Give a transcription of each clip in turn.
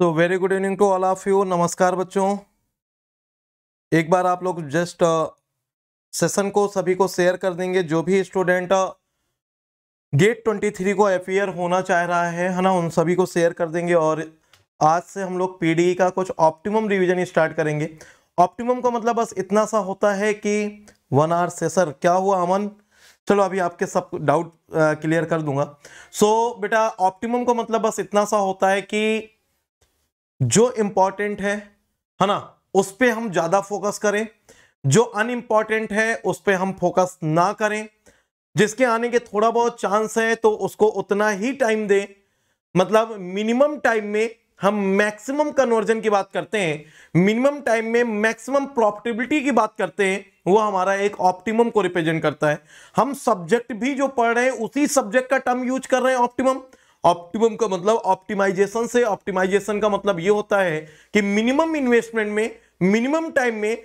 तो very good evening to all of you नमस्कार बच्चों एक बार आप लोग जस्ट सेशन uh, को सभी को शेयर कर देंगे जो भी स्टूडेंट गेट ट्वेंटी थ्री को अपेयर होना चाह रहा है है ना उन सभी को शेयर कर देंगे और आज से हम लोग पीडीई e का कुछ ऑप्टिमम रिवीजन स्टार्ट करेंगे ऑप्टिमम का मतलब बस इतना सा होता है कि वन से सर क्या हुआ अमन चलो अभी आपके सब डाउट क्लियर uh, कर दूंगा सो so, बेटा ऑप्टिमम का मतलब बस इतना सा होता है कि जो इंपॉर्टेंट है है ना उस पर हम ज्यादा फोकस करें जो अनइम्पॉर्टेंट है उस पर हम फोकस ना करें जिसके आने के थोड़ा बहुत चांस है तो उसको उतना ही टाइम दें मतलब मिनिमम टाइम में हम मैक्सिमम कन्वर्जन की बात करते हैं मिनिमम टाइम में मैक्सिमम प्रॉफिटेबिलिटी की बात करते हैं वो हमारा एक ऑप्टिमम को रिप्रेजेंट करता है हम सब्जेक्ट भी जो पढ़ रहे हैं उसी सब्जेक्ट का टर्म यूज कर रहे हैं ऑप्टिमम ऑप्टिमम का मतलब ऑप्टिमाइजेशन से ऑप्टिमाइजेशन का मतलब ये होता है कि मिनिमम इन्वेस्टमेंट में मिनिमम टाइम में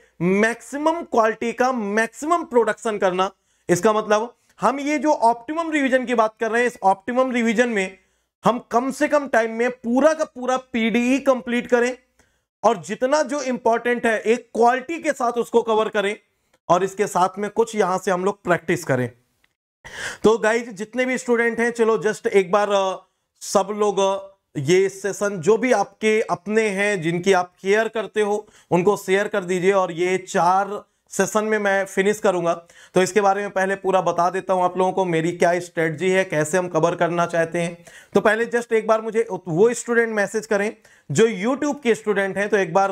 मैक्सिमम क्वालिटी का मैक्सिमम प्रोडक्शन करना इसका मतलब हम ये जो ऑप्टिमम रिवीजन की बात कर रहे हैं इस ऑप्टिमम रिवीजन में हम कम से कम टाइम में पूरा का पूरा पीडीई कंप्लीट करें और जितना जो इंपॉर्टेंट है एक क्वालिटी के साथ उसको कवर करें और इसके साथ में कुछ यहां से हम लोग प्रैक्टिस करें तो गाइज जितने भी स्टूडेंट हैं चलो जस्ट एक बार सब लोग ये सेशन जो भी आपके अपने हैं जिनकी आप केयर करते हो उनको शेयर कर दीजिए और ये चार सेशन में मैं फिनिश करूंगा तो इसके बारे में पहले पूरा बता देता हूं आप लोगों को मेरी क्या स्ट्रेटजी है कैसे हम कवर करना चाहते हैं तो पहले जस्ट एक बार मुझे वो स्टूडेंट मैसेज करें जो यूट्यूब के स्टूडेंट हैं तो एक बार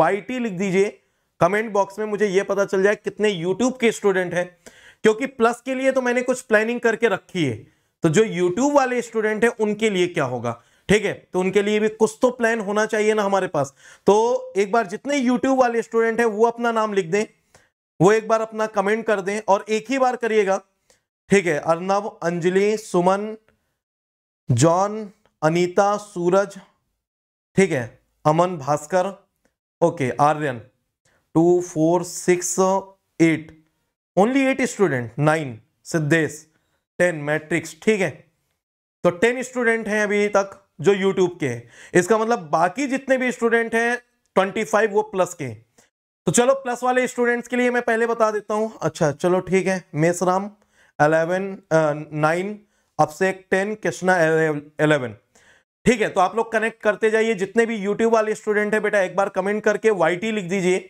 वाई लिख दीजिए कमेंट बॉक्स में मुझे ये पता चल जाए कितने यूट्यूब के स्टूडेंट हैं क्योंकि प्लस के लिए तो मैंने कुछ प्लानिंग करके रखी है तो जो यूट्यूब वाले स्टूडेंट हैं उनके लिए क्या होगा ठीक है तो उनके लिए भी कुछ तो प्लान होना चाहिए ना हमारे पास तो एक बार जितने यूट्यूब वाले स्टूडेंट हैं वो अपना नाम लिख दें वो एक बार अपना कमेंट कर दें और एक ही बार करिएगा ठीक है अर्नव अंजलि सुमन जॉन अनीता सूरज ठीक है Aman Bhaskar okay Aryan two four six eight only eight student nine Siddhesh ten matrix ठीक है तो टेन स्टूडेंट हैं अभी तक जो यूट्यूब के हैं इसका मतलब बाकी जितने भी स्टूडेंट हैं ट्वेंटी फाइव वो प्लस के तो चलो प्लस वाले स्टूडेंट्स के लिए मैं पहले बता देता हूं अच्छा चलो ठीक है मेसराम अलेवन नाइन अपसेक टेन कृष्णा एलेवन ठीक है तो आप लोग कनेक्ट करते जाइए जितने भी यूट्यूब वाले स्टूडेंट है बेटा एक बार कमेंट करके वाई लिख दीजिए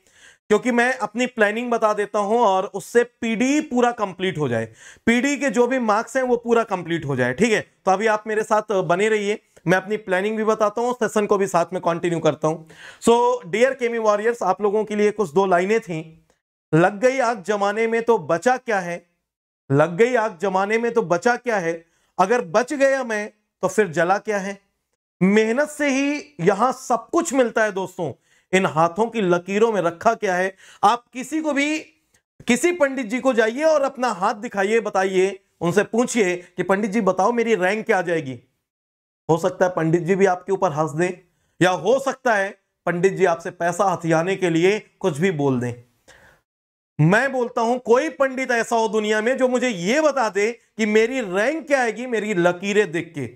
क्योंकि मैं अपनी प्लानिंग बता देता हूं और उससे पीडी पूरा कंप्लीट हो जाए पीडी के जो भी मार्क्स हैं वो पूरा कंप्लीट हो जाए ठीक है तो अभी आप मेरे साथ बने रहिए मैं अपनी प्लानिंग भी बताता हूं सेशन को भी साथ में कंटिन्यू करता हूं सो डियर केमी वॉरियर्स आप लोगों के लिए कुछ दो लाइनें थी लग गई आग जमाने में तो बचा क्या है लग गई आग जमाने में तो बचा क्या है अगर बच गया मैं तो फिर जला क्या है मेहनत से ही यहां सब कुछ मिलता है दोस्तों इन हाथों की लकीरों में रखा क्या है आप किसी को भी किसी पंडित जी को जाइए और अपना हाथ दिखाइए बताइए उनसे पूछिए कि पंडित जी बताओ मेरी रैंक क्या आ जाएगी हो सकता है पंडित जी भी आपके ऊपर हंस दें या हो सकता है पंडित जी आपसे पैसा हथियाने के लिए कुछ भी बोल दें मैं बोलता हूं कोई पंडित ऐसा हो दुनिया में जो मुझे यह बता दे कि मेरी रैंक क्या आएगी मेरी लकीरें देख के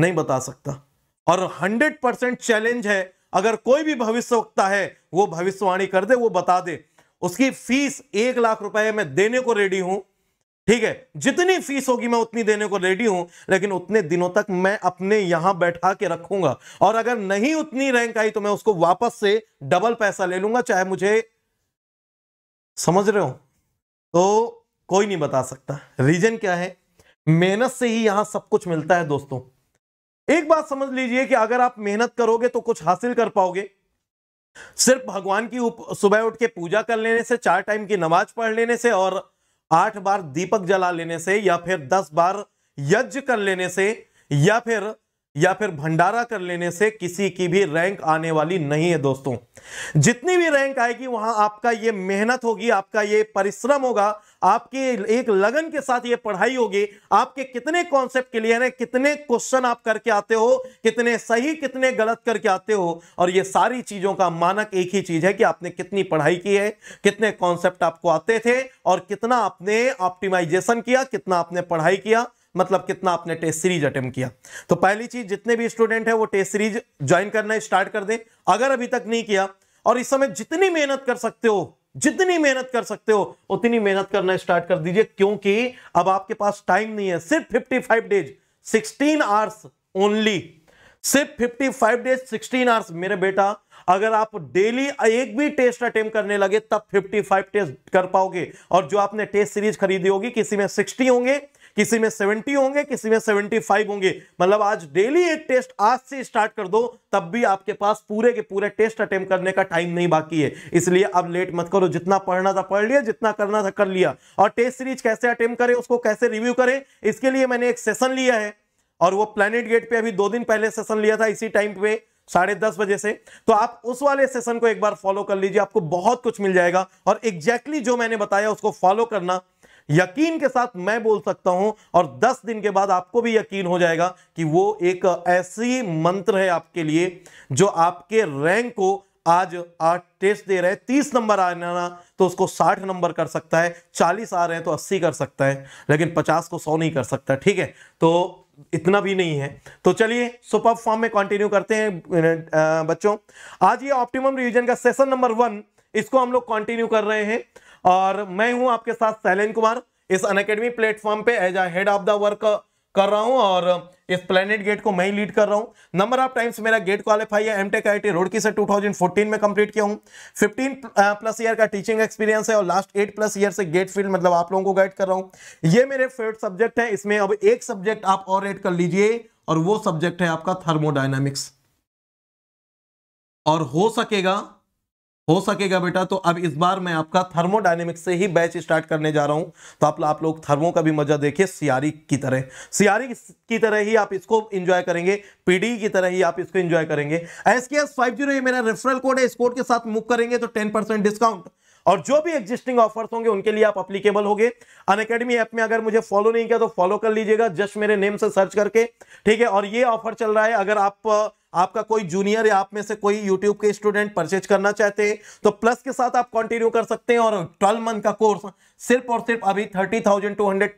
नहीं बता सकता और हंड्रेड परसेंट चैलेंज है अगर कोई भी भविष्य वक्ता है वो भविष्यवाणी कर दे वो बता दे उसकी फीस एक लाख रुपए मैं देने को रेडी हूं ठीक है जितनी फीस होगी मैं उतनी देने को रेडी हूं लेकिन उतने दिनों तक मैं अपने यहां बैठा के रखूंगा और अगर नहीं उतनी रैंक आई तो मैं उसको वापस से डबल पैसा ले लूंगा चाहे मुझे समझ रहे हो तो कोई नहीं बता सकता रीजन क्या है मेहनत से ही यहां सब कुछ मिलता है दोस्तों एक बात समझ लीजिए कि अगर आप मेहनत करोगे तो कुछ हासिल कर पाओगे सिर्फ भगवान की उप, सुबह उठ के पूजा कर लेने से चार टाइम की नमाज पढ़ लेने से और आठ बार दीपक जला लेने से या फिर दस बार यज्ञ कर लेने से या फिर या फिर भंडारा कर लेने से किसी की भी रैंक आने वाली नहीं है दोस्तों जितनी भी रैंक आएगी वहां आपका ये मेहनत होगी आपका ये परिश्रम होगा आपकी एक लगन के साथ ये पढ़ाई होगी आपके कितने कॉन्सेप्ट क्लियर है कितने क्वेश्चन आप करके आते हो कितने सही कितने गलत करके आते हो और ये सारी चीजों का मानक एक ही चीज है कि आपने कितनी पढ़ाई की है कितने कॉन्सेप्ट आपको आते थे और कितना आपने ऑप्टिमाइजेशन किया कितना आपने पढ़ाई किया मतलब कितना आपने टेस्ट सीरीज अटेम्प किया तो पहली चीज जितने भी स्टूडेंट है वो टेस्ट सीरीज ज्वाइन करना स्टार्ट कर दें अगर अभी तक नहीं किया और इस समय जितनी मेहनत कर सकते हो जितनी मेहनत कर सकते हो उतनी मेहनत करना स्टार्ट कर दीजिए क्योंकि अब आपके पास टाइम नहीं है सिर्फ 55 डेज सिक्सटीन आवर्स ओनली सिर्फ 55 डेज सिक्सटीन आवर्स मेरे बेटा अगर आप डेली एक भी टेस्ट अटेम्प करने लगे तब 55 टेस्ट कर पाओगे और जो आपने टेस्ट सीरीज खरीदी होगी किसी में 60 होंगे किसी में सेवेंटी होंगे किसी में सेवेंटी फाइव होंगे मतलब आज डेली एक टेस्ट आज से स्टार्ट कर दो तब भी आपके पास पूरे के पूरे टेस्ट अटेम्प करने का टाइम नहीं बाकी है इसलिए अब लेट मत करो जितना पढ़ना था पढ़ लिया जितना करना था कर लिया और टेस्ट सीरीज कैसे अटेम्प करें उसको कैसे रिव्यू करें इसके लिए मैंने एक सेशन लिया है और वो प्लानिट गेट पे अभी दो दिन पहले सेशन लिया था इसी टाइम पे साढ़े दस बजे से तो आप उस वाले सेशन को एक बार फॉलो कर लीजिए आपको बहुत कुछ मिल जाएगा और एग्जैक्टली exactly जो मैंने बताया उसको फॉलो करना यकीन के साथ मैं बोल सकता हूं और 10 दिन के बाद आपको भी यकीन हो जाएगा कि वो एक ऐसी मंत्र है आपके लिए जो आपके रैंक को आज आठ टेस्ट दे रहे हैं तीस नंबर आना तो उसको साठ नंबर कर सकता है चालीस आ रहे हैं तो अस्सी कर सकता है लेकिन पचास को सौ नहीं कर सकता ठीक है तो इतना भी नहीं है तो चलिए सुपर फॉर्म में कंटिन्यू करते हैं बच्चों आज ये ऑप्टिमम रिवीजन का सेशन नंबर वन इसको हम लोग कंटिन्यू कर रहे हैं और मैं हूं आपके साथ शैलेन कुमार इस अन अकेडमी प्लेटफॉर्म पे as a head of the work कर रहा हूं और इस प्लेनेट गेट को मैं ही लीड कर रहा हूं नंबर ऑफ टाइम्स मेरा गेट क्वालिफाई है एमटेक आईटी रोडकी से 2014 में कंप्लीट किया हूं 15 प्लस ईयर का टीचिंग एक्सपीरियंस है और लास्ट 8 प्लस ईयर से गेट फील्ड मतलब आप लोगों को गाइड कर रहा हूं ये मेरे फेवरेट सब्जेक्ट है इसमें अब एक सब्जेक्ट आप और एड कर लीजिए और वो सब्जेक्ट है आपका थर्मोडाइनमिक्स और हो सकेगा हो सकेगा बेटा तो अब इस बार मैं आपका थर्मोडाइनेमिक्स से ही बैच स्टार्ट करने जा रहा हूं तो आप आप लोग थर्मो का भी मजा देखिए सियारी की तरह सियारी की तरह ही आप इसको एंजॉय करेंगे पीडी की तरह ही आप इसको एंजॉय करेंगे S K S five zero मेरा रेफरल कोड है इस कोड के साथ मुक करेंगे तो टेन परसेंट डिस्काउंट और जो भी एग्जिस्टिंग ऑफर्स होंगे उनके लिए आप अप्लीकेबल होंगे अन अकेडमी ऐप में अगर मुझे फॉलो नहीं किया तो फॉलो कर लीजिएगा जस्ट मेरे नेम से सर्च करके ठीक है और ये ऑफर चल रहा है अगर आप आपका कोई जूनियर या आप में से कोई यूट्यूब के स्टूडेंट परचेज करना चाहते हैं तो प्लस के साथ आप कंटिन्यू कर सकते हैं और 12 मंथ का कोर्स सिर्फ और सिर्फ अभी thirty thousand two hundred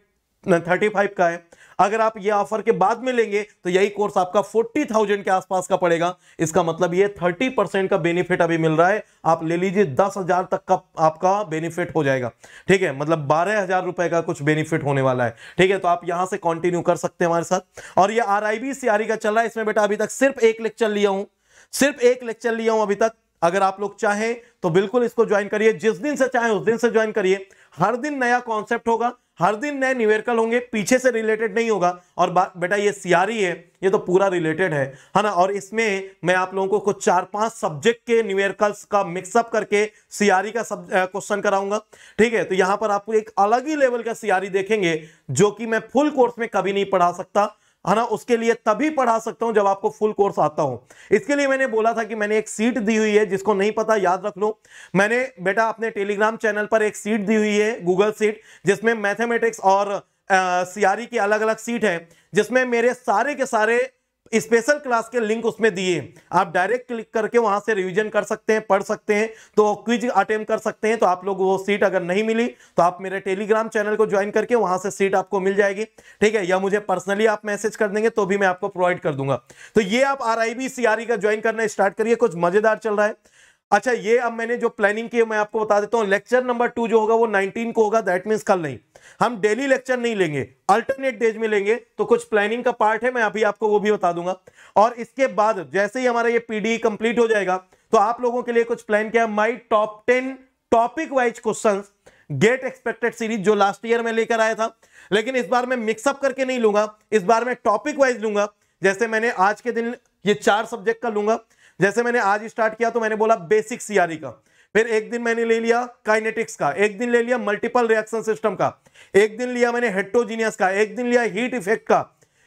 thirty five का है अगर आप ये ऑफर के बाद में लेंगे तो यही कोर्स आपका फोर्टी थाउजेंड के आसपास का पड़ेगा इसका मतलब ये थर्टी परसेंट का बेनिफिट अभी मिल रहा है आप ले लीजिए दस हजार तक का आपका बेनिफिट हो जाएगा ठीक है मतलब बारह हजार रुपए का कुछ बेनिफिट होने वाला है ठीक है तो आप यहां से कॉन्टिन्यू कर सकते हैं हमारे साथ और ये आर आई e का चल रहा है इसमें बेटा अभी तक सिर्फ एक लेक्चर लिया हूं सिर्फ एक लेक्चर लिया हूं अभी तक अगर आप लोग चाहें तो बिल्कुल इसको ज्वाइन करिए जिस दिन से चाहे उस दिन से ज्वाइन करिए हर दिन नया कॉन्सेप्ट होगा हर दिन नए निवेरकल होंगे पीछे से रिलेटेड नहीं होगा और बेटा ये सियारी है ये तो पूरा रिलेटेड है है ना और इसमें मैं आप लोगों को कुछ चार पांच सब्जेक्ट के निवेरकल्स का मिक्सअप करके सियारी का क्वेश्चन कराऊंगा ठीक है तो यहां पर आपको एक अलग ही लेवल का सियारी देखेंगे जो कि मैं फुल कोर्स में कभी नहीं पढ़ा सकता है हाँ ना उसके लिए तभी पढ़ा सकता हूं जब आपको फुल कोर्स आता हो इसके लिए मैंने बोला था कि मैंने एक सीट दी हुई है जिसको नहीं पता याद रख लो मैंने बेटा अपने टेलीग्राम चैनल पर एक सीट दी हुई है गूगल सीट जिसमें मैथमेटिक्स और सियारी की अलग अलग सीट है जिसमें मेरे सारे के सारे स्पेशल क्लास के लिंक उसमें दिए आप डायरेक्ट क्लिक करके वहां से रिवीजन कर सकते हैं पढ़ सकते हैं तो क्विज अटेम्प्ट कर सकते हैं तो आप लोग वो सीट अगर नहीं मिली तो आप मेरे टेलीग्राम चैनल को ज्वाइन करके वहां से सीट आपको मिल जाएगी ठीक है या मुझे पर्सनली आप मैसेज कर देंगे तो भी मैं आपको प्रोवाइड कर दूंगा तो ये आप आर आई का ज्वाइन करना स्टार्ट करिए कुछ मजेदार चल रहा है अच्छा ये अब मैंने जो प्लानिंग की है मैं आपको बता देता हूँ लेक्चर नंबर टू जो होगा वो 19 को होगा दैट मीन्स कल नहीं हम डेली लेक्चर नहीं लेंगे अल्टरनेट डेज में लेंगे तो कुछ प्लानिंग का पार्ट है मैं अभी आपको वो भी बता दूंगा और इसके बाद जैसे ही हमारा ये पीडी कंप्लीट e हो जाएगा तो आप लोगों के लिए कुछ प्लान किया my top ten topic wise question GATE expected series जो लास्ट ईयर में लेकर आया था लेकिन इस बार मैं मिक्सअप करके नहीं लूंगा इस बार मैं टॉपिक वाइज लूंगा जैसे मैंने आज के दिन ये चार सब्जेक्ट का लूंगा जैसे मैंने आज स्टार्ट किया तो मैंने बोला बेसिक सीआरई e का फिर एक दिन मैंने ले लिया काइनेटिक्स का एक दिन ले लिया मल्टीपल रिएक्शन सिस्टम का एक दिन लिया मैंने हेट्रोजीनियस का एक दिन लिया हीट इफेक्ट का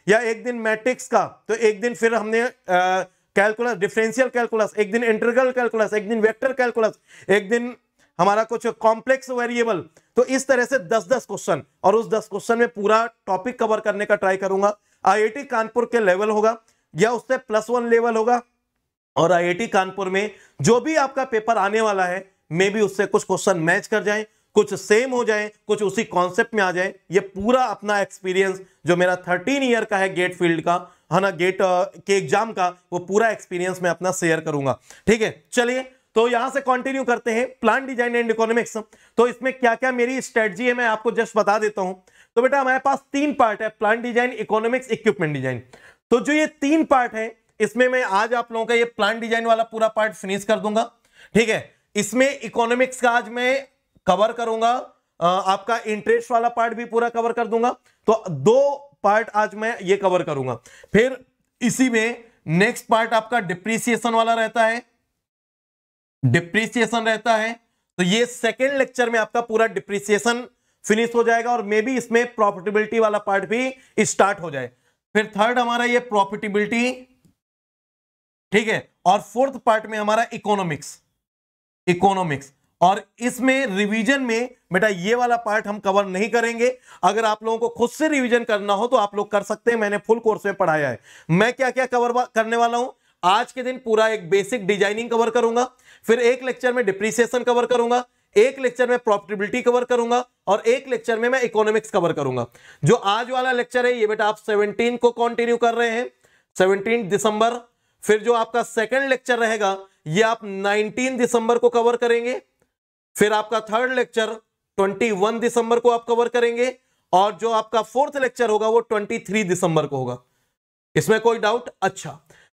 या एक दिन मैट्रिक्स का तो एक दिन फिर हमने कैलकुलस डिफरेंशियल कैलकुलस एक दिन इंटरगल कैलकुलस एक दिन वेक्टर कैलकुलस एक दिन हमारा कुछ कॉम्प्लेक्स वेरिएबल तो इस तरह से 10-10 क्वेश्चन और उस 10 क्वेश्चन में पूरा टॉपिक कवर करने का ट्राई करूंगा आईआईटी कानपुर के लेवल होगा या उससे प्लस वन लेवल होगा और आईआईटी कानपुर में जो भी आपका पेपर आने वाला है मे भी उससे कुछ क्वेश्चन मैच कर जाए कुछ सेम हो जाए कुछ उसी कॉन्सेप्ट में आ जाए ये पूरा अपना एक्सपीरियंस जो मेरा थर्टीन ईयर का है गेट फील्ड का है ना गेट के एग्जाम का वो पूरा एक्सपीरियंस मैं अपना शेयर करूंगा ठीक है चलिए तो यहां से कंटिन्यू करते हैं प्लान डिजाइन एंड इकोनॉमिक्स तो इसमें क्या क्या मेरी स्ट्रेटजी है मैं आपको जस्ट बता देता हूं तो बेटा हमारे पास तीन पार्ट है plan design economics equipment design तो जो ये तीन पार्ट है इसमें मैं आज आप लोगों का ये प्लान डिजाइन वाला पूरा पार्ट फिनिश कर दूंगा ठीक है इसमें इकोनॉमिक्स का आज मैं कवर करूंगा आपका इंटरेस्ट वाला पार्ट भी पूरा कवर कर दूंगा तो दो पार्ट आज मैं ये कवर करूंगा फिर इसी में नेक्स्ट पार्ट आपका डिप्रिसिएशन वाला रहता है डिप्रिसिएशन रहता है तो ये सेकेंड लेक्चर में आपका पूरा डिप्रिसिएशन फिनिश हो जाएगा और मे बी इसमें प्रॉफिटेबिलिटी वाला पार्ट भी स्टार्ट हो जाए फिर थर्ड हमारा ये प्रॉफिटेबिलिटी ठीक है और फोर्थ पार्ट में हमारा इकोनॉमिक्स इकोनॉमिक्स और इसमें रिवीजन में बेटा ये वाला पार्ट हम कवर नहीं करेंगे अगर आप लोगों को खुद से रिवीजन करना हो तो आप लोग कर सकते हैं मैंने फुल कोर्स में पढ़ाया है मैं क्या क्या कवर करने वाला हूं आज के दिन पूरा एक बेसिक डिजाइनिंग कवर करूंगा फिर एक लेक्चर में डिप्रिसिएशन कवर करूंगा एक लेक्चर में प्रॉफिटेबिलिटी कवर करूंगा और एक लेक्चर में मैं इकोनॉमिक्स कवर करूंगा जो आज वाला लेक्चर है ये बेटा आप सेवनटीन को कंटिन्यू कर रहे हैं सेवनटीन दिसंबर फिर जो आपका सेकेंड लेक्चर रहेगा ये आप 19 दिसंबर को कवर करेंगे फिर आपका थर्ड लेक्चर 21 दिसंबर को आप कवर करेंगे और जो आपका फोर्थ लेक्चर होगा वो 23 दिसंबर को होगा इसमें कोई डाउट अच्छा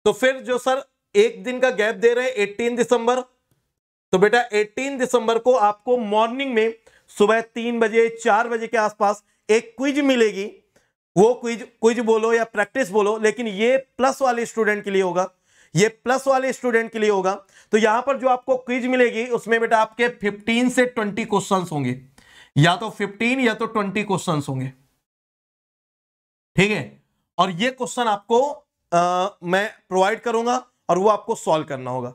तो फिर जो सर एक दिन का गैप दे रहे हैं 18 दिसंबर तो बेटा 18 दिसंबर को आपको मॉर्निंग में सुबह तीन बजे चार बजे के आसपास एक क्विज मिलेगी वो क्विज क्विज बोलो या प्रैक्टिस बोलो लेकिन ये प्लस वाले स्टूडेंट के लिए होगा ये प्लस वाले स्टूडेंट के लिए होगा तो यहां पर जो आपको क्विज मिलेगी उसमें बेटा आपके 15 से 20 क्वेश्चंस होंगे या तो 15 या तो 20 क्वेश्चंस होंगे ठीक है और ये क्वेश्चन आपको आ, मैं प्रोवाइड करूंगा और वो आपको सॉल्व करना होगा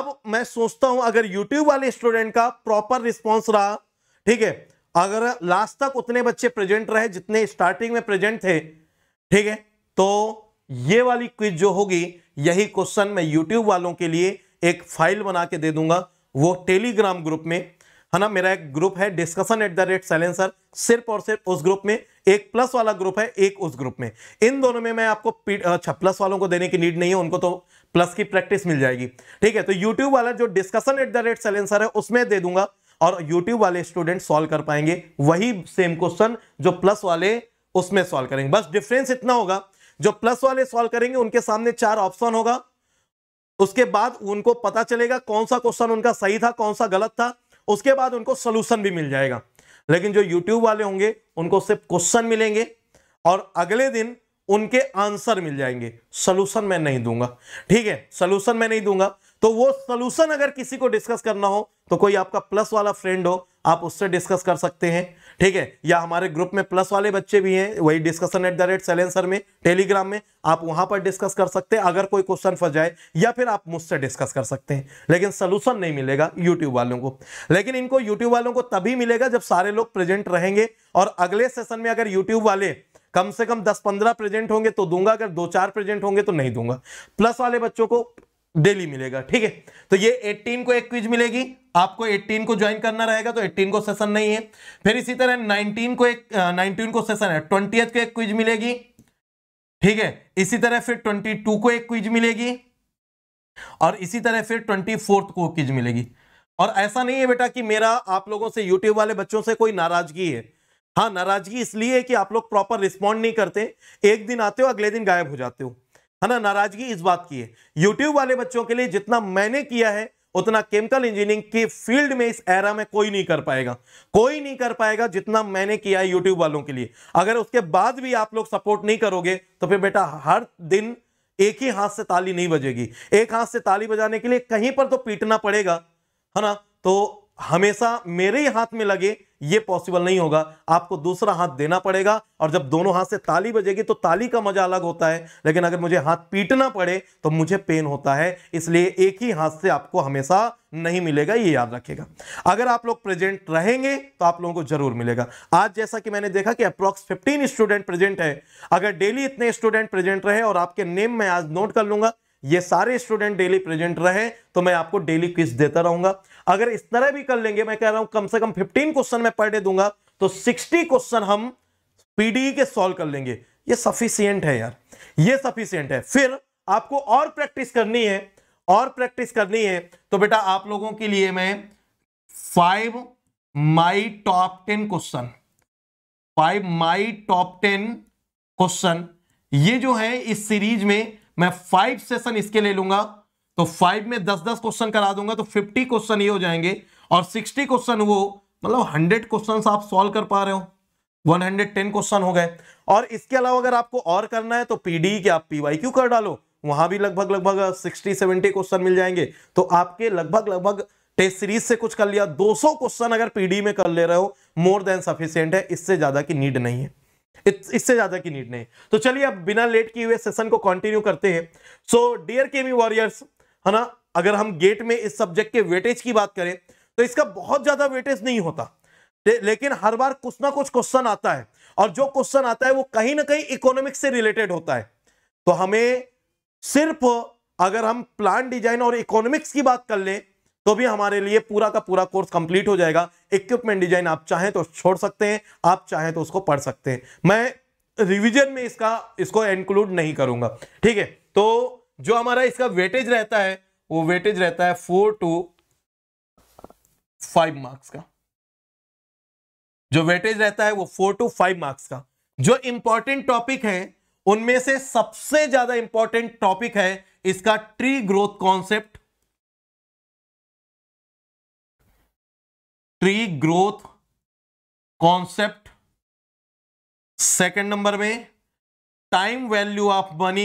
अब मैं सोचता हूं अगर यूट्यूब वाले स्टूडेंट का प्रॉपर रिस्पॉन्स रहा ठीक है अगर लास्ट तक उतने बच्चे प्रेजेंट रहे जितने स्टार्टिंग में प्रेजेंट थे ठीक है तो ये वाली क्विज जो होगी यही क्वेश्चन मैं यूट्यूब वालों के लिए एक फाइल बना के दे दूंगा वो टेलीग्राम ग्रुप में है ना मेरा एक ग्रुप है discussion at the rate silencer सिर्फ और सिर्फ उस ग्रुप में एक प्लस वाला ग्रुप है एक उस ग्रुप में इन दोनों में मैं आपको अच्छा प्लस वालों को देने की नीड नहीं है उनको तो प्लस की प्रैक्टिस मिल जाएगी ठीक है तो यूट्यूब वाला जो discussion at the rate silencer है उसमें दे दूंगा और यूट्यूब वाले स्टूडेंट सॉल्व कर पाएंगे वही सेम क्वेश्चन जो प्लस वाले उसमें सॉल्व करेंगे बस डिफरेंस इतना होगा जो प्लस वाले सॉल्व करेंगे उनके सामने चार ऑप्शन होगा उसके बाद उनको पता चलेगा कौन सा क्वेश्चन उनका सही था कौन सा गलत था उसके बाद उनको सोल्यूशन भी मिल जाएगा लेकिन जो यूट्यूब वाले होंगे उनको सिर्फ क्वेश्चन मिलेंगे और अगले दिन उनके आंसर मिल जाएंगे सोल्यूशन मैं नहीं दूंगा ठीक है सोल्यूशन मैं नहीं दूंगा तो वो सोल्यूशन अगर किसी को डिस्कस करना हो तो कोई आपका प्लस वाला फ्रेंड हो आप उससे डिस्कस कर सकते हैं ठीक है या हमारे ग्रुप में प्लस वाले बच्चे भी हैं वही discussion at the rate silencer में टेलीग्राम में आप वहां पर डिस्कस कर सकते हैं अगर कोई क्वेश्चन फंस जाए या फिर आप मुझसे डिस्कस कर सकते हैं लेकिन सोल्यूशन नहीं मिलेगा यूट्यूब वालों को लेकिन इनको यूट्यूब वालों को तभी मिलेगा जब सारे लोग प्रेजेंट रहेंगे और अगले सेशन में अगर यूट्यूब वाले कम से कम 10-15 प्रेजेंट होंगे तो दूंगा अगर दो चार प्रेजेंट होंगे तो नहीं दूंगा प्लस वाले बच्चों को डेली मिलेगा ठीक है तो ये 18 को एक क्विज मिलेगी आपको 18 को ज्वाइन करना रहेगा तो 18 को सेशन नहीं है फिर इसी तरह 19 को एक uh, 19 को सेशन है ट्वेंटी को एक क्विज मिलेगी ठीक है इसी तरह फिर 22 को एक क्विज मिलेगी और इसी तरह फिर 24 को क्विज मिलेगी और ऐसा नहीं है बेटा कि मेरा आप लोगों से यूट्यूब वाले बच्चों से कोई नाराजगी है हाँ नाराजगी इसलिए कि आप लोग प्रॉपर रिस्पॉन्ड नहीं करते एक दिन आते हो अगले दिन गायब हो जाते हो है ना नाराजगी इस बात की है यूट्यूब वाले बच्चों के लिए जितना मैंने किया है उतना केमिकल इंजीनियरिंग के फील्ड में इस एरा में कोई नहीं कर पाएगा कोई नहीं कर पाएगा जितना मैंने किया है यूट्यूब वालों के लिए अगर उसके बाद भी आप लोग सपोर्ट नहीं करोगे तो फिर बेटा हर दिन एक ही हाथ से ताली नहीं बजेगी एक हाथ से ताली बजाने के लिए कहीं पर तो पीटना पड़ेगा है ना तो हमेशा मेरे ही हाथ में लगे ये पॉसिबल नहीं होगा आपको दूसरा हाथ देना पड़ेगा और जब दोनों हाथ से ताली बजेगी तो ताली का मजा अलग होता है लेकिन अगर मुझे हाथ पीटना पड़े तो मुझे पेन होता है इसलिए एक ही हाथ से आपको हमेशा नहीं मिलेगा ये याद रखेगा अगर आप लोग प्रेजेंट रहेंगे तो आप लोगों को जरूर मिलेगा आज जैसा कि मैंने देखा कि अप्रॉक्स 15 स्टूडेंट प्रेजेंट है अगर डेली इतने स्टूडेंट प्रेजेंट रहे और आपके नेम मैं आज नोट कर लूंगा ये सारे स्टूडेंट डेली प्रेजेंट रहे तो मैं आपको डेली क्विज देता रहूंगा अगर इस तरह भी कर लेंगे मैं कह रहा हूं कम से कम 15 क्वेश्चन में पर डे दूंगा तो 60 क्वेश्चन हम पीडीई e के सॉल्व कर लेंगे ये सफिशियंट है यार ये सफिशियंट है फिर आपको और प्रैक्टिस करनी है और प्रैक्टिस करनी है तो बेटा आप लोगों के लिए मैं five my top ten question five my top ten question ये जो है इस सीरीज में मैं फाइव सेशन इसके ले लूंगा तो फाइव में दस दस क्वेश्चन करा दूंगा तो फिफ्टी क्वेश्चन ये हो जाएंगे और सिक्सटी क्वेश्चन वो मतलब हंड्रेड क्वेश्चन आप सॉल्व कर पा रहे हो वन हंड्रेड टेन क्वेश्चन हो गए और इसके अलावा अगर आपको और करना है तो पीडी e के आप पीवाई क्यू कर डालो वहां भी लगभग लगभग सिक्सटी सेवेंटी क्वेश्चन मिल जाएंगे तो आपके लगभग लगभग टेस्ट सीरीज से कुछ कर लिया 200 क्वेश्चन अगर पीडी e में कर ले रहे हो मोर देन सफिशियंट है इससे ज्यादा की नीड नहीं है इससे ज्यादा की नीड नहीं तो चलिए अब बिना लेट किए हुए सेशन को कंटिन्यू करते हैं सो डियर केमी वॉरियर्स है ना अगर हम गेट में इस सब्जेक्ट के वेटेज की बात करें तो इसका बहुत ज्यादा वेटेज नहीं होता लेकिन हर बार कुछ ना कुछ क्वेश्चन आता है और जो क्वेश्चन आता है वो कहीं ना कहीं इकोनॉमिक्स से रिलेटेड होता है तो हमें सिर्फ अगर हम प्लान डिजाइन और इकोनॉमिक्स की बात कर लें तो भी हमारे लिए पूरा का पूरा कोर्स कंप्लीट हो जाएगा इक्विपमेंट डिजाइन आप चाहें तो छोड़ सकते हैं आप चाहें तो उसको पढ़ सकते हैं मैं रिविजन में इसका इसको इंक्लूड नहीं करूंगा ठीक है तो जो हमारा इसका वेटेज रहता है वो वेटेज रहता है फोर टू फाइव मार्क्स का जो वेटेज रहता है वो फोर टू फाइव मार्क्स का जो इंपॉर्टेंट टॉपिक है उनमें से सबसे ज्यादा इंपॉर्टेंट टॉपिक है इसका tree growth concept tree growth concept second number में time value of money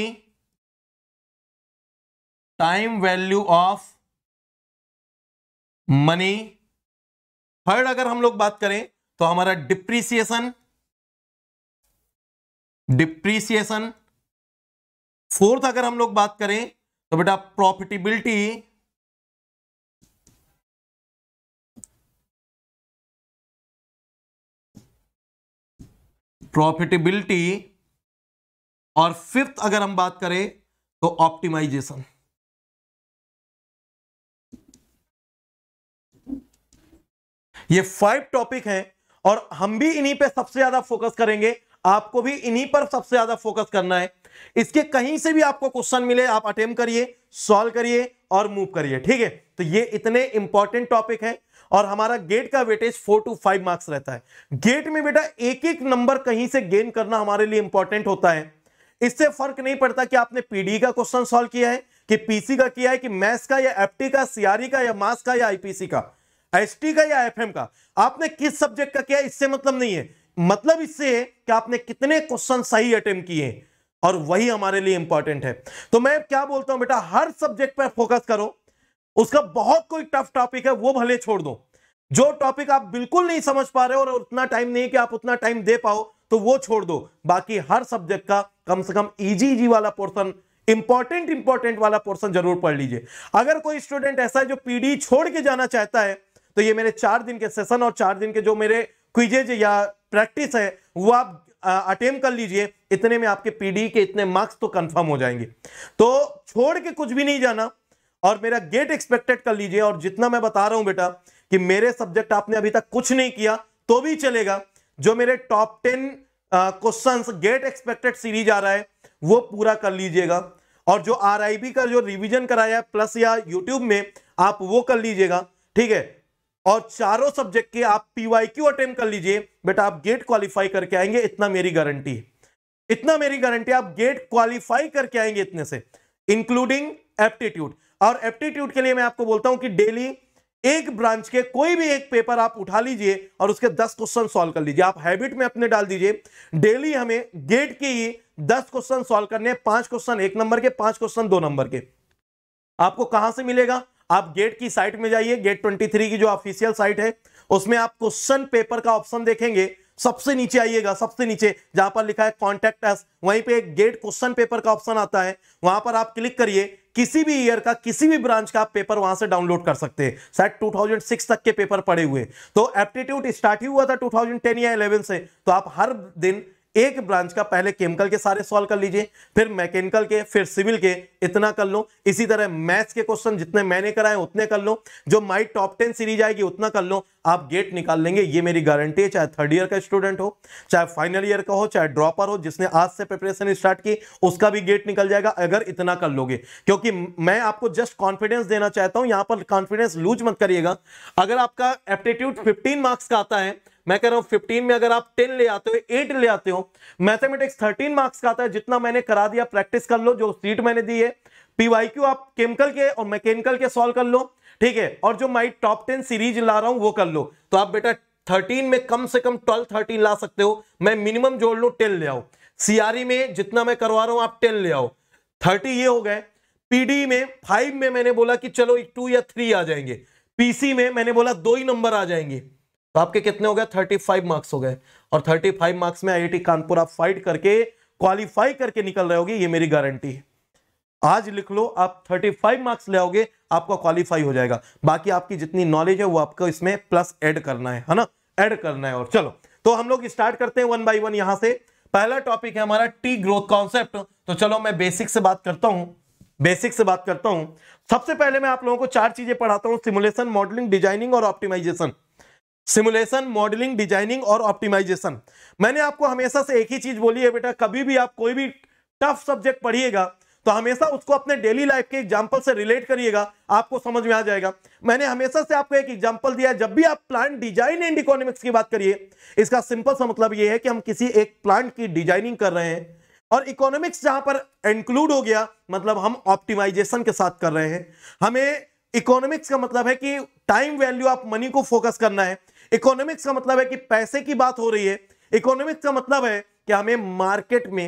time value of money third अगर हम लोग बात करें तो हमारा डिप्रीसिएशन डिप्रीसिएशन फोर्थ अगर हम लोग बात करें तो बेटा प्रॉफिटेबिलिटी प्रॉफिटेबिलिटी और फिफ्थ अगर हम बात करें तो ऑप्टिमाइजेशन ये फाइव टॉपिक हैं और हम भी इन्हीं पे सबसे ज्यादा फोकस करेंगे आपको भी इन्हीं पर सबसे ज्यादा फोकस करना है इसके कहीं से भी आपको क्वेश्चन मिले आप अटेम्प करिए सॉल्व करिए और मूव करिए ठीक है तो ये इतने इंपॉर्टेंट टॉपिक है और हमारा गेट का weightage four to five marks रहता है गेट में बेटा एक एक नंबर कहीं से गेन करना हमारे लिए इंपॉर्टेंट होता है इससे फर्क नहीं पड़ता कि आपने पीडी e का क्वेश्चन सॉल्व किया है कि पीसी का किया है कि मैथ्स का या एफटी का सीआरई e का या मास का या आईपीसी का एसटी का या एफएम का आपने किस सब्जेक्ट का किया इससे मतलब नहीं है मतलब इससे है कि आपने कितने क्वेश्चन सही अटेम किए और वही हमारे लिए इंपॉर्टेंट है तो मैं क्या बोलता हूं बेटा हर सब्जेक्ट पर फोकस करो उसका बहुत कोई टफ टॉपिक है वो भले छोड़ दो जो टॉपिक आप बिल्कुल नहीं समझ पा रहे हो और उतना टाइम नहीं कि आप उतना टाइम दे पाओ तो वो छोड़ दो बाकी हर सब्जेक्ट का कम से कम इजी इजी वाला पोर्सन इंपॉर्टेंट इंपॉर्टेंट वाला पोर्सन जरूर पढ़ लीजिए अगर कोई स्टूडेंट ऐसा है जो पीडी छोड़ के जाना चाहता है तो ये मेरे चार दिन के सेशन और चार दिन के जो मेरे क्विजेज या प्रैक्टिस है वो आप अटेम्प कर लीजिए इतने में आपके पीडी के इतने मार्क्स तो कंफर्म हो जाएंगे तो छोड़ के कुछ भी नहीं जाना और मेरा गेट एक्सपेक्टेड कर लीजिए और जितना मैं बता रहा हूं बेटा कि मेरे सब्जेक्ट आपने अभी तक कुछ नहीं किया तो भी चलेगा जो मेरे top ten question GATE expected series आ रहा है वो पूरा कर लीजिएगा और जो आर का जो रिविजन कराया प्लस या यूट्यूब में आप वो कर लीजिएगा ठीक है और चारों सब्जेक्ट के आप क्यू अटेम्प कर लीजिए बेटा आप गेट क्वालिफाई करके आएंगे इतना मेरी गारंटी है इतना मेरी गारंटी आप गेट क्वालिफाई करके आएंगे इतने से इंक्लूडिंग एप्टीट्यूड और एप्टीट्यूड के लिए मैं आपको बोलता हूं कि डेली एक ब्रांच के कोई भी एक पेपर आप उठा लीजिए और उसके दस क्वेश्चन सॉल्व कर लीजिए आप हैबिट में अपने डाल दीजिए डेली हमें गेट के ही दस क्वेश्चन सॉल्व करने पांच क्वेश्चन एक नंबर के पांच क्वेश्चन दो नंबर के आपको कहां से मिलेगा आप गेट की साइट में जाइए गेट 23 की जो ऑफिशियल साइट है उसमें आप क्वेश्चन पेपर का ऑप्शन देखेंगे सबसे नीचे आइएगा सबसे नीचे जहां पर लिखा है कॉन्टेक्ट एस वहीं पे एक गेट क्वेश्चन पेपर का ऑप्शन आता है वहां पर आप क्लिक करिए किसी भी ईयर का किसी भी ब्रांच का आप पेपर वहां से डाउनलोड कर सकते हैं शायद 2006 तक के पेपर पड़े हुए तो एप्टीट्यूड स्टार्ट ही हुआ था 2010 या 11 से तो आप हर दिन एक ब्रांच का पहले केमिकल के सारे सॉल्व कर लीजिए फिर मैकेनिकल के फिर सिविल के इतना कर लो इसी तरह मैथ्स के क्वेश्चन जितने मैंने कराए उतने कर लो जो माई टॉप टेन सीरीज आएगी उतना कर लो आप गेट निकाल लेंगे ये मेरी गारंटी है चाहे थर्ड ईयर का स्टूडेंट हो चाहे फाइनल ईयर का हो चाहे ड्रॉपर हो जिसने आज से प्रिपरेशन स्टार्ट की उसका भी गेट निकल जाएगा अगर इतना कर लोगे क्योंकि मैं आपको जस्ट कॉन्फिडेंस देना चाहता हूं यहां पर कॉन्फिडेंस लूज मत करिएगा अगर आपका एप्टीट्यूड फिफ्टीन मार्क्स का आता है मैं कह रहा हूं 15 में अगर आप 10 ले आते हो 8 ले आते हो मैथमेटिक्स 13 मार्क्स का आता है जितना मैंने करा दिया प्रैक्टिस कर लो जो सीट मैंने दी है क्यू आप केमिकल के और मैकेनिकल के सॉल्व कर लो ठीक है और जो माई टॉप टेन सीरीज ला रहा हूं वो कर लो तो आप बेटा थर्टीन में कम से कम ट्वेल्व थर्टीन ला सकते हो मैं मिनिमम जोड़ लू टेन ले आओ सीआरई में जितना मैं करवा रहा हूं आप टेन ले आओ थर्टी ये हो गए पीडी में फाइव में मैंने बोला कि चलो टू या थ्री आ जाएंगे पीसी में मैंने बोला दो ही नंबर आ जाएंगे तो आपके कितने हो गए थर्टी फाइव मार्क्स हो गए और थर्टी फाइव मार्क्स में आईआईटी कानपुर आप फाइट करके क्वालिफाई करके निकल रहे होगी ये मेरी गारंटी है आज लिख लो आप 35 मार्क्स ले आओगे आपका क्वालिफाई हो जाएगा बाकी आपकी जितनी नॉलेज है वो आपको इसमें प्लस ऐड करना है है ना ऐड करना है और चलो तो हम लोग स्टार्ट करते हैं वन बाई वन यहां से पहला टॉपिक है हमारा टी ग्रोथ कॉन्सेप्ट तो चलो मैं बेसिक से बात करता हूं बेसिक से बात करता हूं सबसे पहले मैं आप लोगों को चार चीजें पढ़ाता हूं सिमुलेशन मॉडलिंग डिजाइनिंग और ऑप्टिमाइजेशन सिमुलेशन मॉडलिंग डिजाइनिंग और ऑप्टिमाइजेशन मैंने आपको हमेशा से एक ही चीज बोली है बेटा कभी भी आप कोई भी टफ सब्जेक्ट पढ़िएगा तो हमेशा उसको अपने डेली लाइफ के एग्जाम्पल से रिलेट करिएगा आपको समझ में आ जाएगा मैंने हमेशा से आपको एक एग्जाम्पल दिया है जब भी आप प्लांट डिजाइन एंड इकोनॉमिक्स की बात करिए इसका सिंपल सा मतलब यह है कि हम किसी एक प्लांट की डिजाइनिंग कर रहे हैं और इकोनॉमिक्स जहां पर इंक्लूड हो गया मतलब हम ऑप्टिमाइजेशन के साथ कर रहे हैं हमें इकोनॉमिक्स का मतलब है कि टाइम वैल्यू ऑफ मनी को फोकस करना है इकोनॉमिक्स का मतलब है कि पैसे की बात हो रही है इकोनॉमिक्स का मतलब है कि हमें मार्केट में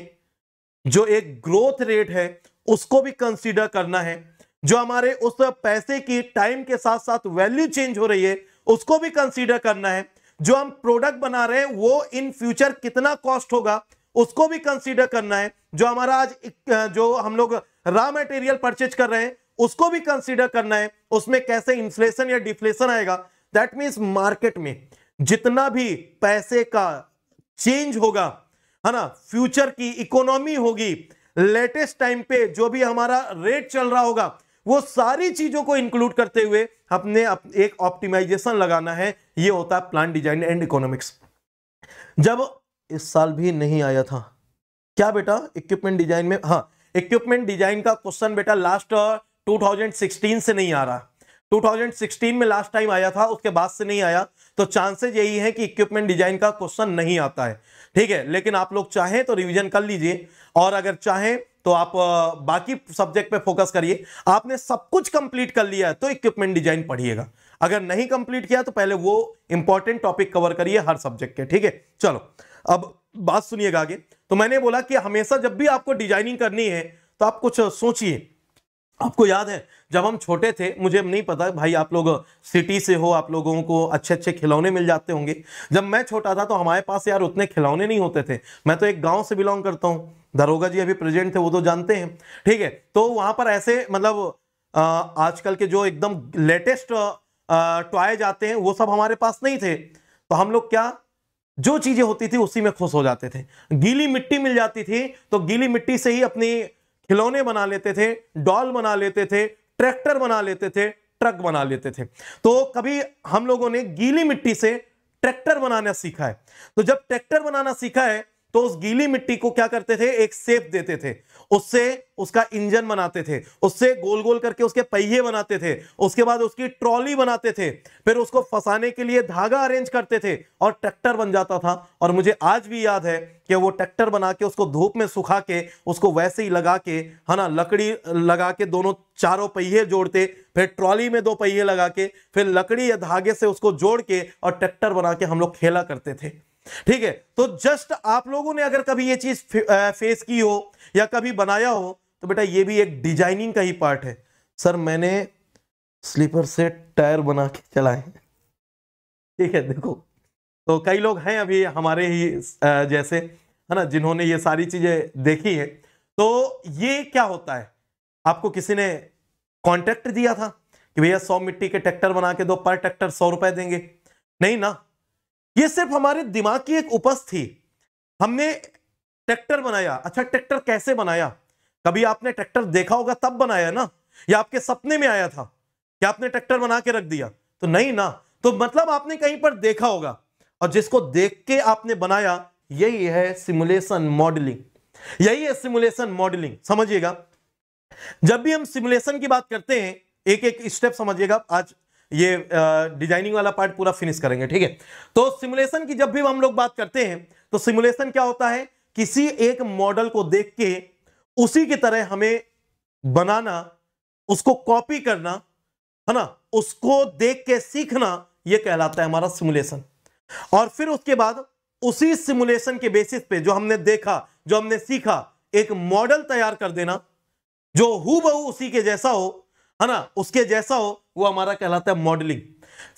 जो एक ग्रोथ रेट है उसको भी कंसीडर करना है जो हमारे उस पैसे की टाइम के साथ साथ वैल्यू चेंज हो रही है उसको भी कंसीडर करना है जो हम प्रोडक्ट बना रहे हैं वो इन फ्यूचर कितना कॉस्ट होगा उसको भी कंसीडर करना है जो हमारा आज जो हम लोग रॉ मटेरियल परचेज कर रहे हैं उसको भी कंसीडर करना है उसमें कैसे इन्फ्लेशन या डिफ्लेशन आएगा दैट मीन्स मार्केट में जितना भी पैसे का चेंज होगा है ना फ्यूचर की इकोनॉमी होगी लेटेस्ट टाइम पे जो भी हमारा रेट चल रहा होगा वो सारी चीजों को इंक्लूड करते हुए अप, एक ऑप्टिमाइजेशन लगाना है ये होता है प्लान डिजाइन एंड इकोनॉमिक्स जब इस साल भी नहीं आया था क्या बेटा इक्विपमेंट डिजाइन में हाँ इक्विपमेंट डिजाइन का क्वेश्चन बेटा लास्ट 2016 uh, से नहीं आ रहा 2016 में लास्ट टाइम आया था उसके बाद से नहीं आया तो चांसेस यही है कि इक्विपमेंट डिजाइन का क्वेश्चन नहीं आता है ठीक है लेकिन आप लोग चाहें तो रिवीजन कर लीजिए और अगर चाहें तो आप बाकी सब्जेक्ट पे फोकस करिए आपने सब कुछ कंप्लीट कर लिया है तो इक्विपमेंट डिजाइन पढ़िएगा अगर नहीं कंप्लीट किया तो पहले वो इंपॉर्टेंट टॉपिक कवर करिए हर सब्जेक्ट के ठीक है चलो अब बात सुनिएगा आगे तो मैंने बोला कि हमेशा जब भी आपको डिजाइनिंग करनी है तो आप कुछ सोचिए आपको याद है जब हम छोटे थे मुझे नहीं पता भाई आप लोग सिटी से हो आप लोगों को अच्छे अच्छे खिलौने मिल जाते होंगे जब मैं छोटा था तो हमारे पास यार उतने खिलौने नहीं होते थे मैं तो एक गांव से बिलोंग करता हूँ दरोगा जी अभी प्रेजेंट थे वो तो जानते हैं ठीक है तो वहाँ पर ऐसे मतलब आजकल के जो एकदम लेटेस्ट टॉय जाते हैं वो सब हमारे पास नहीं थे तो हम लोग क्या जो चीज़ें होती थी उसी में खुश हो जाते थे गीली मिट्टी मिल जाती थी तो गीली मिट्टी से ही अपनी खिलौने बना लेते थे डॉल बना लेते थे ट्रैक्टर बना लेते थे ट्रक बना लेते थे तो कभी हम लोगों ने गीली मिट्टी से ट्रैक्टर बनाना सीखा है तो जब ट्रैक्टर बनाना सीखा है तो उस गीली मिट्टी को क्या करते थे एक सेप देते थे उससे उसका इंजन बनाते थे उससे गोल गोल करके उसके पहिए बनाते थे उसके बाद उसकी ट्रॉली बनाते थे फिर उसको फंसाने के लिए धागा अरेंज करते थे और ट्रैक्टर बन जाता था और मुझे आज भी याद है कि वो ट्रैक्टर बना के उसको धूप में सुखा के उसको वैसे ही लगा के है ना लकड़ी लगा के दोनों चारों पहिए जोड़ते फिर ट्रॉली में दो पहिए लगा के फिर लकड़ी या धागे से उसको जोड़ के और ट्रैक्टर बना के हम लोग खेला करते थे ठीक है तो जस्ट आप लोगों ने अगर कभी ये चीज फेस की हो या कभी बनाया हो तो बेटा ये भी एक डिजाइनिंग का ही पार्ट है सर मैंने स्लीपर से टायर बना के चलाए ठीक है देखो तो कई लोग हैं अभी हमारे ही जैसे है ना जिन्होंने ये सारी चीजें देखी है तो ये क्या होता है आपको किसी ने कॉन्ट्रैक्ट दिया था कि भैया सौ मिट्टी के ट्रैक्टर बना के दो पर ट्रैक्टर सौ रुपए देंगे नहीं ना ये सिर्फ हमारे दिमाग की एक उपज थी हमने ट्रैक्टर बनाया अच्छा ट्रैक्टर कैसे बनाया कभी आपने ट्रैक्टर देखा होगा तब बनाया ना या आपके सपने में आया था कि आपने ट्रैक्टर बना के रख दिया तो नहीं ना तो मतलब आपने कहीं पर देखा होगा और जिसको देख के आपने बनाया यही है सिमुलेशन मॉडलिंग यही है सिमुलेशन मॉडलिंग समझिएगा जब भी हम सिमुलेशन की बात करते हैं एक एक स्टेप समझिएगा आज ये डिजाइनिंग वाला पार्ट पूरा फिनिश करेंगे ठीक है तो सिमुलेशन की जब भी हम लोग बात करते हैं तो सिमुलेशन क्या होता है किसी एक मॉडल को देख के उसी की तरह हमें बनाना उसको कॉपी करना है ना उसको देख के सीखना ये कहलाता है हमारा सिमुलेशन और फिर उसके बाद उसी सिमुलेशन के बेसिस पे जो हमने देखा जो हमने सीखा एक मॉडल तैयार कर देना जो हु उसी के जैसा हो है ना उसके जैसा हो वो हमारा कहलाता है मॉडलिंग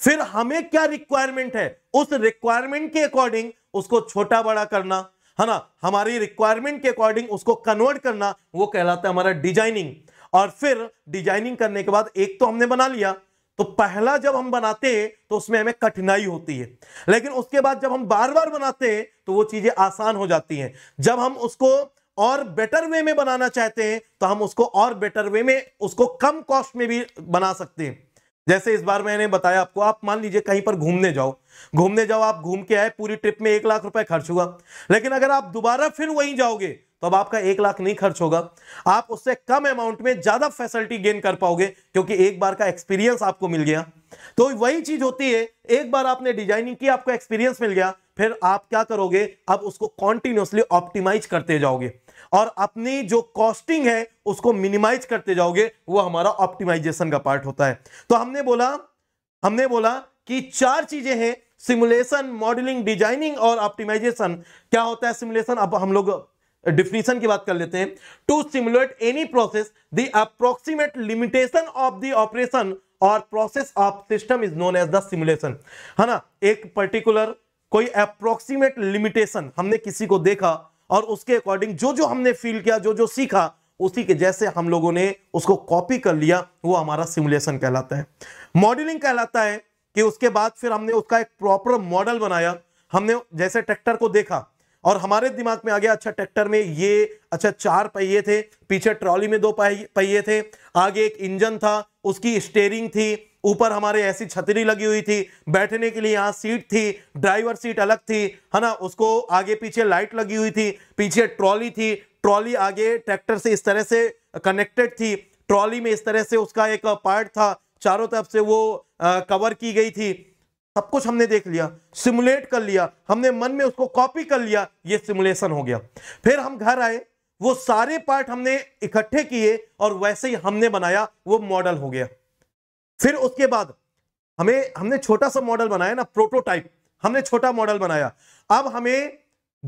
फिर हमें क्या रिक्वायरमेंट है उस रिक्वायरमेंट के अकॉर्डिंग उसको छोटा बड़ा करना है ना हमारी रिक्वायरमेंट के अकॉर्डिंग उसको कन्वर्ट करना वो कहलाता है हमारा डिजाइनिंग और फिर डिजाइनिंग करने के बाद एक तो हमने बना लिया तो पहला जब हम बनाते हैं तो उसमें हमें कठिनाई होती है लेकिन उसके बाद जब हम बार बार बनाते हैं तो वो चीजें आसान हो जाती हैं जब हम उसको और बेटर वे में बनाना चाहते हैं तो हम उसको और बेटर वे में उसको कम कॉस्ट में भी बना सकते हैं जैसे इस बार मैंने बताया आपको आप मान लीजिए कहीं पर घूमने जाओ घूमने जाओ आप घूम के आए पूरी ट्रिप में एक लाख रुपए खर्च हुआ लेकिन अगर आप दोबारा फिर वहीं जाओगे तो अब आपका एक लाख नहीं खर्च होगा आप उससे कम अमाउंट में ज्यादा फैसिलिटी गेन कर पाओगे क्योंकि एक बार का एक्सपीरियंस आपको मिल गया तो वही चीज होती है एक बार आपने डिजाइनिंग की आपको एक्सपीरियंस मिल गया फिर आप क्या करोगे अब उसको कॉन्टिन्यूसली ऑप्टिमाइज करते जाओगे और अपनी जो कॉस्टिंग है उसको मिनिमाइज करते जाओगे वो हमारा ऑप्टिमाइजेशन का पार्ट होता है तो हमने बोला हमने बोला कि चार चीजें हैं सिमुलेशन मॉडलिंग डिजाइनिंग और ऑप्टिमाइजेशन क्या होता है सिमुलेशन अब हम लोग डिफिनीशन की बात कर लेते हैं to simulate any process the approximate limitation of the operation और process of system is known as the simulation है ना एक पर्टिकुलर कोई अप्रोक्सीमेट लिमिटेशन हमने किसी को देखा और उसके अकॉर्डिंग जो जो हमने फील किया जो जो सीखा उसी के जैसे हम लोगों ने उसको कॉपी कर लिया वो हमारा सिमुलेशन कहलाता है मॉडलिंग कहलाता है कि उसके बाद फिर हमने उसका एक प्रॉपर मॉडल बनाया हमने जैसे ट्रैक्टर को देखा और हमारे दिमाग में आ गया अच्छा ट्रैक्टर में ये अच्छा चार पहिए थे पीछे ट्रॉली में दो पहिए थे आगे एक इंजन था उसकी स्टेयरिंग थी ऊपर हमारे ऐसी छतरी लगी हुई थी बैठने के लिए यहाँ सीट थी ड्राइवर सीट अलग थी है ना उसको आगे पीछे लाइट लगी हुई थी पीछे ट्रॉली थी ट्रॉली आगे ट्रैक्टर से इस तरह से कनेक्टेड थी ट्रॉली में इस तरह से उसका एक पार्ट था चारों तरफ से वो आ, कवर की गई थी सब कुछ हमने देख लिया सिमुलेट कर लिया हमने मन में उसको कॉपी कर लिया ये सिमुलेशन हो गया फिर हम घर आए वो सारे पार्ट हमने इकट्ठे किए और वैसे ही हमने बनाया वो मॉडल हो गया फिर उसके बाद हमें हमने छोटा सा मॉडल बनाया ना प्रोटोटाइप हमने छोटा मॉडल बनाया अब हमें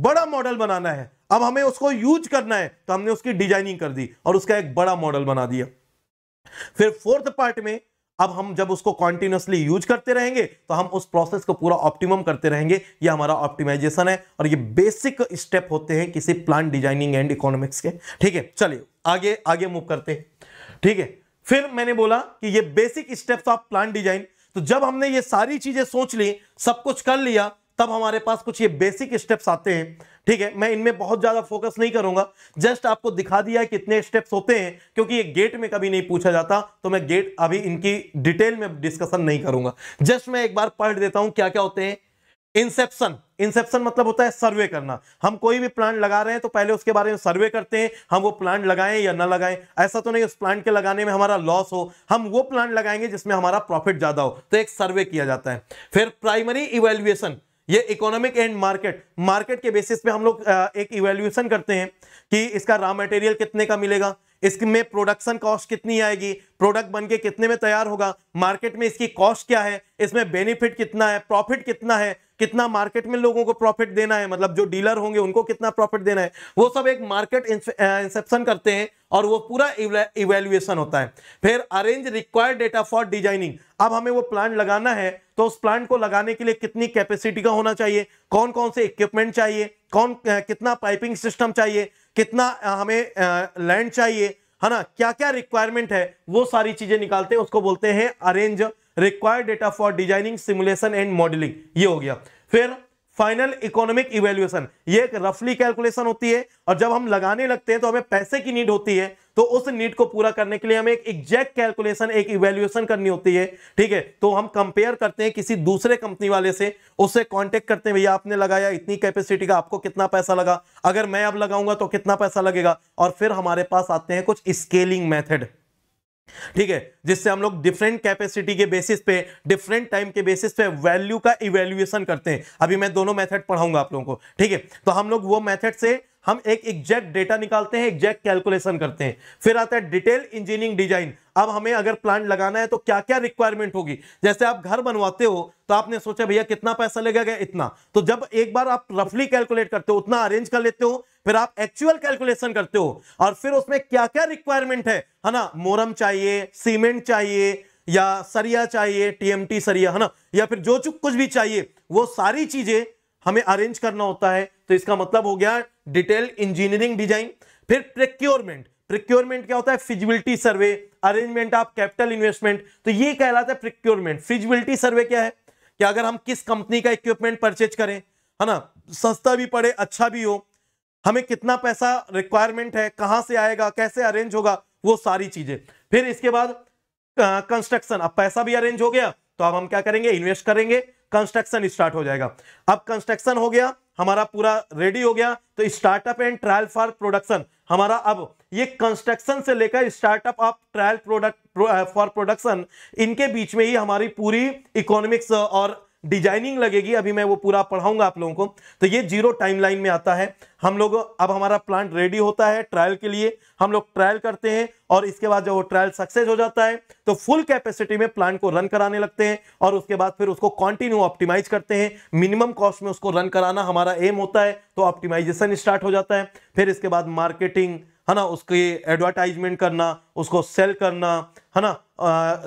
बड़ा मॉडल बनाना है अब हमें उसको यूज करना है तो हमने उसकी डिजाइनिंग कर दी और उसका एक बड़ा मॉडल बना दिया फिर फोर्थ पार्ट में अब हम जब उसको कॉन्टिन्यूसली यूज करते रहेंगे तो हम उस प्रोसेस को पूरा ऑप्टिमम करते रहेंगे ये हमारा ऑप्टिमाइजेशन है और ये बेसिक स्टेप होते हैं किसी प्लांट डिजाइनिंग एंड इकोनॉमिक्स के ठीक है चलिए आगे आगे मूव करते हैं ठीक है फिर मैंने बोला कि ये basic steps of plan design तो जब हमने ये सारी चीजें सोच ली सब कुछ कर लिया तब हमारे पास कुछ ये बेसिक स्टेप्स आते हैं ठीक है मैं इनमें बहुत ज्यादा फोकस नहीं करूंगा जस्ट आपको दिखा दिया है कितने स्टेप्स होते हैं क्योंकि ये गेट में कभी नहीं पूछा जाता तो मैं गेट अभी इनकी डिटेल में डिस्कशन नहीं करूंगा जस्ट मैं एक बार पढ़ देता हूं क्या क्या होते हैं इंसेप्शन इंसेप्शन मतलब होता है सर्वे करना हम कोई भी प्लांट लगा रहे हैं तो पहले उसके बारे में सर्वे करते हैं हम वो प्लांट लगाएं या ना लगाएं ऐसा तो नहीं उस प्लांट के लगाने में हमारा लॉस हो हम वो प्लांट लगाएंगे जिसमें हमारा प्रॉफिट ज्यादा हो तो एक सर्वे किया जाता है फिर प्राइमरी इवेल्युएशन ये इकोनॉमिक एंड मार्केट मार्केट के बेसिस पे हम लोग एक इवेल्युएशन करते हैं कि इसका रॉ मटेरियल कितने का मिलेगा इसमें प्रोडक्शन कॉस्ट कितनी आएगी प्रोडक्ट बनके कितने में तैयार होगा मार्केट में इसकी कॉस्ट क्या है इसमें बेनिफिट कितना है प्रॉफिट कितना है कितना मार्केट में लोगों को प्रॉफिट देना है मतलब जो डीलर होंगे उनको कितना प्रॉफिट देना है वो सब एक मार्केट इंसेप्शन करते हैं और वो पूरा इवेल्युएशन होता है फिर arrange required data for designing अब हमें वो प्लांट लगाना है तो उस प्लांट को लगाने के लिए कितनी कैपेसिटी का होना चाहिए कौन कौन से इक्विपमेंट चाहिए कौन कितना पाइपिंग सिस्टम चाहिए कितना हमें लैंड चाहिए है ना क्या क्या रिक्वायरमेंट है वो सारी चीजें निकालते हैं उसको बोलते हैं arrange required data for designing simulation and modelling ये हो गया फिर फाइनल इकोनॉमिक इवेल्युएशन ये एक रफली कैलकुलेशन होती है और जब हम लगाने लगते हैं तो हमें पैसे की नीड होती है तो उस नीड को पूरा करने के लिए हमें एक एग्जैक्ट कैलकुलेशन एक इवेल्युएशन करनी होती है ठीक है तो हम कंपेयर करते हैं किसी दूसरे कंपनी वाले से उससे कांटेक्ट करते हैं भैया आपने लगाया इतनी कैपेसिटी का आपको कितना पैसा लगा अगर मैं अब लगाऊंगा तो कितना पैसा लगेगा और फिर हमारे पास आते हैं कुछ स्केलिंग मैथड ठीक है जिससे हम लोग डिफरेंट कैपेसिटी के बेसिस पे डिफरेंट टाइम के बेसिस पे वैल्यू का इवेल्युएशन करते हैं अभी मैं दोनों मेथड पढ़ाऊंगा आप लोगों को ठीक है तो हम लोग वो मेथड से हम एक एग्जैक्ट डेटा निकालते हैं एग्जैक्ट कैलकुलेशन करते हैं फिर आता है डिटेल इंजीनियरिंग डिजाइन अब हमें अगर प्लांट लगाना है तो क्या क्या रिक्वायरमेंट होगी जैसे आप घर बनवाते हो तो आपने सोचा भैया कितना पैसा लगेगा इतना तो जब एक बार आप रफली कैलकुलेट करते हो उतना अरेंज कर लेते हो फिर आप एक्चुअल कैलकुलेशन करते हो और फिर उसमें क्या क्या रिक्वायरमेंट है है ना मोरम चाहिए सीमेंट चाहिए या सरिया चाहिए टीएमटी सरिया है ना या फिर जो कुछ भी चाहिए वो सारी चीजें हमें अरेंज करना होता है तो इसका मतलब हो गया डिटेल इंजीनियरिंग डिजाइन फिर प्रिक्योरमेंट प्रिक्योरमेंट क्या होता है feasibility survey arrangement of capital investment तो ये कहलाता है प्रिक्योरमेंट फिजिबिलिटी सर्वे क्या है कि अगर हम किस कंपनी का इक्विपमेंट परचेज करें है ना सस्ता भी पड़े अच्छा भी हो हमें कितना पैसा रिक्वायरमेंट है कहां से आएगा कैसे अरेंज होगा वो सारी चीजें फिर इसके बाद कंस्ट्रक्शन अब पैसा भी अरेंज हो गया तो अब हम क्या करेंगे इन्वेस्ट करेंगे कंस्ट्रक्शन स्टार्ट हो जाएगा अब कंस्ट्रक्शन हो गया हमारा पूरा रेडी हो गया तो startup and trial for production हमारा अब ये कंस्ट्रक्शन से लेकर startup of trial product for production इनके बीच में ही हमारी पूरी इकोनॉमिक्स और डिजाइनिंग लगेगी अभी मैं वो पूरा पढ़ाऊंगा आप लोगों को तो ये जीरो टाइमलाइन में आता है हम लोग अब हमारा प्लांट रेडी होता है ट्रायल के लिए हम लोग ट्रायल करते हैं और इसके बाद जब वो ट्रायल सक्सेस हो जाता है तो फुल कैपेसिटी में प्लांट को रन कराने लगते हैं और उसके बाद फिर उसको कॉन्टिन्यू ऑप्टिमाइज करते हैं मिनिमम कॉस्ट में उसको रन कराना हमारा एम होता है तो ऑप्टिमाइजेशन स्टार्ट हो जाता है फिर इसके बाद मार्केटिंग है ना उसके एडवर्टाइजमेंट करना उसको सेल करना है ना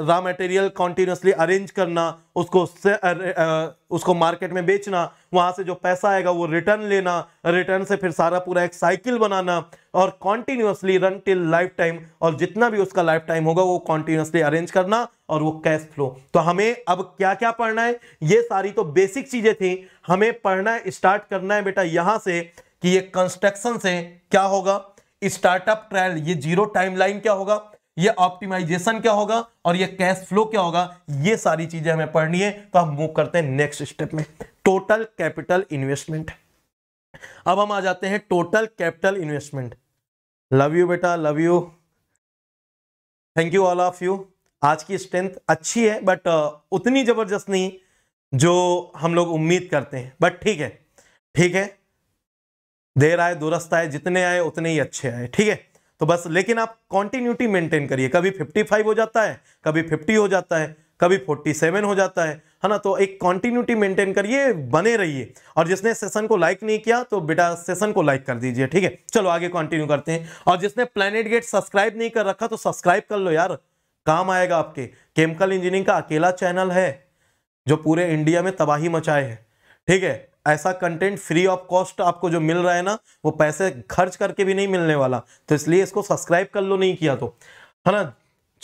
रॉ मटेरियल कॉन्टीन्यूसली अरेंज करना उसको से, आ, आ, उसको मार्केट में बेचना वहाँ से जो पैसा आएगा वो रिटर्न लेना रिटर्न से फिर सारा पूरा एक साइकिल बनाना और continuously run till lifetime और जितना भी उसका लाइफ टाइम होगा वो कॉन्टीन्यूसली अरेंज करना और वो कैश फ्लो तो हमें अब क्या क्या पढ़ना है ये सारी तो बेसिक चीज़ें थी हमें पढ़ना स्टार्ट करना है बेटा यहाँ से कि ये कंस्ट्रक्शन से क्या होगा स्टार्टअप ट्रायल ये जीरो टाइमलाइन क्या होगा ये ऑप्टिमाइजेशन क्या होगा और ये कैश फ्लो क्या होगा ये सारी चीजें हमें पढ़नी है तो हम मूव करते हैं नेक्स्ट स्टेप में टोटल कैपिटल इन्वेस्टमेंट अब हम आ जाते हैं total capital investment love you बेटा love you thank you all of you आज की स्ट्रेंथ अच्छी है बट uh, उतनी जबरदस्त नहीं जो हम लोग उम्मीद करते हैं बट ठीक है ठीक है देर आए दुरस्त आए जितने आए उतने ही अच्छे आए ठीक है तो बस लेकिन आप कॉन्टिन्यूटी मेंटेन करिए कभी 55 हो जाता है कभी 50 हो जाता है कभी 47 हो जाता है है ना तो एक कॉन्टिन्यूटी मेंटेन करिए बने रहिए और जिसने सेशन को लाइक नहीं किया तो बेटा सेशन को लाइक कर दीजिए ठीक है चलो आगे कंटिन्यू करते हैं और जिसने प्लानिट गेट सब्सक्राइब नहीं कर रखा तो सब्सक्राइब कर लो यार काम आएगा आपके केमिकल इंजीनियरिंग का अकेला चैनल है जो पूरे इंडिया में तबाही मचाए है ठीक है ऐसा कंटेंट फ्री ऑफ कॉस्ट आपको जो मिल रहा है ना वो पैसे खर्च करके भी नहीं मिलने वाला तो इसलिए इसको सब्सक्राइब कर लो नहीं किया तो है ना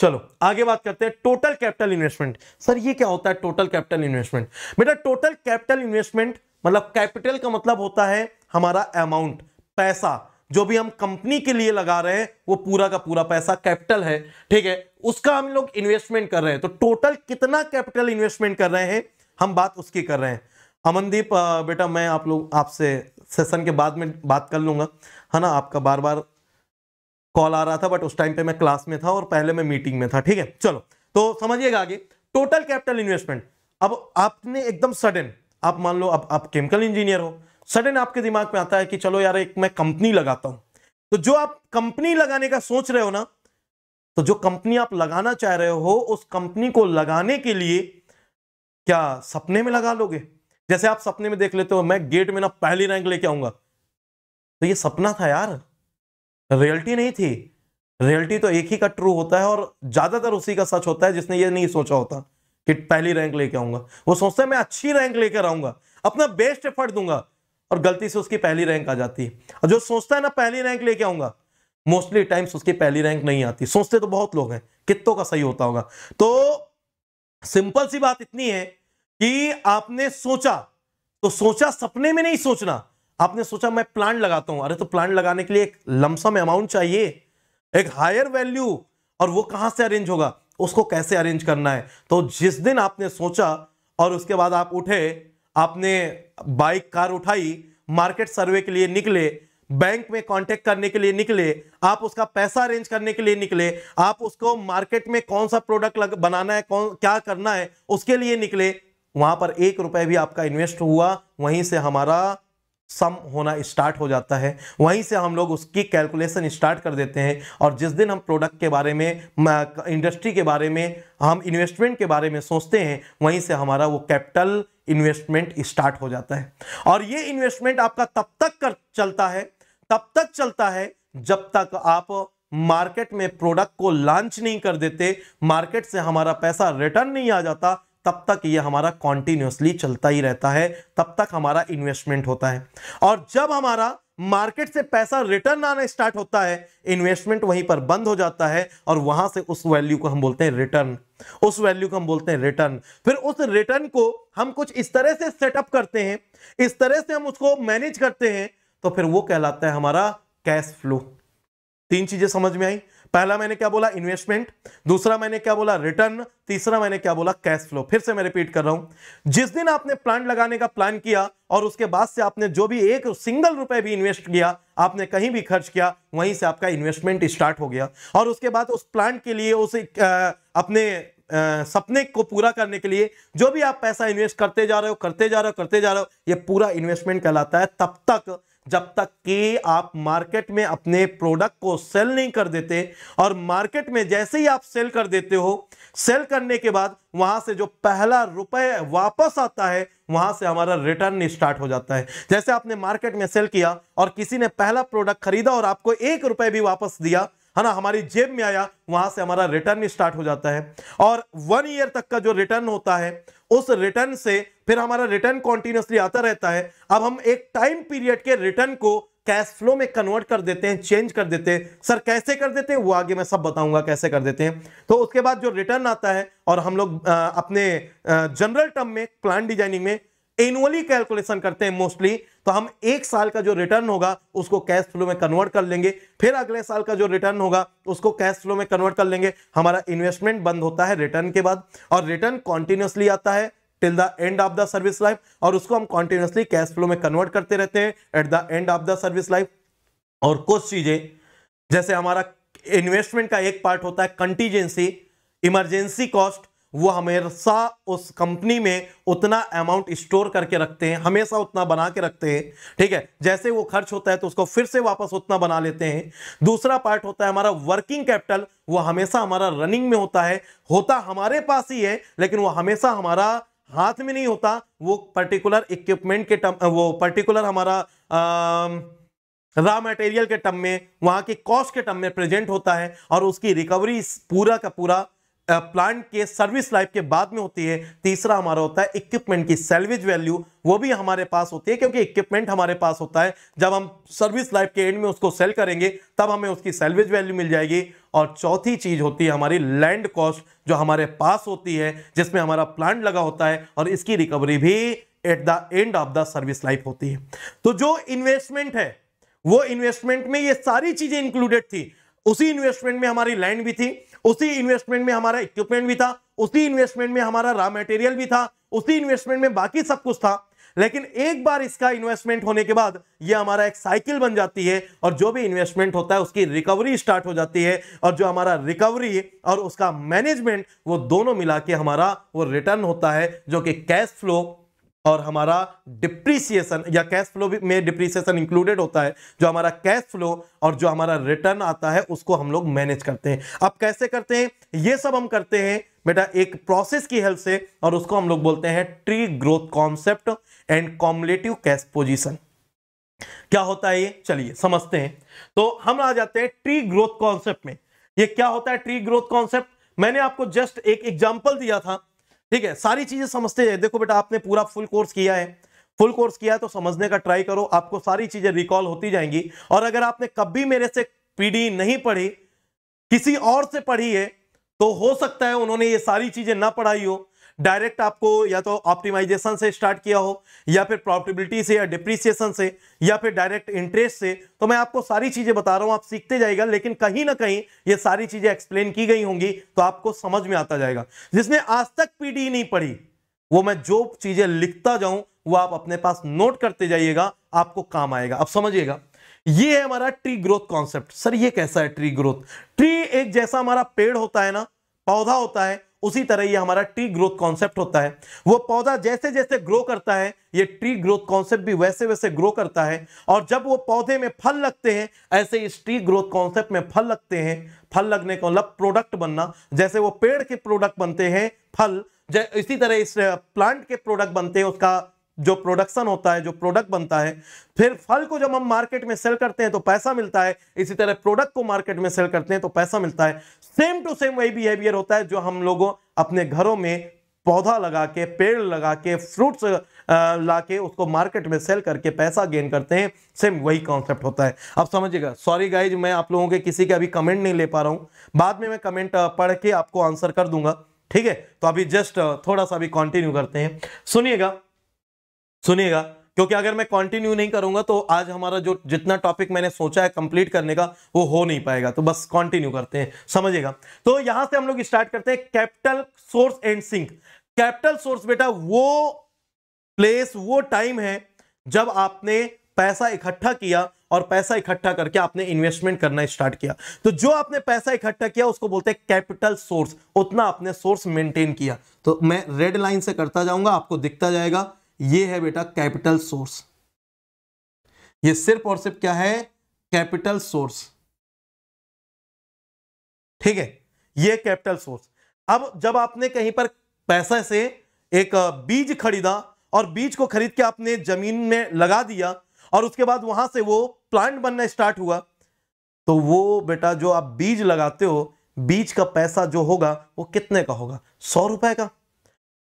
चलो आगे बात करते हैं टोटल कैपिटल इन्वेस्टमेंट सर ये क्या होता है टोटल कैपिटल इन्वेस्टमेंट बेटा टोटल कैपिटल इन्वेस्टमेंट मतलब कैपिटल का मतलब होता है हमारा अमाउंट पैसा जो भी हम कंपनी के लिए लगा रहे हैं वो पूरा का पूरा पैसा कैपिटल है ठीक है उसका हम लोग इन्वेस्टमेंट कर रहे हैं तो टोटल कितना कैपिटल इन्वेस्टमेंट कर रहे हैं हम बात उसकी कर रहे हैं अमनदीप बेटा मैं आप लोग आपसे सेशन के बाद में बात कर लूँगा है ना आपका बार बार कॉल आ रहा था बट उस टाइम पे मैं क्लास में था और पहले मैं मीटिंग में था ठीक है चलो तो समझिएगा आगे टोटल कैपिटल इन्वेस्टमेंट अब आपने एकदम सडन आप मान लो अब आप केमिकल इंजीनियर हो सडन आपके दिमाग में आता है कि चलो यार एक मैं कंपनी लगाता हूं तो जो आप कंपनी लगाने का सोच रहे हो ना तो जो कंपनी आप लगाना चाह रहे हो उस कंपनी को लगाने के लिए क्या सपने में लगा लोगे जैसे आप सपने में देख लेते हो मैं गेट में ना पहली रैंक लेके आऊंगा तो ये सपना था यार रियलिटी नहीं थी रियलिटी तो एक ही का ट्रू होता है और ज्यादातर उसी का सच होता है जिसने ये नहीं सोचा होता कि पहली रैंक लेके आऊंगा वो सोचता है मैं अच्छी रैंक लेकर आऊंगा अपना बेस्ट एफर्ट दूंगा और गलती से उसकी पहली रैंक आ जाती है और जो सोचता है ना पहली रैंक लेके आऊंगा मोस्टली टाइम्स उसकी पहली रैंक नहीं आती सोचते तो बहुत लोग हैं कितों का सही होता होगा तो सिंपल सी बात इतनी है कि आपने सोचा तो सोचा सपने में नहीं सोचना आपने सोचा मैं प्लांट लगाता हूं अरे तो प्लांट लगाने के लिए एक लमसम अमाउंट चाहिए एक हायर वैल्यू और वो कहां से अरेंज होगा उसको कैसे अरेंज करना है तो जिस दिन आपने सोचा और उसके बाद आप उठे आपने बाइक कार उठाई मार्केट सर्वे के लिए निकले बैंक में कांटेक्ट करने के लिए निकले आप उसका पैसा अरेंज करने के लिए निकले आप उसको मार्केट में कौन सा प्रोडक्ट बनाना है कौन क्या करना है उसके लिए निकले वहाँ पर एक रुपये भी आपका इन्वेस्ट हुआ वहीं से हमारा सम होना स्टार्ट हो जाता है वहीं से हम लोग उसकी कैलकुलेशन स्टार्ट कर देते हैं और जिस दिन हम प्रोडक्ट के बारे में इंडस्ट्री के बारे में हम इन्वेस्टमेंट के बारे में सोचते हैं वहीं से हमारा वो कैपिटल इन्वेस्टमेंट स्टार्ट हो जाता है और ये इन्वेस्टमेंट आपका तब तक कर चलता है तब तक चलता है जब तक आप मार्केट में प्रोडक्ट को लॉन्च नहीं कर देते मार्केट से हमारा पैसा रिटर्न नहीं आ जाता तब तक ये हमारा कॉन्टिन्यूसली चलता ही रहता है तब तक हमारा इन्वेस्टमेंट होता है और जब हमारा मार्केट से पैसा रिटर्न आना स्टार्ट होता है इन्वेस्टमेंट वहीं पर बंद हो जाता है और वहां से उस वैल्यू को हम बोलते हैं रिटर्न उस वैल्यू को हम बोलते हैं रिटर्न फिर उस रिटर्न को हम कुछ इस तरह से सेटअप करते हैं इस तरह से हम उसको मैनेज करते हैं तो फिर वो कहलाता है हमारा कैश फ्लो तीन चीजें समझ में आई पहला मैंने क्या बोला इन्वेस्टमेंट दूसरा मैंने क्या बोला रिटर्न तीसरा मैंने क्या बोला कैश फ्लो फिर से मैं रिपीट कर रहा हूं जिस दिन आपने प्लांट लगाने का प्लान किया और उसके बाद से आपने जो भी एक सिंगल रुपए भी इन्वेस्ट किया आपने कहीं भी खर्च किया वहीं से आपका इन्वेस्टमेंट स्टार्ट हो गया और उसके बाद उस प्लांट के लिए उस अपने आ, सपने को पूरा करने के लिए जो भी आप पैसा इन्वेस्ट करते जा रहे हो करते जा रहे हो करते जा रहे हो ये पूरा इन्वेस्टमेंट कहलाता है तब तक जब तक कि आप मार्केट में अपने प्रोडक्ट को सेल नहीं कर देते और मार्केट में जैसे ही आप सेल कर देते हो सेल करने के बाद वहां से जो पहला रुपए वापस आता है वहां से हमारा रिटर्न स्टार्ट हो जाता है जैसे आपने मार्केट में सेल किया और किसी ने पहला प्रोडक्ट खरीदा और आपको एक रुपए भी वापस दिया है हाँ ना हमारी जेब में आया वहां से हमारा रिटर्न स्टार्ट हो जाता है और वन ईयर तक का जो रिटर्न होता है उस रिटर्न से फिर हमारा रिटर्न कॉन्टिन्यूसली आता रहता है अब हम एक टाइम पीरियड के रिटर्न को कैश फ्लो में कन्वर्ट कर देते हैं चेंज कर देते हैं सर कैसे कर देते हैं वो आगे मैं सब बताऊंगा कैसे कर देते हैं तो उसके बाद जो रिटर्न आता है और हम लोग अपने जनरल टर्म में प्लान डिजाइनिंग में एनुअली कैलकुलेशन करते हैं मोस्टली तो हम एक साल का जो रिटर्न होगा उसको कैश फ्लो में कन्वर्ट कर लेंगे फिर अगले साल का जो रिटर्न होगा उसको कैश फ्लो में कन्वर्ट कर लेंगे हमारा इन्वेस्टमेंट बंद होता है रिटर्न के बाद और रिटर्न कॉन्टिन्यूसली आता है till the end of the service life और उसको हम कॉन्टिन्यूसली कैश फ्लो में कन्वर्ट करते रहते हैं at the end of the service life और कुछ चीजें जैसे हमारा इन्वेस्टमेंट का एक पार्ट होता है कंटीजेंसी इमरजेंसी कॉस्ट वो हमेशा उस कंपनी में उतना अमाउंट स्टोर करके रखते हैं हमेशा उतना बना के रखते हैं ठीक है जैसे वो खर्च होता है तो उसको फिर से वापस उतना बना लेते हैं दूसरा पार्ट होता है हमारा वर्किंग कैपिटल वो हमेशा हमारा रनिंग में होता है होता हमारे पास ही है लेकिन वो हमेशा हमारा हाथ में नहीं होता वो पर्टिकुलर इक्विपमेंट के टम वो पर्टिकुलर हमारा रॉ मटेरियल के टम में वहाँ की कॉस्ट के टम में प्रेजेंट होता है और उसकी रिकवरी पूरा का पूरा प्लांट के सर्विस लाइफ के बाद में होती है तीसरा हमारा होता है इक्विपमेंट की सेल्वेज वैल्यू वो भी हमारे पास होती है क्योंकि इक्विपमेंट हमारे पास होता है जब हम सर्विस लाइफ के एंड में उसको सेल करेंगे तब हमें उसकी सेल्वेज वैल्यू मिल जाएगी और चौथी चीज होती है हमारी लैंड कॉस्ट जो हमारे पास होती है जिसमें हमारा प्लांट लगा होता है और इसकी रिकवरी भी at the end of the service life होती है तो जो इन्वेस्टमेंट है वो इन्वेस्टमेंट में ये सारी चीजें इंक्लूडेड थी उसी इन्वेस्टमेंट में हमारी लैंड भी थी उसी इन्वेस्टमेंट में हमारा इक्विपमेंट भी था उसी इन्वेस्टमेंट में हमारा रॉ मटेरियल भी था उसी इन्वेस्टमेंट में बाकी सब कुछ था लेकिन एक बार इसका इन्वेस्टमेंट होने के बाद यह हमारा एक साइकिल बन जाती है और जो भी इन्वेस्टमेंट होता है उसकी रिकवरी स्टार्ट हो जाती है और जो हमारा रिकवरी और उसका मैनेजमेंट वो दोनों मिला के हमारा वो रिटर्न होता है जो कि कैश फ्लो और हमारा डिप्रीसिएशन या कैश फ्लो में डिप्रीसिएशन इंक्लूडेड होता है जो हमारा कैश फ्लो और जो हमारा रिटर्न आता है उसको हम लोग मैनेज करते हैं अब कैसे करते हैं ये सब हम करते हैं बेटा एक प्रोसेस की हेल्प से और उसको हम लोग बोलते हैं tree growth concept and cumulative cash position क्या होता है ये चलिए समझते हैं तो हम आ जाते हैं ट्री ग्रोथ कॉन्सेप्ट में ये क्या होता है ट्री ग्रोथ कॉन्सेप्ट मैंने आपको जस्ट एक एग्जाम्पल दिया था ठीक है सारी चीजें समझते हैं देखो बेटा आपने पूरा फुल कोर्स किया है फुल कोर्स किया है तो समझने का ट्राई करो आपको सारी चीजें रिकॉल होती जाएंगी और अगर आपने कभी मेरे से पीडी नहीं पढ़ी किसी और से पढ़ी है तो हो सकता है उन्होंने ये सारी चीजें ना पढ़ाई हो डायरेक्ट आपको या तो ऑप्टिमाइजेशन से स्टार्ट किया हो या फिर प्रॉफिटेबिलिटी से या डिप्रिसिएशन से या फिर डायरेक्ट इंटरेस्ट से तो मैं आपको सारी चीज़ें बता रहा हूं आप सीखते जाएगा लेकिन कहीं ना कहीं ये सारी चीज़ें एक्सप्लेन की गई होंगी तो आपको समझ में आता जाएगा जिसने आज तक पीडी e नहीं पढ़ी वो मैं जो चीज़ें लिखता जाऊं वो आप अपने पास नोट करते जाइएगा आपको काम आएगा आप समझिएगा ये है हमारा ट्री ग्रोथ कॉन्सेप्ट सर ये कैसा है ट्री ग्रोथ ट्री एक जैसा हमारा पेड़ होता है ना पौधा होता है उसी तरह ये हमारा ट्री ग्रोथ कॉन्सेप्ट होता है वो पौधा जैसे जैसे ग्रो करता है ये ट्री ग्रोथ कॉन्सेप्ट भी वैसे वैसे ग्रो करता है और जब वो पौधे में फल लगते हैं ऐसे इस ट्री ग्रोथ कॉन्सेप्ट में फल लगते हैं फल लगने का मतलब प्रोडक्ट बनना जैसे वो पेड़ के प्रोडक्ट बनते हैं फल इसी तरह इस प्लांट के प्रोडक्ट बनते हैं उसका जो प्रोडक्शन होता है जो प्रोडक्ट बनता है फिर फल को जब हम मार्केट में सेल करते हैं तो पैसा मिलता है इसी तरह प्रोडक्ट को मार्केट में सेल करते हैं तो पैसा मिलता है सेम टू सेम वही बिहेवियर होता है जो हम लोगों अपने घरों में पौधा लगा के पेड़ लगा के फ्रूट्स ला के उसको मार्केट में सेल करके पैसा गेन करते हैं सेम वही कॉन्सेप्ट होता है अब समझिएगा सॉरी गाइज मैं आप लोगों के किसी के अभी कमेंट नहीं ले पा रहा हूँ बाद में मैं कमेंट पढ़ के आपको आंसर कर दूंगा ठीक है तो अभी जस्ट थोड़ा सा अभी कंटिन्यू करते हैं सुनिएगा सुनिएगा क्योंकि अगर मैं कंटिन्यू नहीं करूंगा तो आज हमारा जो जितना टॉपिक मैंने सोचा है कंप्लीट करने का वो हो नहीं पाएगा तो बस कंटिन्यू करते हैं समझिएगा तो यहां से हम लोग स्टार्ट करते हैं capital source and sink capital source बेटा वो प्लेस वो टाइम है जब आपने पैसा इकट्ठा किया और पैसा इकट्ठा करके आपने इन्वेस्टमेंट करना स्टार्ट किया तो जो आपने पैसा इकट्ठा किया उसको बोलते हैं कैपिटल सोर्स उतना आपने सोर्स मेंटेन किया तो मैं रेड लाइन से करता जाऊंगा आपको दिखता जाएगा ये है बेटा कैपिटल सोर्स ये सिर्फ और सिर्फ क्या है कैपिटल सोर्स ठीक है ये कैपिटल सोर्स अब जब आपने कहीं पर पैसे से एक बीज खरीदा और बीज को खरीद के आपने जमीन में लगा दिया और उसके बाद वहां से वो प्लांट बनना स्टार्ट हुआ तो वो बेटा जो आप बीज लगाते हो बीज का पैसा जो होगा वो कितने का होगा सौ रुपए का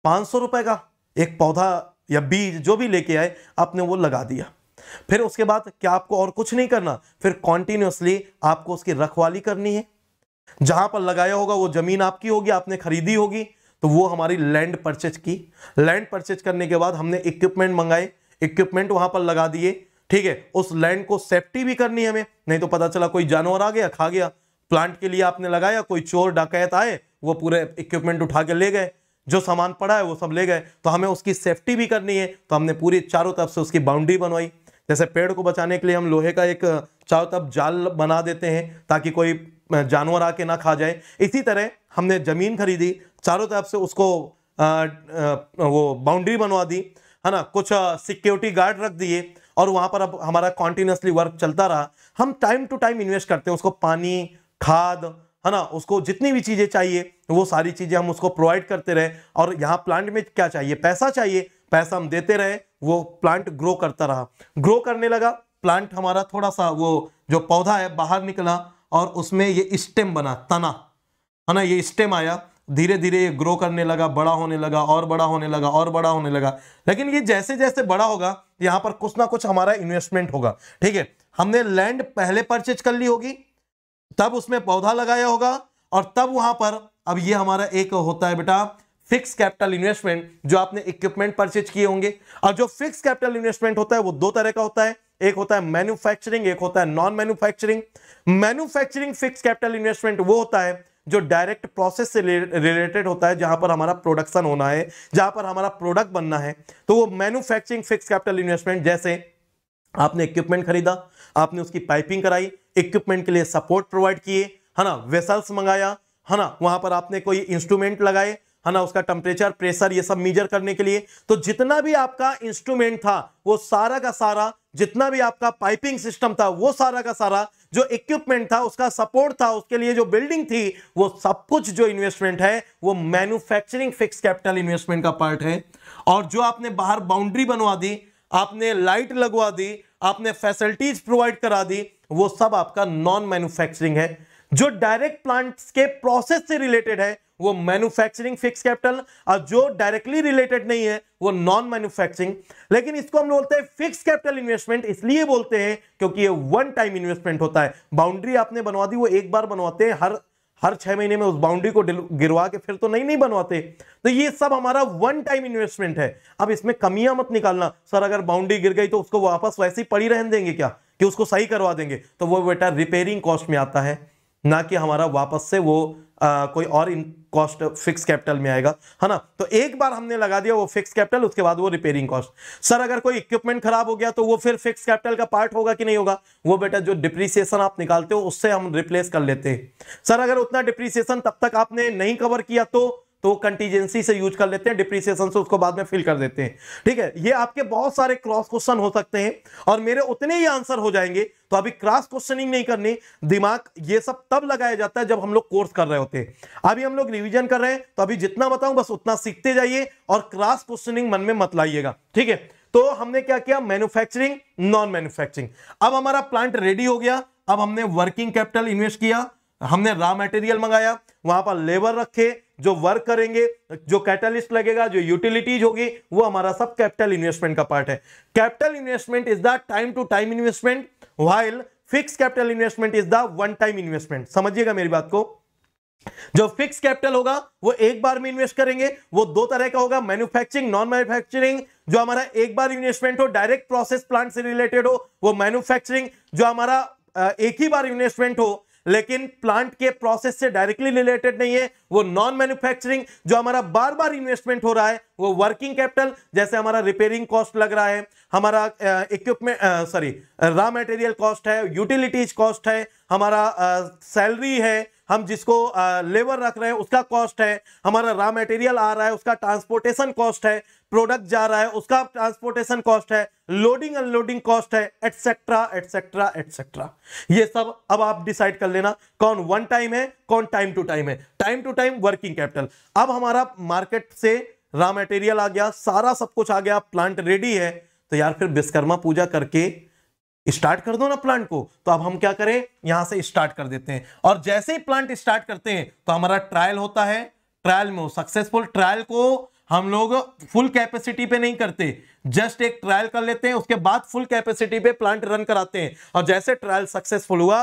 पांच सौ रुपए का एक पौधा या बीज जो भी लेके आए आपने वो लगा दिया फिर उसके बाद क्या आपको और कुछ नहीं करना फिर कॉन्टिन्यूसली आपको उसकी रखवाली करनी है जहां पर लगाया होगा वो जमीन आपकी होगी आपने खरीदी होगी तो वो हमारी लैंड परचेज की लैंड परचेज करने के बाद हमने इक्विपमेंट मंगाए इक्विपमेंट वहां पर लगा दिए ठीक है उस लैंड को सेफ्टी भी करनी है हमें नहीं तो पता चला कोई जानवर आ गया खा गया प्लांट के लिए आपने लगाया कोई चोर डकैत आए वो पूरे इक्विपमेंट उठा के ले गए जो सामान पड़ा है वो सब ले गए तो हमें उसकी सेफ्टी भी करनी है तो हमने पूरी चारों तरफ से उसकी बाउंड्री बनवाई जैसे पेड़ को बचाने के लिए हम लोहे का एक चारों तरफ जाल बना देते हैं ताकि कोई जानवर आके ना खा जाए इसी तरह हमने ज़मीन खरीदी चारों तरफ से उसको आ, आ, वो बाउंड्री बनवा दी है ना कुछ सिक्योरिटी गार्ड रख दिए और वहाँ पर अब हमारा कॉन्टीन्यूसली वर्क चलता रहा हम टाइम टू टाइम इन्वेस्ट करते हैं उसको पानी खाद है ना उसको जितनी भी चीज़ें चाहिए वो सारी चीज़ें हम उसको प्रोवाइड करते रहें और यहाँ प्लांट में क्या चाहिए पैसा चाहिए पैसा हम देते रहे वो प्लांट ग्रो करता रहा ग्रो करने लगा प्लांट हमारा थोड़ा सा वो जो पौधा है बाहर निकला और उसमें ये स्टेम बना तना है ना ये स्टेम आया धीरे धीरे ये ग्रो करने लगा बड़ा होने लगा और बड़ा होने लगा और बड़ा होने लगा लेकिन ये जैसे जैसे बड़ा होगा यहाँ पर कुछ ना कुछ हमारा इन्वेस्टमेंट होगा ठीक है हमने लैंड पहले परचेज कर ली होगी तब उसमें पौधा लगाया होगा और तब वहां पर अब ये हमारा एक होता है बेटा फिक्स कैपिटल इन्वेस्टमेंट जो आपने इक्विपमेंट परचेज किए होंगे और जो फिक्स कैपिटल इन्वेस्टमेंट होता है वो दो तरह का होता है एक होता है मैन्युफैक्चरिंग एक होता है non manufacturing manufacturing fix capital investment वो होता है जो डायरेक्ट प्रोसेस से रिलेटेड होता है जहां पर हमारा प्रोडक्शन होना है जहां पर हमारा प्रोडक्ट बनना है तो वो मैन्युफैक्चरिंग फिक्स कैपिटल इन्वेस्टमेंट जैसे आपने इक्विपमेंट खरीदा आपने उसकी पाइपिंग कराई इक्विपमेंट के लिए सपोर्ट प्रोवाइड किए है ना वेसल्स मंगाया है ना वहां पर आपने कोई इंस्ट्रूमेंट लगाए है ना उसका टेम्परेचर प्रेशर ये सब मेजर करने के लिए तो जितना भी आपका इंस्ट्रूमेंट था वो सारा का सारा जितना भी आपका पाइपिंग सिस्टम था वो सारा का सारा जो इक्विपमेंट था उसका सपोर्ट था उसके लिए जो बिल्डिंग थी वो सब कुछ जो इन्वेस्टमेंट है वो मैन्युफैक्चरिंग फिक्स कैपिटल इन्वेस्टमेंट का पार्ट है और जो आपने बाहर बाउंड्री बनवा दी आपने लाइट लगवा दी आपने फैसिलिटीज प्रोवाइड करा दी वो सब आपका नॉन मैन्युफैक्चरिंग है जो डायरेक्ट प्लांट्स के प्रोसेस से रिलेटेड है वो मैन्युफैक्चरिंग फिक्स कैपिटल और जो डायरेक्टली रिलेटेड नहीं है वो नॉन मैन्युफैक्चरिंग लेकिन इसको हम बोलते हैं फिक्स कैपिटल इन्वेस्टमेंट इसलिए बोलते हैं क्योंकि ये वन टाइम इन्वेस्टमेंट होता है बाउंड्री आपने बनवा दी वो एक बार बनवाते हैं हर हर छह महीने में उस बाउंड्री को गिरवा के फिर तो नहीं नहीं बनवाते तो ये सब हमारा वन टाइम इन्वेस्टमेंट है अब इसमें कमियां मत निकालना सर अगर बाउंड्री गिर गई तो उसको वापस वैसे ही पड़ी रहने देंगे क्या कि उसको सही करवा देंगे तो वो बेटा रिपेयरिंग कॉस्ट में आता है ना कि हमारा वापस से वो आ, कोई और इन कॉस्ट फिक्स कैपिटल में आएगा है ना तो एक बार हमने लगा दिया वो फिक्स कैपिटल उसके बाद वो रिपेयरिंग कॉस्ट सर अगर कोई इक्विपमेंट खराब हो गया तो वो फिर फिक्स कैपिटल का पार्ट होगा कि नहीं होगा वो बेटा जो डिप्रीसिएशन आप निकालते हो उससे हम रिप्लेस कर लेते हैं सर अगर उतना डिप्रीसिएशन तब तक आपने नहीं कवर किया तो तो कंटीजेंसी से यूज कर लेते हैं डिप्रीसिएशन से उसको बाद में फिल कर देते हैं ठीक है ये आपके बहुत सारे क्रॉस क्वेश्चन हो सकते हैं और मेरे उतने ही आंसर हो जाएंगे तो अभी क्रॉस क्वेश्चनिंग नहीं करनी दिमाग ये सब तब लगाया जाता है जब हम लोग कोर्स कर रहे होते हैं अभी हम लोग रिविजन कर रहे हैं तो अभी जितना बताऊं बस उतना सीखते जाइए और क्रॉस क्वेश्चनिंग मन में मत लाइएगा ठीक है तो हमने क्या किया मैन्युफैक्चरिंग नॉन मैन्युफैक्चरिंग अब हमारा प्लांट रेडी हो गया अब हमने वर्किंग कैपिटल इन्वेस्ट किया हमने रॉ मटेरियल मंगाया वहां पर लेबर रखे जो वर्क करेंगे जो कैटलिस्ट लगेगा जो यूटिलिटीज होगी वो हमारा सब कैपिटल इन्वेस्टमेंट का पार्ट है capital investment is the time to time investment while fix capital investment is the one time investment समझिएगा मेरी बात को जो फिक्स कैपिटल होगा वो एक बार में इन्वेस्ट करेंगे वो दो तरह का होगा मैन्युफैक्चरिंग नॉन मैन्युफैक्चरिंग जो हमारा एक बार इन्वेस्टमेंट हो डायरेक्ट प्रोसेस प्लांट से रिलेटेड हो वो मैन्युफैक्चरिंग जो हमारा एक ही बार इन्वेस्टमेंट हो लेकिन प्लांट के प्रोसेस से डायरेक्टली रिलेटेड नहीं है वो नॉन मैन्युफैक्चरिंग जो हमारा बार बार इन्वेस्टमेंट हो रहा है वो वर्किंग कैपिटल जैसे हमारा रिपेयरिंग कॉस्ट लग रहा है हमारा equipment sorry raw material cost है यूटिलिटीज कॉस्ट है हमारा सैलरी है हम जिसको लेबर रख रहे हैं उसका कॉस्ट है हमारा रॉ मटेरियल आ रहा है उसका ट्रांसपोर्टेशन कॉस्ट है प्रोडक्ट जा रहा है उसका ट्रांसपोर्टेशन कॉस्ट है लोडिंग अनलोडिंग कॉस्ट है एटसेट्रा एटसेट्रा एटसेट्रा ये सब अब आप डिसाइड कर लेना कौन वन टाइम है कौन टाइम टू टाइम है time to time working capital अब हमारा मार्केट से रॉ मटेरियल आ गया सारा सब कुछ आ गया प्लांट रेडी है तो यार फिर विश्वकर्मा पूजा करके स्टार्ट कर दो ना प्लांट को तो अब हम क्या करें यहां से स्टार्ट कर देते हैं और जैसे ही प्लांट स्टार्ट करते हैं तो हमारा ट्रायल होता है ट्रायल में सक्सेसफुल ट्रायल को हम लोग फुल कैपेसिटी पे नहीं करते जस्ट एक ट्रायल कर लेते हैं उसके बाद फुल कैपेसिटी पे प्लांट रन कराते हैं और जैसे ट्रायल सक्सेसफुल हुआ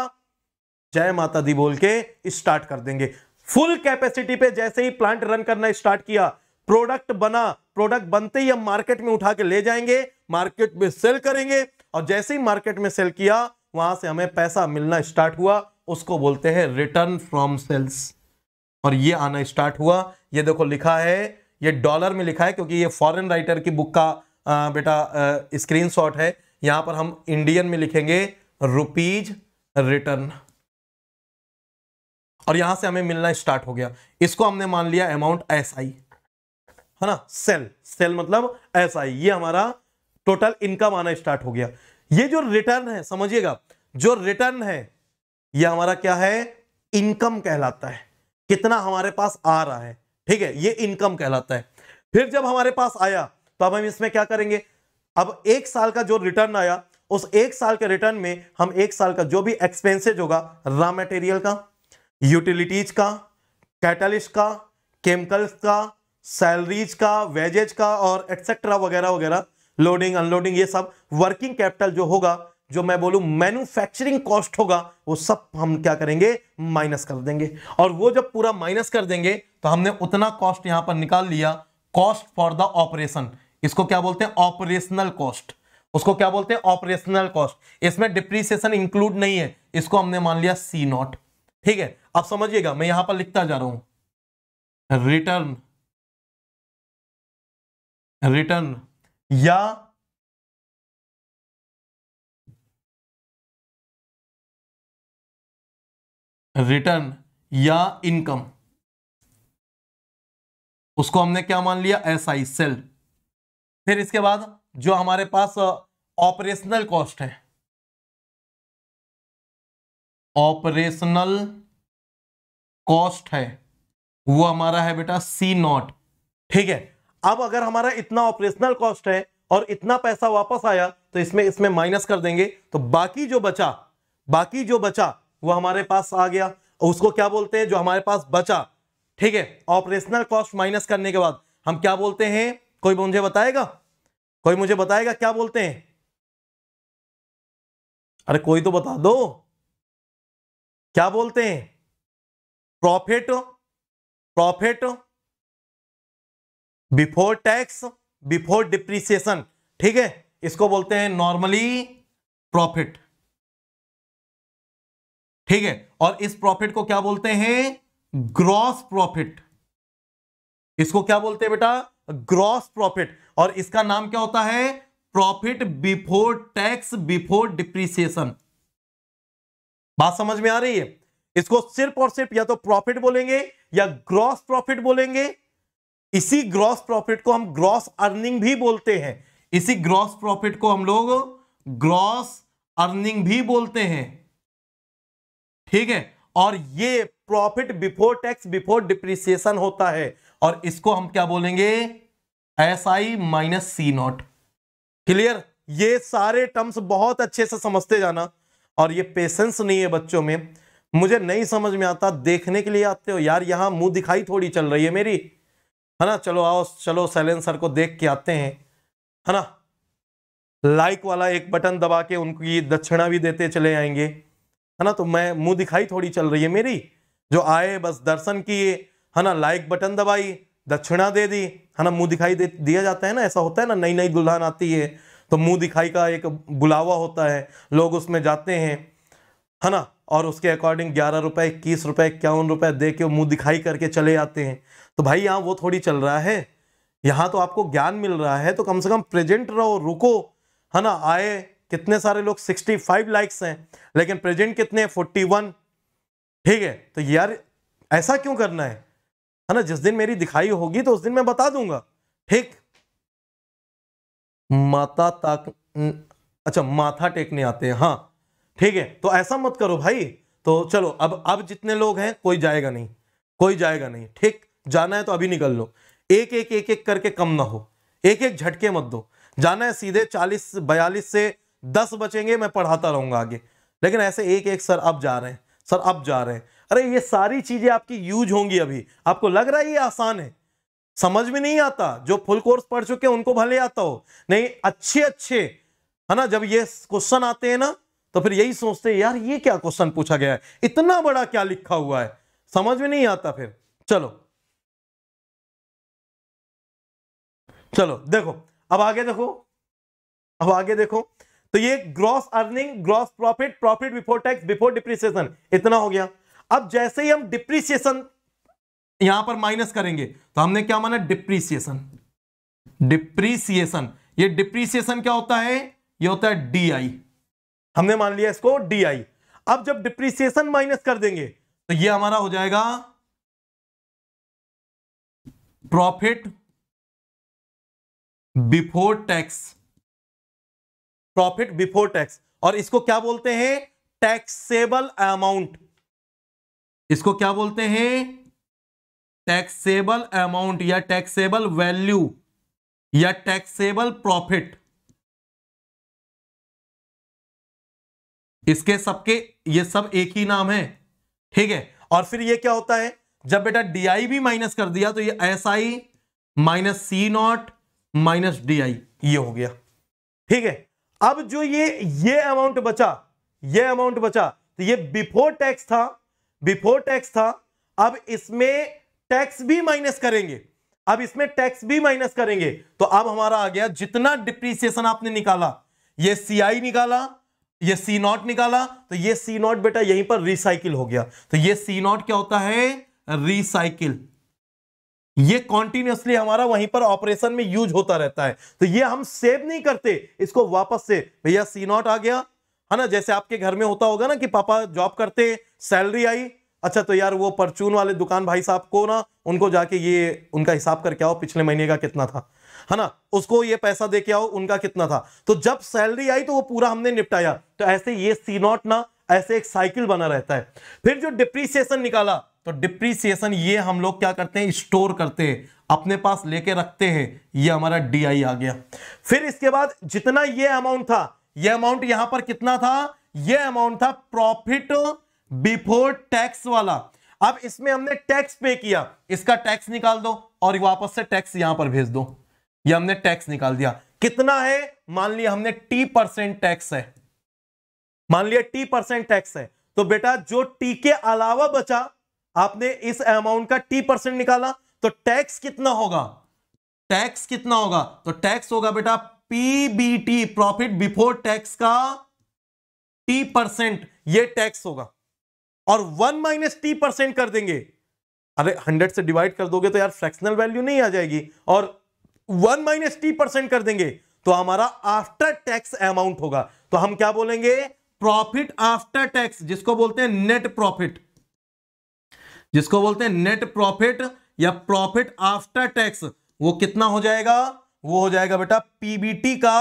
जय माता दी बोल के स्टार्ट कर देंगे फुल कैपेसिटी पे जैसे ही प्लांट रन करना स्टार्ट किया प्रोडक्ट बना प्रोडक्ट बनते ही हम मार्केट में उठा के ले जाएंगे मार्केट में सेल करेंगे और जैसे ही मार्केट में सेल किया वहां से हमें पैसा मिलना स्टार्ट हुआ उसको बोलते हैं रिटर्न फ्रॉम सेल्स और ये आना स्टार्ट हुआ ये देखो लिखा है ये डॉलर में लिखा है क्योंकि ये फॉरेन राइटर की बुक का आ, बेटा स्क्रीनशॉट है यहां पर हम इंडियन में लिखेंगे रुपीज रिटर्न और यहां से हमें मिलना स्टार्ट हो गया इसको हमने मान लिया अमाउंट एस आई है ना सेल सेल मतलब एस आई ये हमारा टोटल इनकम आना स्टार्ट हो गया ये जो रिटर्न है समझिएगा जो रिटर्न है ये हमारा क्या है इनकम कहलाता है कितना हमारे पास आ रहा है ठीक है ये इनकम कहलाता है फिर जब हमारे पास आया तो अब हम इसमें क्या करेंगे अब एक साल का जो रिटर्न आया उस एक साल के रिटर्न में हम एक साल का जो भी एक्सपेंसेज होगा रॉ मटेरियल का यूटिलिटीज का कैटलिस्ट का केमिकल्स का सैलरीज का वेजेज का और एक्सेट्रा वगैरह वगैरह लोडिंग अनलोडिंग ये सब वर्किंग कैपिटल जो होगा जो मैं बोलूं मैन्युफैक्चरिंग कॉस्ट होगा वो सब हम क्या करेंगे माइनस कर देंगे और वो जब पूरा माइनस कर देंगे तो हमने उतना कॉस्ट यहां पर निकाल लिया कॉस्ट फॉर द ऑपरेशन इसको क्या बोलते हैं ऑपरेशनल कॉस्ट उसको क्या बोलते हैं ऑपरेशनल कॉस्ट इसमें डिप्रीसिएशन इंक्लूड नहीं है इसको हमने मान लिया सी नॉट ठीक है अब समझिएगा मैं यहां पर लिखता जा रहा हूं रिटर्न रिटर्न या रिटर्न या इनकम उसको हमने क्या मान लिया एस आई सेल फिर इसके बाद जो हमारे पास ऑपरेशनल कॉस्ट है ऑपरेशनल कॉस्ट है वो हमारा है बेटा सी नॉट ठीक है अब अगर हमारा इतना ऑपरेशनल कॉस्ट है और इतना पैसा वापस आया तो इसमें इसमें माइनस कर देंगे तो बाकी जो बचा बाकी जो बचा वो हमारे पास आ गया उसको क्या बोलते हैं जो हमारे पास बचा ठीक है ऑपरेशनल कॉस्ट माइनस करने के बाद हम क्या बोलते हैं कोई मुझे बताएगा कोई मुझे बताएगा क्या बोलते हैं अरे कोई तो बता दो क्या बोलते हैं profit profit before tax before depreciation ठीक है इसको बोलते हैं नॉर्मली प्रॉफिट ठीक है और इस प्रॉफिट को क्या बोलते हैं ग्रॉस प्रॉफिट इसको क्या बोलते हैं बेटा ग्रॉस प्रॉफिट और इसका नाम क्या होता है profit before tax before depreciation बात समझ में आ रही है इसको सिर्फ और सिर्फ या तो प्रॉफिट बोलेंगे या ग्रॉस प्रॉफिट बोलेंगे इसी ग्रॉस प्रॉफिट को हम ग्रॉस अर्निंग भी बोलते हैं इसी ग्रॉस प्रॉफिट को हम लोग ग्रॉस अर्निंग भी बोलते हैं ठीक है और ये profit before tax before depreciation होता है और इसको हम क्या बोलेंगे S I minus C nought clear ये सारे टर्म्स बहुत अच्छे से समझते जाना और ये पेशेंस नहीं है बच्चों में मुझे नहीं समझ में आता देखने के लिए आते हो यार यहां मुंह दिखाई थोड़ी चल रही है मेरी है ना चलो आओ चलो सैलेंसर को देख के आते हैं है ना लाइक वाला एक बटन दबा के उनकी दक्षिणा भी देते चले आएंगे है ना तो मैं मुंह दिखाई थोड़ी चल रही है मेरी जो आए बस दर्शन किए है ना लाइक बटन दबाई दक्षिणा दे दी है ना मुंह दिखाई दे दिया जाता है ना ऐसा होता है ना नई नई दुल्हन आती है तो मुंह दिखाई का एक बुलावा होता है लोग उसमें जाते हैं है ना और उसके अकॉर्डिंग ग्यारह रुपए इक्कीस रुपए इक्यावन रुपए दे के मुँह दिखाई करके चले आते हैं तो भाई यहाँ वो थोड़ी चल रहा है यहाँ तो आपको ज्ञान मिल रहा है तो कम से कम प्रेजेंट रहो रुको है ना आए कितने सारे लोग 65 लाइक्स हैं लेकिन प्रेजेंट कितने 41 ठीक है तो यार ऐसा क्यों करना है है ना जिस दिन मेरी दिखाई होगी तो उस दिन मैं बता दूंगा ठीक माता ताक अच्छा माथा टेकने आते हैं हाँ ठीक है तो ऐसा मत करो भाई तो चलो अब अब जितने लोग हैं कोई जाएगा नहीं कोई जाएगा नहीं ठीक जाना है तो अभी निकल लो एक एक एक एक करके कम ना हो एक एक झटके मत दो जाना है सीधे चालीस बयालीस से दस बचेंगे मैं पढ़ाता रहूंगा आगे लेकिन ऐसे एक एक सर अब जा रहे हैं सर अब जा रहे हैं अरे ये सारी चीजें आपकी यूज होंगी अभी आपको लग रहा है ये आसान है समझ में नहीं आता जो फुल कोर्स पढ़ चुके हैं उनको भले आता हो नहीं अच्छे अच्छे है ना जब ये क्वेश्चन आते हैं ना तो फिर यही सोचते हैं यार ये क्या क्वेश्चन पूछा गया है इतना बड़ा क्या लिखा हुआ है समझ में नहीं आता फिर चलो चलो देखो अब आगे देखो अब आगे देखो तो ये gross earning gross profit profit before tax before depreciation इतना हो गया अब जैसे ही हम डिप्रिसिएशन यहां पर माइनस करेंगे तो हमने क्या माना डिप्रिसिएशन डिप्रिसिएशन ये डिप्रिसिएशन क्या होता है ये होता है डीआई हमने मान लिया इसको डीआई अब जब डिप्रिसिएशन माइनस कर देंगे तो ये हमारा हो जाएगा profit before tax profit before tax और इसको क्या बोलते हैं टैक्सेबल अमाउंट इसको क्या बोलते हैं टैक्सेबल अमाउंट या टैक्सेबल वैल्यू या टैक्सेबल प्रॉफिट इसके सबके ये सब एक ही नाम है ठीक है और फिर ये क्या होता है जब बेटा डी आई भी माइनस कर दिया तो ये S I minus C nought minus D I ये हो गया ठीक है अब जो ये ये अमाउंट बचा ये अमाउंट बचा तो ये बिफोर टैक्स था बिफोर टैक्स था अब इसमें टैक्स भी माइनस करेंगे अब इसमें टैक्स भी माइनस करेंगे तो अब हमारा आ गया जितना डिप्रीसिएशन आपने निकाला ये सी आई निकाला ये सी नॉट निकाला तो ये सी नॉट बेटा यहीं पर रिसाइकिल हो गया तो ये सी नॉट क्या होता है रिसाइकिल ये कॉन्टिन्यूसली हमारा वहीं पर ऑपरेशन में यूज होता रहता है तो ये हम सेव नहीं करते इसको वापस से भैया सी नॉट आ गया है ना जैसे आपके घर में होता होगा ना कि पापा जॉब करते सैलरी आई अच्छा तो यार वो परचून वाले दुकान भाई साहब को ना उनको जाके ये उनका हिसाब करके आओ पिछले महीने का कितना था है ना उसको ये पैसा दे के आओ उनका कितना था तो जब सैलरी आई तो वो पूरा हमने निपटाया तो ऐसे ये सी नॉट ना ऐसे एक साइकिल बना रहता है फिर जो डिप्रीसिएशन निकाला तो डिप्रीसिएशन ये हम लोग क्या करते हैं स्टोर करते हैं अपने पास लेके रखते हैं ये हमारा डीआई आ गया फिर इसके बाद जितना ये अमाउंट था ये अमाउंट यहां पर कितना था ये अमाउंट था प्रॉफिट बिफोर टैक्स वाला अब इसमें हमने टैक्स पे किया इसका टैक्स निकाल दो और वापस से टैक्स यहां पर भेज दो ये हमने टैक्स निकाल दिया कितना है मान लिया हमने टी परसेंट टैक्स है मान लिया टी परसेंट टैक्स है तो बेटा जो टी के अलावा बचा आपने इस अमाउंट का टी परसेंट निकाला तो टैक्स कितना होगा टैक्स कितना होगा तो टैक्स होगा बेटा पीबीटी प्रॉफिट बिफोर टैक्स का टी परसेंट यह टैक्स होगा और वन माइनस टी परसेंट कर देंगे अरे हंड्रेड से डिवाइड कर दोगे तो यार फ्रैक्शनल वैल्यू नहीं आ जाएगी और वन माइनस टी परसेंट कर देंगे तो हमारा आफ्टर टैक्स अमाउंट होगा तो हम क्या बोलेंगे प्रॉफिट आफ्टर टैक्स जिसको बोलते हैं नेट प्रॉफिट जिसको बोलते हैं नेट प्रॉफिट या प्रॉफिट आफ्टर टैक्स वो कितना हो जाएगा वो हो जाएगा बेटा पीबीटी का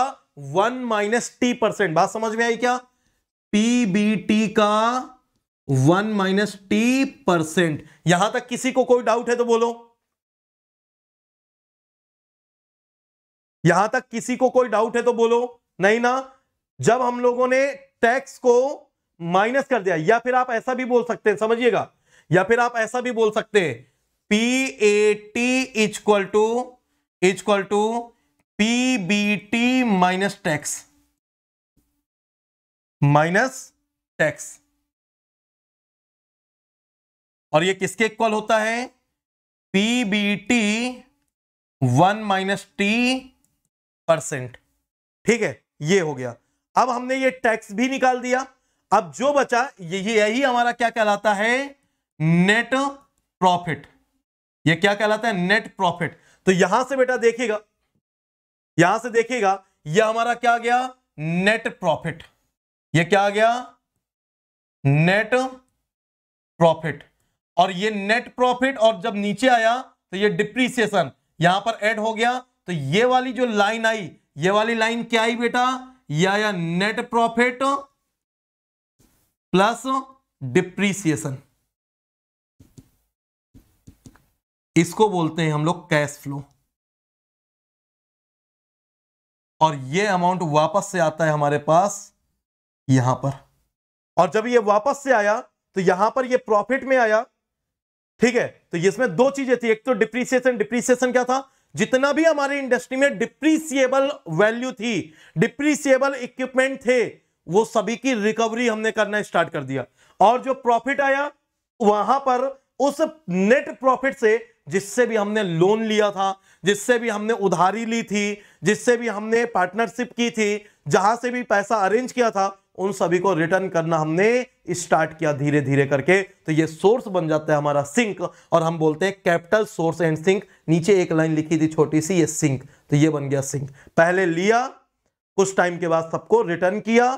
वन माइनस टी परसेंट बात समझ में आई क्या पीबीटी का वन माइनस टी परसेंट यहां तक किसी को कोई डाउट है तो बोलो यहां तक किसी को कोई डाउट है तो बोलो नहीं ना जब हम लोगों ने टैक्स को माइनस कर दिया या फिर आप ऐसा भी बोल सकते हैं समझिएगा या फिर आप ऐसा भी बोल सकते हैं P A T equal to equal to P B T minus tax minus tax और ये किसके इक्वल होता है P B T one minus T percent ठीक है ये हो गया अब हमने ये टैक्स भी निकाल दिया अब जो बचा यही हमारा क्या कहलाता है नेट प्रॉफिट ये क्या कहलाता है नेट प्रॉफिट तो यहां से बेटा देखिएगा यहां से देखिएगा ये हमारा क्या गया नेट प्रॉफिट ये क्या गया नेट प्रॉफिट और ये नेट प्रॉफिट और जब नीचे आया तो ये डिप्रीसिएशन यहां पर ऐड हो गया तो ये वाली जो लाइन आई ये वाली लाइन क्या आई बेटा या या नेट प्रॉफिट प्लस डिप्रीसिएशन इसको बोलते हैं हम लोग कैश फ्लो और ये अमाउंट वापस से आता है हमारे पास यहां पर और जब ये वापस से आया तो यहां पर ये प्रॉफिट में आया ठीक है तो इसमें दो चीजें थी एक तो डिप्रीसिएशन डिप्रीसिएशन क्या था जितना भी हमारे इंडस्ट्री में डिप्रीसिएबल वैल्यू थी डिप्रीसिएबल इक्विपमेंट थे वो सभी की रिकवरी हमने करना स्टार्ट कर दिया और जो प्रॉफिट आया वहां पर उस नेट प्रॉफिट से जिससे भी हमने लोन लिया था जिससे भी हमने उधारी ली थी जिससे भी हमने पार्टनरशिप की थी जहां से भी पैसा अरेंज किया था उन सभी को रिटर्न करना हमने स्टार्ट किया धीरे धीरे करके तो ये सोर्स बन जाता है हमारा सिंक और हम बोलते हैं कैपिटल सोर्स एंड सिंक नीचे एक लाइन लिखी थी छोटी सी ये सिंक तो ये बन गया सिंक पहले लिया कुछ टाइम के बाद सबको रिटर्न किया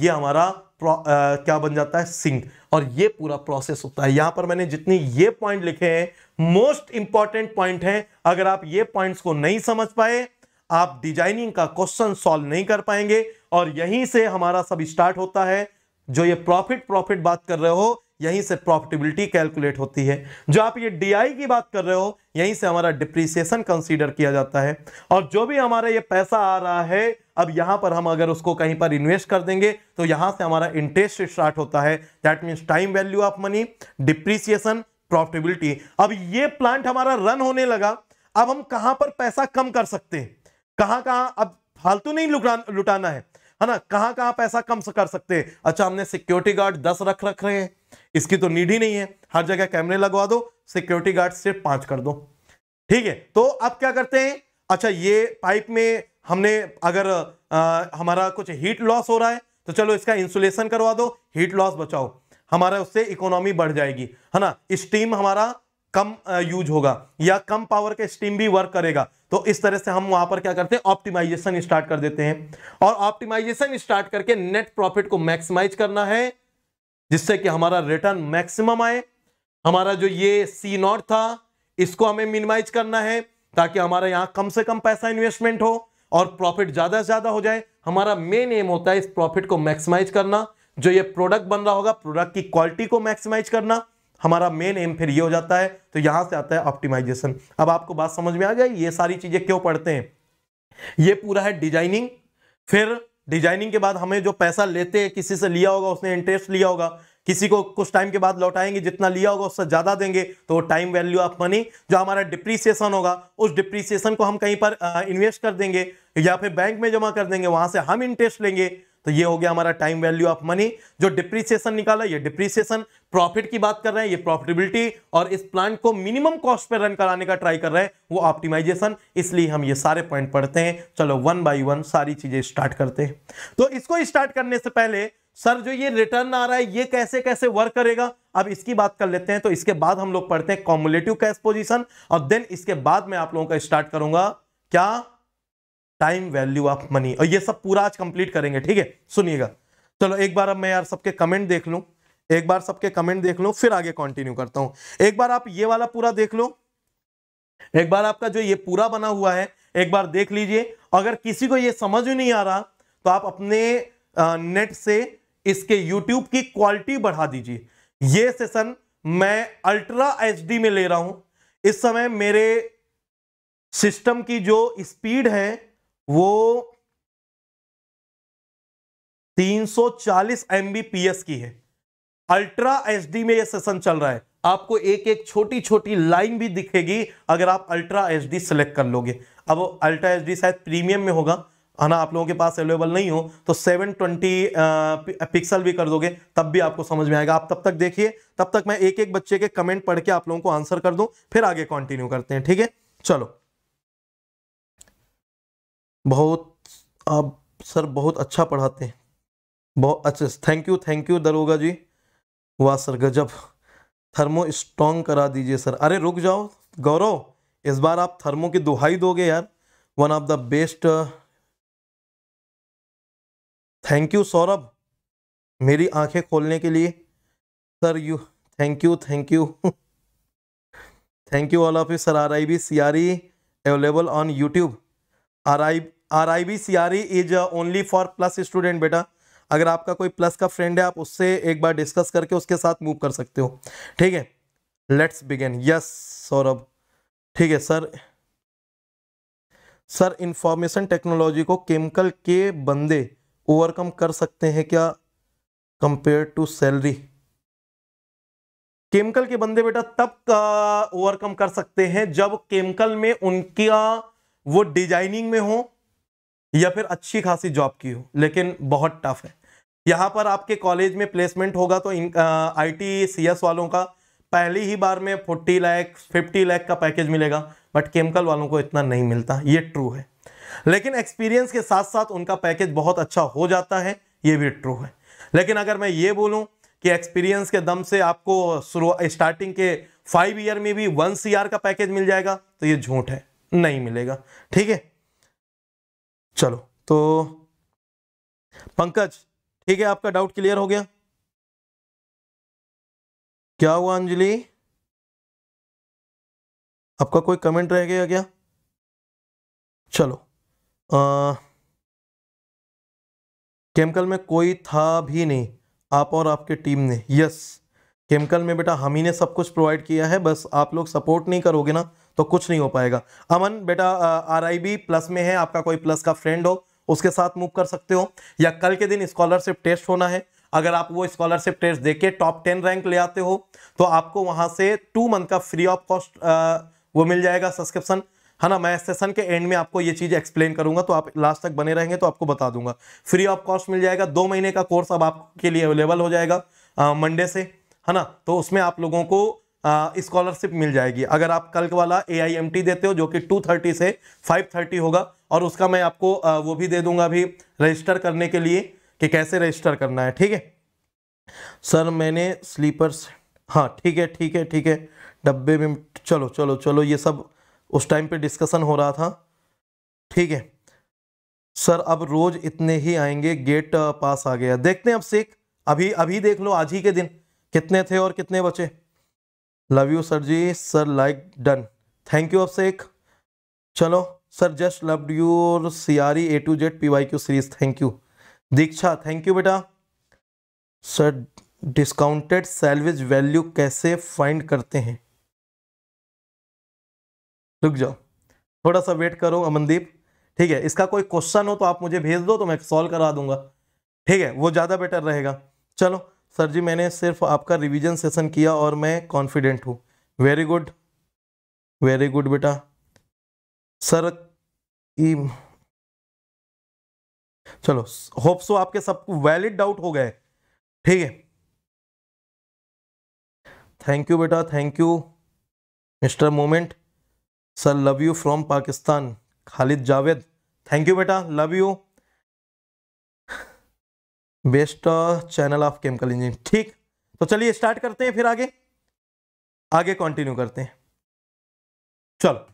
ये हमारा आ, क्या बन जाता है सिंक और ये पूरा प्रोसेस होता है यहां पर मैंने जितनी ये पॉइंट लिखे हैं मोस्ट इंपॉर्टेंट पॉइंट है अगर आप ये पॉइंट्स को नहीं समझ पाए आप डिजाइनिंग का क्वेश्चन सॉल्व नहीं कर पाएंगे और यहीं से हमारा सब स्टार्ट होता है जो ये प्रॉफिट प्रॉफिट बात कर रहे हो यहीं से प्रॉफिटेबिलिटी कैलकुलेट होती है जो आप ये डीआई की बात कर रहे हो यहीं से हमारा डिप्रीसिएशन कंसीडर किया जाता है और जो भी हमारा ये पैसा आ रहा है अब यहां पर हम अगर उसको कहीं पर इन्वेस्ट कर देंगे तो यहां से हमारा इंटरेस्ट स्टार्ट होता है that means time value of money depreciation profitability अब ये प्लांट हमारा रन होने लगा अब हम कहां पर पैसा कम कर सकते हैं कहाँ कहाँ अब फालतू नहीं लुटाना है है ना कहां कहां पैसा कम से कर सकते हैं अच्छा हमने सिक्योरिटी गार्ड दस रख रख रहे हैं इसकी तो नीड ही नहीं है हर जगह कैमरे लगवा दो सिक्योरिटी गार्ड सिर्फ पांच कर दो ठीक है तो अब क्या करते हैं अच्छा ये पाइप में हमने अगर आ, हमारा कुछ हीट लॉस हो रहा है तो चलो इसका इंसुलेशन करवा दो हीट लॉस बचाओ हमारा उससे इकोनॉमी बढ़ जाएगी है ना स्टीम हमारा कम यूज होगा या कम पावर के स्टीम भी वर्क करेगा तो इस तरह से हम वहां पर क्या करते हैं ऑप्टिमाइजेशन स्टार्ट कर देते हैं और ऑप्टिमाइजेशन स्टार्ट करके नेट प्रॉफिट को मैक्सिमाइज करना है जिससे कि हमारा रिटर्न मैक्सिमम आए हमारा जो ये सी नॉट था इसको हमें मिनिमाइज करना है ताकि हमारा यहाँ कम से कम पैसा इन्वेस्टमेंट हो और प्रॉफिट ज़्यादा से ज़्यादा हो जाए हमारा मेन एम होता है इस प्रॉफिट को मैक्सिमाइज करना जो ये प्रोडक्ट बन रहा होगा प्रोडक्ट की क्वालिटी को मैक्सिमाइज करना हमारा मेन एम फिर ये हो जाता है तो यहां से आता है ऑप्टिमाइजेशन अब आपको बात समझ में आ जाए ये सारी चीज़ें क्यों पढ़ते हैं ये पूरा है डिजाइनिंग फिर डिजाइनिंग के बाद हमें जो पैसा लेते हैं किसी से लिया होगा उसने इंटरेस्ट लिया होगा किसी को कुछ टाइम के बाद लौटाएंगे जितना लिया होगा उससे ज़्यादा देंगे तो टाइम वैल्यू ऑफ मनी जो हमारा डिप्रीसिएशन होगा उस डिप्रीसिएशन को हम कहीं पर इन्वेस्ट कर देंगे या फिर बैंक में जमा कर देंगे वहां से हम इंटरेस्ट लेंगे तो ये हो गया हमारा टाइम वैल्यू ऑफ मनी जो डिप्रीसिएशन निकाला ये डिप्रीसिएशन प्रॉफिट की बात कर रहे हैं ये प्रॉफिटेबिलिटी और इस प्लांट को मिनिमम कॉस्ट पर रन कराने का ट्राई कर रहे हैं वो ऑप्टिमाइजेशन इसलिए हम ये सारे पॉइंट पढ़ते हैं चलो वन बाई वन सारी चीजें स्टार्ट करते हैं तो इसको स्टार्ट करने से पहले सर जो ये रिटर्न आ रहा है ये कैसे कैसे वर्क करेगा अब इसकी बात कर लेते हैं तो इसके बाद हम लोग पढ़ते हैं कॉमुलेटिव कैश पोजिशन और देन इसके बाद में आप लोगों का स्टार्ट करूंगा क्या टाइम वैल्यू ऑफ मनी और ये सब पूरा आज कंप्लीट करेंगे ठीक है सुनिएगा चलो एक बार अब मैं यार सबके कमेंट देख लू एक बार सबके कमेंट देख लो फिर आगे कंटिन्यू करता हूं एक बार आप ये वाला पूरा देख लो एक बार आपका जो ये पूरा बना हुआ है एक बार देख लीजिए अगर किसी को ये समझ नहीं आ रहा तो आप अपने नेट से इसके यूट्यूब की क्वालिटी बढ़ा दीजिए ये सेशन मैं अल्ट्रा एच में ले रहा हूं इस समय मेरे सिस्टम की जो स्पीड है वो 340 एमबीपीएस की है अल्ट्रा एचडी में ये सेशन चल रहा है आपको एक एक छोटी छोटी लाइन भी दिखेगी अगर आप अल्ट्रा एचडी सेलेक्ट कर लोगे अब अल्ट्रा एचडी शायद प्रीमियम में होगा है ना आप लोगों के पास अवेलेबल नहीं हो तो 720 पिक्सल भी कर दोगे तब भी आपको समझ में आएगा आप तब तक देखिए तब तक मैं एक एक बच्चे के कमेंट पढ़ के आप लोगों को आंसर कर दूं फिर आगे कंटिन्यू करते हैं ठीक है चलो बहुत आप सर बहुत अच्छा पढ़ाते हैं बहुत अच्छे थैंक यू थैंक यू दरोगा जी वाह सर गजब थर्मो स्ट्रॉन्ग करा दीजिए सर अरे रुक जाओ गौरव इस बार आप थर्मो की दुहाई दोगे यार one of the best thank you Saurabh मेरी आंखें खोलने के लिए sir you thank you thank you thank you all of you sir R I B C R E available on YouTube R I R I B C R E is only for plus student बेटा अगर आपका कोई plus का friend है आप उससे एक बार discuss करके उसके साथ मूव कर सकते हो ठीक है लेट्स बिगेन यस सौरभ ठीक है सर सर इंफॉर्मेशन टेक्नोलॉजी को केमिकल के बंदे ओवरकम कर सकते हैं क्या कंपेयर टू सैलरी केमिकल के बंदे बेटा तब का ओवरकम कर सकते हैं जब केमिकल में उनका वो डिजाइनिंग में हो या फिर अच्छी खासी जॉब की हो लेकिन बहुत टफ है यहाँ पर आपके कॉलेज में प्लेसमेंट होगा तो इन आई टी सी एस वालों का पहली ही बार में फोर्टी लाख फिफ्टी लाख का पैकेज मिलेगा बट केमिकल वालों को इतना नहीं मिलता ये ट्रू है लेकिन एक्सपीरियंस के साथ साथ उनका पैकेज बहुत अच्छा हो जाता है ये भी ट्रू है लेकिन अगर मैं ये बोलूँ कि एक्सपीरियंस के दम से आपको स्टार्टिंग के फाइव ईयर में भी वन सी का पैकेज मिल जाएगा तो ये झूठ है नहीं मिलेगा ठीक है चलो तो पंकज ठीक है आपका डाउट क्लियर हो गया क्या हुआ अंजलि आपका कोई कमेंट रह गया क्या चलो केमिकल में कोई था भी नहीं आप और आपके टीम ने यस केमिकल में बेटा हम ही ने सब कुछ प्रोवाइड किया है बस आप लोग सपोर्ट नहीं करोगे ना तो कुछ नहीं हो पाएगा अमन बेटा आर आई बी प्लस में है आपका कोई प्लस का फ्रेंड हो उसके साथ मूव कर सकते हो या कल के दिन स्कॉलरशिप टेस्ट होना है अगर आप वो स्कॉलरशिप टेस्ट देके टॉप टेन रैंक ले आते हो तो आपको वहाँ से टू मंथ का फ्री ऑफ कॉस्ट वो मिल जाएगा सब्सक्रिप्शन है ना मैं सेशन के एंड में आपको ये चीज़ एक्सप्लेन करूंगा तो आप लास्ट तक बने रहेंगे तो आपको बता दूंगा फ्री ऑफ कॉस्ट मिल जाएगा दो महीने का कोर्स अब आपके लिए अवेलेबल हो जाएगा मंडे से है ना तो उसमें आप लोगों को स्कॉलरशिप मिल जाएगी अगर आप कल वाला ए देते हो जो कि 230 से 530 होगा और उसका मैं आपको आ, वो भी दे दूंगा अभी रजिस्टर करने के लिए कि कैसे रजिस्टर करना है ठीक है सर मैंने स्लीपर्स हाँ ठीक है ठीक है ठीक है डब्बे में चलो चलो चलो ये सब उस टाइम पे डिस्कशन हो रहा था ठीक है सर अब रोज इतने ही आएंगे गेट पास आ गया देखते हैं अब सीख अभी अभी देख लो आज ही के दिन कितने थे और कितने बचे love you sir ji sir like done thank you Abhishek से एक चलो sir just loved you C R E A to Z P Y Q series thank you Diksha thank you बेटा सर डिस्काउंटेड सैलवेज वैल्यू कैसे फाइंड करते हैं रुक जाओ थोड़ा सा वेट करो अमनदीप ठीक है इसका कोई क्वेश्चन हो तो आप मुझे भेज दो तो मैं सॉल्व करा दूंगा ठीक है वो ज़्यादा बेटर रहेगा चलो सर जी मैंने सिर्फ आपका रिवीजन सेशन किया और मैं कॉन्फिडेंट हूँ वेरी गुड वेरी गुड बेटा सर ई चलो होप सो आपके सब वैलिड डाउट हो गए ठीक है थैंक यू बेटा thank you mister moment sir love you from Pakistan Khalid Javed thank you बेटा love you best channel of chemical engineering ठीक तो चलिए स्टार्ट करते हैं फिर आगे आगे कंटिन्यू करते हैं चलो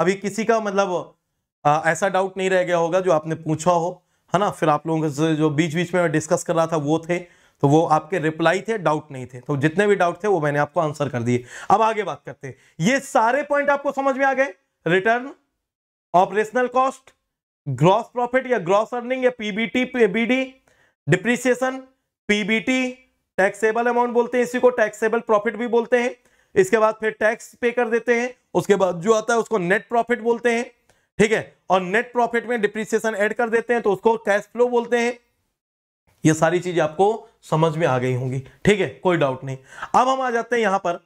अभी किसी का मतलब आ, ऐसा डाउट नहीं रह गया होगा जो आपने पूछा हो है ना फिर आप लोगों से जो बीच बीच में मैं डिस्कस कर रहा था वो थे तो वो आपके रिप्लाई थे डाउट नहीं थे तो जितने भी डाउट थे वो मैंने आपको आंसर कर दिए अब आगे बात करते हैं ये सारे पॉइंट आपको समझ में आ गए return operational cost gross profit या ग्रॉस अर्निंग या PBT PBD depreciation PBT taxable amount बोलते हैं इसी को टैक्सेबल प्रॉफिट भी बोलते हैं इसके बाद फिर टैक्स पे कर देते हैं उसके बाद जो आता है उसको नेट प्रॉफिट बोलते हैं ठीक है और नेट प्रॉफिट में डिप्रिसिएशन ऐड कर देते हैं तो उसको कैश फ्लो बोलते हैं ये सारी चीज आपको समझ में आ गई होंगी ठीक है कोई डाउट नहीं अब हम आ जाते हैं यहां पर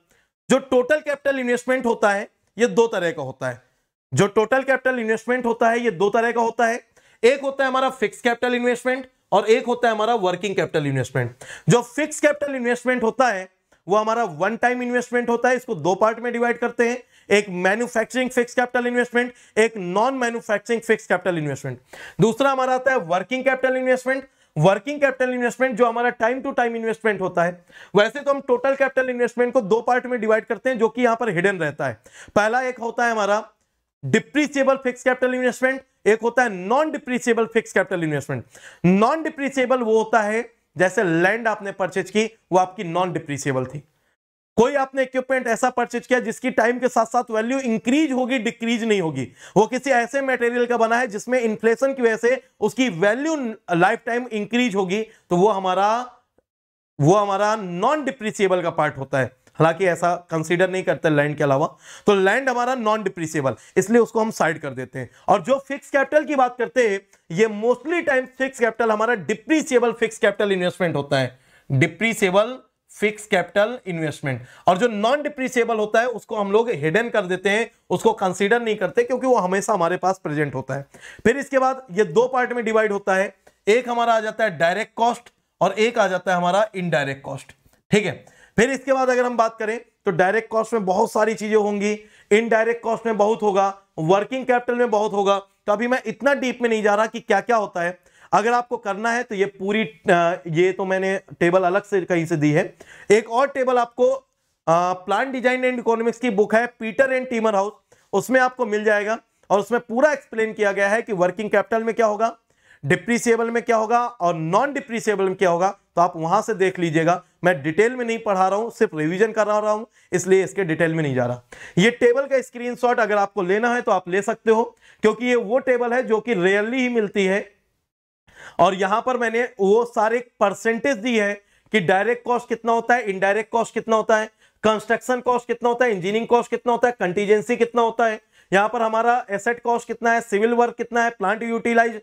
जो टोटल कैपिटल इन्वेस्टमेंट होता है ये दो तरह का होता है जो टोटल कैपिटल इन्वेस्टमेंट होता है ये दो तरह का होता है एक होता है हमारा फिक्स कैपिटल इन्वेस्टमेंट और एक होता है हमारा वर्किंग कैपिटल इन्वेस्टमेंट जो फिक्स कैपिटल इन्वेस्टमेंट होता है वो हमारा वन टाइम इन्वेस्टमेंट होता है इसको दो पार्ट में डिवाइड करते हैं एक मैन्युफैक्चरिंग फिक्स कैपिटल इन्वेस्टमेंट एक non manufacturing fix capital investment दूसरा हमारा आता है working capital investment working capital investment जो हमारा टाइम टू टाइम इन्वेस्टमेंट होता है वैसे तो हम टोटल कैपिटल इन्वेस्टमेंट को दो पार्ट में डिवाइड करते हैं जो कि यहां पर हिडन रहता है पहला एक होता है हमारा डिप्रीसिएबल फिक्स कैपिटल इन्वेस्टमेंट एक होता है non depreciable fix capital investment non depreciable वो होता है जैसे लैंड आपने परचेज की वो आपकी नॉन डिप्रीसिएबल थी कोई आपने इक्विपमेंट ऐसा परचेज किया जिसकी टाइम के साथ साथ वैल्यू इंक्रीज होगी डिक्रीज नहीं होगी वो किसी ऐसे मटेरियल का बना है जिसमें इन्फ्लेशन की वजह से उसकी वैल्यू लाइफ टाइम इंक्रीज होगी तो वो हमारा वो हमारा नॉन डिप्रिसिएबल का पार्ट होता है हालांकि ऐसा कंसीडर नहीं करते लैंड के अलावा तो लैंड हमारा नॉन डिप्रिसिएबल इसलिए उसको हम साइड कर देते हैं और जो फिक्स कैपिटल की बात करते हैं ये मोस्टली टाइम फिक्स कैपिटल हमारा डिप्रिसिएबल फिक्स कैपिटल इन्वेस्टमेंट होता है डिप्रिसिएबल फिक्स कैपिटल इन्वेस्टमेंट और जो नॉन डिप्रिसिएबल होता है उसको हम लोग हिडन कर देते हैं उसको कंसीडर नहीं करते क्योंकि वो हमेशा हमारे पास प्रेजेंट होता है फिर इसके बाद ये दो पार्ट में डिवाइड होता है एक हमारा आ जाता है डायरेक्ट कॉस्ट और एक आ जाता है हमारा इनडायरेक्ट कॉस्ट ठीक है फिर इसके बाद अगर हम बात करें तो डायरेक्ट कॉस्ट में बहुत सारी चीजें होंगी इनडायरेक्ट कॉस्ट में बहुत होगा वर्किंग कैपिटल में बहुत होगा तो अभी मैं इतना डीप में नहीं जा रहा कि क्या क्या होता है अगर आपको करना है तो ये पूरी ये तो मैंने टेबल अलग से कहीं से दी है एक और टेबल आपको प्लान डिजाइन एंड इकोनॉमिक्स की बुक है पीटर एंड टीमर हाउस उसमें आपको मिल जाएगा और उसमें पूरा एक्सप्लेन किया गया है कि वर्किंग कैपिटल में क्या होगा डिप्रीसिएबल में क्या होगा और नॉन डिप्रीसिएबल में क्या होगा तो आप वहां से देख लीजिएगा मैं डिटेल में नहीं पढ़ा रहा हूं सिर्फ रिवीजन करा रहा हूं इसलिए इसके डिटेल में नहीं जा रहा ये टेबल का स्क्रीनशॉट अगर आपको लेना है तो आप ले सकते हो क्योंकि ये वो टेबल है जो कि रेयरली ही मिलती है और यहां पर मैंने वो सारे परसेंटेज दी है कि डायरेक्ट कॉस्ट कितना होता है इनडायरेक्ट कॉस्ट कितना होता है कंस्ट्रक्शन कॉस्ट कितना होता है इंजीनियरिंग कॉस्ट कितना होता है कंटीजेंसी कितना होता है यहां पर हमारा एसेट कॉस्ट कितना है सिविल वर्क कितना है प्लांट यूटिलाइज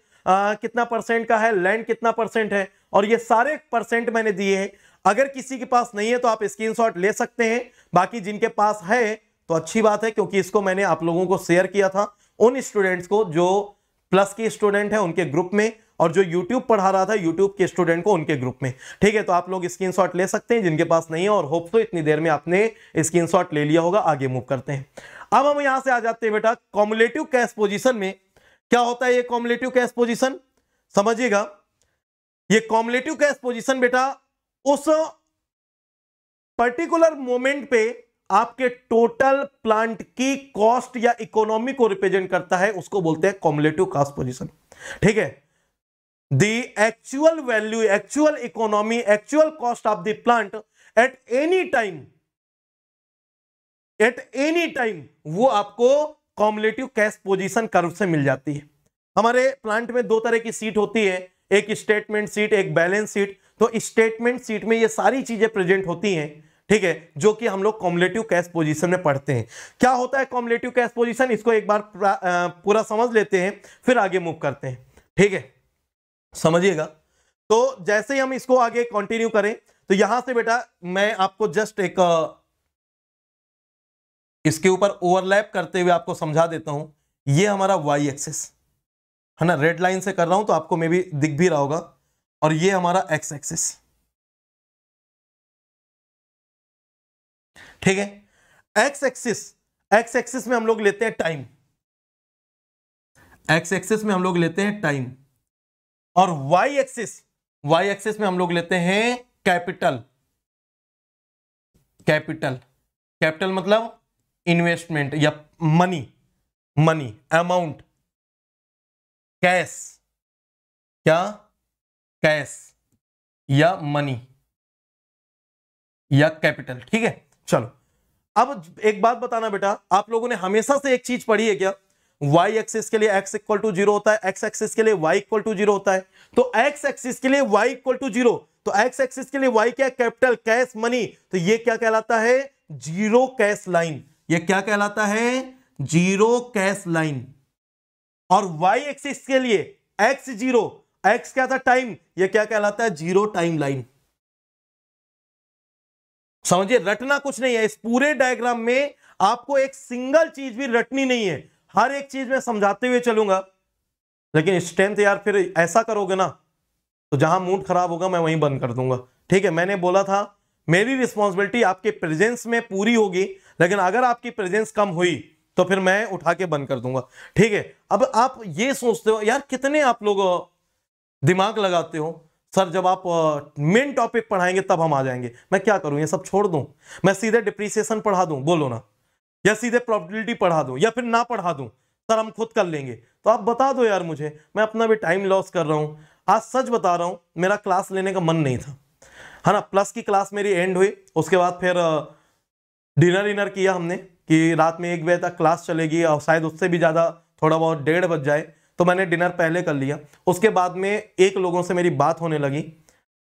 कितना परसेंट का है लैंड कितना परसेंट है और ये सारे परसेंट मैंने दिए हैं अगर किसी के पास नहीं है तो आप स्क्रीनशॉट ले सकते हैं बाकी जिनके पास है तो अच्छी बात है क्योंकि इसको मैंने आप लोगों को शेयर किया था उन स्टूडेंट्स को जो प्लस के स्टूडेंट है उनके ग्रुप में और जो यूट्यूब पढ़ा रहा था यूट्यूब के स्टूडेंट को उनके ग्रुप में ठीक है तो आप लोग स्क्रीन ले सकते हैं जिनके पास नहीं है और होप तो इतनी देर में आपने स्क्रीन ले लिया होगा आगे मूव करते हैं अब हम यहां से आ जाते हैं बेटा कॉमुलेटिव कैश पोजिशन में क्या होता है ये कॉमुलेटिव कैश पोजिशन समझिएगा ये कॉमलेटिव कैश पोजिशन बेटा उस पर्टिकुलर मोमेंट पे आपके टोटल प्लांट की कॉस्ट या इकोनॉमी को रिप्रेजेंट करता है उसको बोलते हैं कॉमलेटिव कॉस्ट पोजिशन ठीक है the actual value actual economy actual cost of the plant at any time at any time वो आपको कॉमलेटिव कैश पोजिशन कर्व से मिल जाती है हमारे प्लांट में दो तरह की सीट होती है एक स्टेटमेंट सीट एक बैलेंस सीट तो स्टेटमेंट सीट में ये सारी चीजें प्रेजेंट होती हैं ठीक है जो कि हम लोग कॉमलेटिव कैश पोजीशन में पढ़ते हैं क्या होता है कॉम्युलेटिव कैश पोजीशन इसको एक बार पूरा समझ लेते हैं फिर आगे मूव करते हैं ठीक है समझिएगा तो जैसे ही हम इसको आगे कंटिन्यू करें तो यहां से बेटा मैं आपको जस्ट एक इसके ऊपर ओवरलैप करते हुए आपको समझा देता हूं ये हमारा वाई एक्सेस है ना रेड लाइन से कर रहा हूं तो आपको मे भी दिख भी रहा होगा और ये हमारा एक्स एक्सिस ठीक है एक्स एक्सिस एक्स एक्सिस में हम लोग लेते हैं टाइम एक्स एक्सिस में हम लोग लेते हैं टाइम और वाई एक्सिस वाई एक्सिस में हम लोग लेते हैं कैपिटल कैपिटल कैपिटल मतलब इन्वेस्टमेंट या मनी मनी अमाउंट कैश क्या कैश या मनी या कैपिटल ठीक है चलो अब एक बात बताना बेटा आप लोगों ने हमेशा से एक चीज पढ़ी है क्या y एक्सिस के लिए x इक्वल टू जीरो होता है x एक्सिस के लिए y इक्वल टू जीरो होता है तो x एक्सिस के लिए y इक्वल टू जीरो तो x एक्सिस के लिए y क्या कैपिटल कैश मनी तो ये क्या कहलाता है जीरो कैश लाइन ये क्या कहलाता है जीरो कैश लाइन और वाई एक्सिस के लिए एक्स जीरो एक्स क्या था टाइम ये क्या कहलाता है जीरो टाइम लाइन समझिए रटना कुछ नहीं है इस पूरे डायग्राम में आपको एक सिंगल चीज भी रटनी नहीं है हर एक चीज में समझाते हुए चलूंगा लेकिन स्ट्रेंथ यार फिर ऐसा करोगे ना तो जहां मूड खराब होगा मैं वहीं बंद कर दूंगा ठीक है मैंने बोला था मेरी रिस्पॉन्सिबिलिटी आपके प्रेजेंस में पूरी होगी लेकिन अगर आपकी प्रेजेंस कम हुई तो फिर मैं उठा के बंद कर दूंगा ठीक है अब आप ये सोचते हो यार कितने आप लोग दिमाग लगाते हो सर जब आप मेन टॉपिक पढ़ाएंगे तब हम आ जाएंगे मैं क्या करूं ये सब छोड़ दूं मैं सीधे डिप्रिसिएशन पढ़ा दूं बोलो ना या सीधे प्रॉबिलिटी पढ़ा दूं या फिर ना पढ़ा दूं सर हम खुद कर लेंगे तो आप बता दो यार मुझे मैं अपना भी टाइम लॉस कर रहा हूँ आज सच बता रहा हूँ मेरा क्लास लेने का मन नहीं था है ना प्लस की क्लास मेरी एंड हुई उसके बाद फिर डिनर विनर किया हमने कि रात में एक बजे तक क्लास चलेगी और शायद उससे भी ज़्यादा थोड़ा बहुत डेढ़ बज जाए तो मैंने डिनर पहले कर लिया उसके बाद में एक लोगों से मेरी बात होने लगी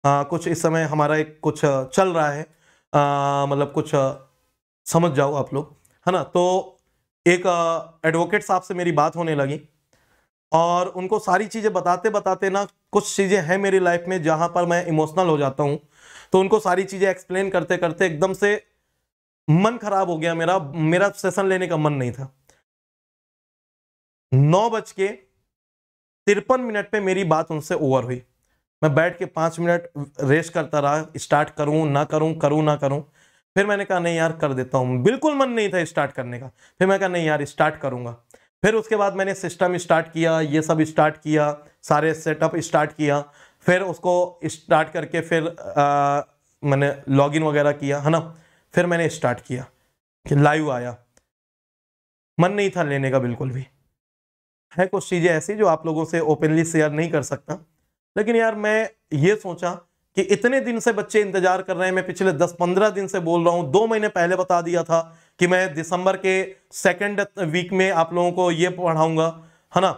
आ, कुछ इस समय हमारा एक कुछ चल रहा है मतलब कुछ आ, समझ जाओ आप लोग है ना तो एक एडवोकेट साहब से मेरी बात होने लगी और उनको सारी चीज़ें बताते बताते ना कुछ चीज़ें हैं मेरी लाइफ में जहाँ पर मैं इमोशनल हो जाता हूँ तो उनको सारी चीज़ें एक्सप्लेन करते करते एकदम से मन खराब हो गया मेरा मेरा सेशन लेने का मन नहीं था नौ बज के तिरपन मिनट पे मेरी बात उनसे ओवर हुई मैं बैठ के पांच मिनट रेस्ट करता रहा स्टार्ट करूं ना करूं करूं ना करूं फिर मैंने कहा नहीं यार कर देता हूं बिल्कुल मन नहीं था स्टार्ट करने का फिर मैं कहा नहीं यार स्टार्ट करूंगा फिर उसके बाद मैंने सिस्टम स्टार्ट किया ये सब स्टार्ट किया सारे सेटअप स्टार्ट किया फिर उसको स्टार्ट करके फिर आ, मैंने लॉगिन वगैरह किया है ना फिर मैंने स्टार्ट किया कि लाइव आया मन नहीं था लेने का बिल्कुल भी है कुछ चीज़ें ऐसी जो आप लोगों से ओपनली शेयर नहीं कर सकता लेकिन यार मैं ये सोचा कि इतने दिन से बच्चे इंतजार कर रहे हैं मैं पिछले 10-15 दिन से बोल रहा हूँ दो महीने पहले बता दिया था कि मैं दिसंबर के सेकेंड वीक में आप लोगों को ये पढ़ाऊंगा है ना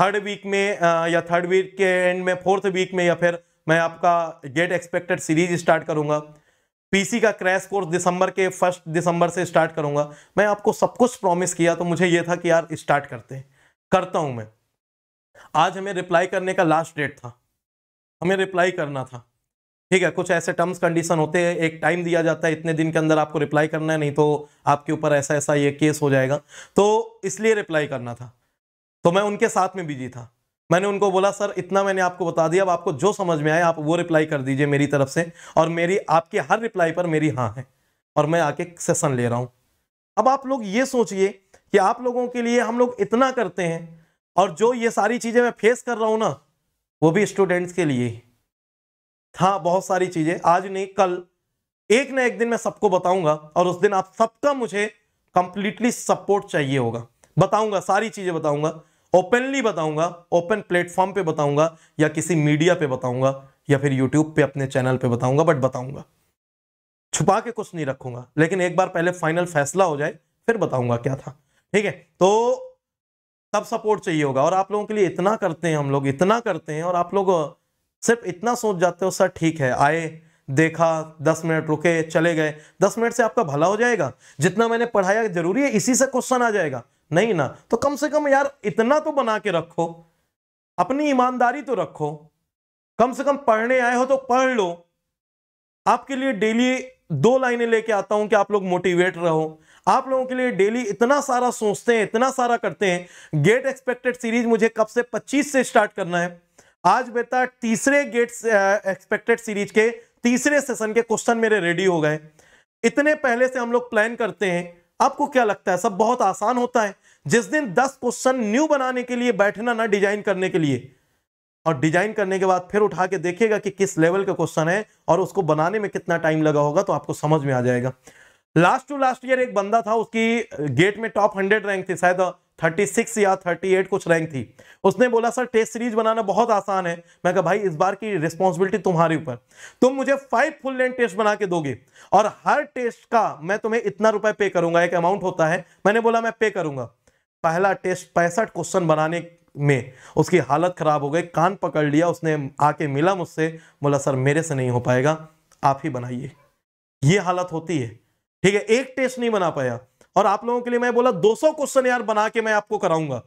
थर्ड वीक में या थर्ड वीक के एंड में फोर्थ वीक में या फिर मैं आपका गेट एक्सपेक्टेड सीरीज स्टार्ट करूंगा पीसी का क्रैश कोर्स दिसंबर के फर्स्ट दिसंबर से स्टार्ट करूंगा मैं आपको सब कुछ प्रॉमिस किया तो मुझे ये था कि यार स्टार्ट करते हैं करता हूं मैं आज हमें रिप्लाई करने का लास्ट डेट था हमें रिप्लाई करना था ठीक है कुछ ऐसे टर्म्स कंडीशन होते हैं एक टाइम दिया जाता है इतने दिन के अंदर आपको रिप्लाई करना है नहीं तो आपके ऊपर ऐसा ऐसा ये केस हो जाएगा तो इसलिए रिप्लाई करना था तो मैं उनके साथ में बिजी था मैंने उनको बोला सर इतना मैंने आपको बता दिया अब आपको जो समझ में आए आप वो रिप्लाई कर दीजिए मेरी तरफ से और मेरी आपके हर रिप्लाई पर मेरी हाँ है और मैं आके सेशन ले रहा हूँ अब आप लोग ये सोचिए कि आप लोगों के लिए हम लोग इतना करते हैं और जो ये सारी चीज़ें मैं फेस कर रहा हूँ ना वो भी स्टूडेंट्स के लिए था हाँ, बहुत सारी चीज़ें आज नहीं कल एक ना एक दिन मैं सबको बताऊंगा और उस दिन आप सबका मुझे कंप्लीटली सपोर्ट चाहिए होगा बताऊंगा सारी चीज़ें बताऊंगा ओपनली बताऊंगा ओपन प्लेटफॉर्म पे बताऊंगा या किसी मीडिया पे बताऊंगा या फिर यूट्यूब पे अपने चैनल पे बताऊंगा बट बताऊंगा छुपा के कुछ नहीं रखूंगा लेकिन एक बार पहले फाइनल फैसला हो जाए फिर बताऊंगा क्या था ठीक है तो तब सपोर्ट चाहिए होगा और आप लोगों के लिए इतना करते हैं हम लोग इतना करते हैं और आप लोग सिर्फ इतना सोच जाते हो सर ठीक है आए देखा दस मिनट रुके चले गए दस मिनट से आपका भला हो जाएगा जितना मैंने पढ़ाया जरूरी है इसी से क्वेश्चन आ जाएगा नहीं ना तो कम से कम यार इतना तो बना के रखो अपनी ईमानदारी तो रखो कम से कम पढ़ने आए हो तो पढ़ लो आपके लिए डेली दो लाइनें लेके आता हूं कि आप लोग मोटिवेट रहो आप लोगों के लिए डेली इतना सारा सोचते हैं इतना सारा करते हैं गेट एक्सपेक्टेड सीरीज मुझे कब से 25 से स्टार्ट करना है आज बेटा तीसरे गेट एक्सपेक्टेड सीरीज के तीसरे सेशन के क्वेश्चन मेरे रेडी हो गए इतने पहले से हम लोग प्लान करते हैं आपको क्या लगता है सब बहुत आसान होता है जिस दिन दस क्वेश्चन न्यू बनाने के लिए बैठना ना डिजाइन करने के लिए और डिजाइन करने के बाद फिर उठा के देखिएगा कि किस लेवल का क्वेश्चन है और उसको बनाने में कितना टाइम लगा होगा तो आपको समझ में आ जाएगा लास्ट टू लास्ट ईयर एक बंदा था उसकी गेट में टॉप हंड्रेड रैंक थी शायद 36 या 38 कुछ रैंक थी उसने बोला सर टेस्ट सीरीज बनाना बहुत आसान है मैं कहा भाई इस बार की रिस्पॉन्सिबिलिटी तुम्हारे ऊपर तुम मुझे फाइव फुल लेंथ टेस्ट बना के दोगे और हर टेस्ट का मैं तुम्हें इतना रुपए पे करूंगा एक अमाउंट होता है मैंने बोला मैं पे करूंगा पहला टेस्ट पैंसठ क्वेश्चन बनाने में उसकी हालत ख़राब हो गई कान पकड़ लिया उसने आके मिला मुझसे बोला सर मेरे से नहीं हो पाएगा आप ही बनाइए ये हालत होती है ठीक है एक टेस्ट नहीं बना पाया और आप लोगों के लिए मैं बोला 200 क्वेश्चन यार बना के मैं आपको कराऊंगा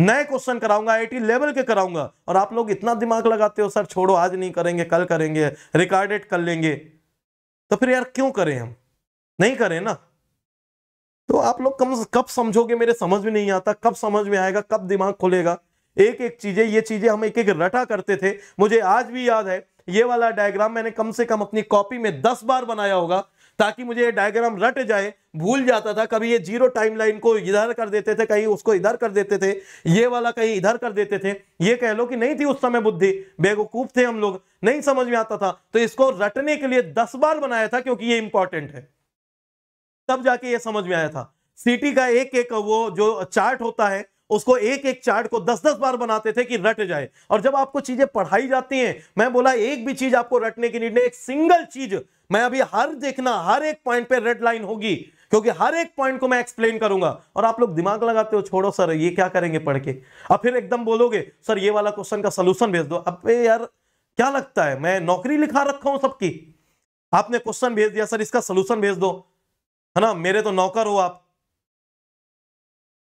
नए क्वेश्चन कराऊंगा आई लेवल के कराऊंगा और आप लोग इतना दिमाग लगाते हो सर छोड़ो आज नहीं करेंगे कल करेंगे रिकॉर्डेड कर लेंगे तो फिर यार क्यों करें हम नहीं करें ना तो आप लोग कम कब समझोगे मेरे समझ में नहीं आता कब समझ में आएगा कब दिमाग खुलेगा एक एक चीजें ये चीजें हम एक एक रटा करते थे मुझे आज भी याद है ये वाला डायग्राम मैंने कम से कम अपनी कॉपी में दस बार बनाया होगा ताकि मुझे ये डायग्राम रट जाए भूल जाता था कभी ये जीरो टाइमलाइन को इधर कर देते थे कहीं उसको इधर कर देते थे ये वाला कहीं इधर कर देते थे ये कह लो कि नहीं थी उस समय बुद्धि बेवकूफ थे हम लोग नहीं समझ में आता था तो इसको रटने के लिए दस बार बनाया था क्योंकि ये इंपॉर्टेंट है तब जाके ये समझ में आया था सिटी का एक एक वो जो चार्ट होता है उसको एक एक चार्ट को दस दस बार बनाते थे कि रट जाए और जब आपको चीजें पढ़ाई जाती हैं मैं बोला एक भी चीज आपको रटने की नीड नहीं एक सिंगल चीज मैं अभी हर देखना हर एक पॉइंट पे रेड लाइन होगी क्योंकि हर एक पॉइंट को मैं एक्सप्लेन करूंगा और आप लोग दिमाग लगाते हो छोड़ो सर ये क्या करेंगे पढ़ के अब फिर एकदम बोलोगे सर ये वाला क्वेश्चन का सोल्यूशन भेज दो अब यार क्या लगता है मैं नौकरी लिखा रखा हूं सबकी आपने क्वेश्चन भेज दिया सर इसका सोल्यूशन भेज दो है ना मेरे तो नौकर हो आप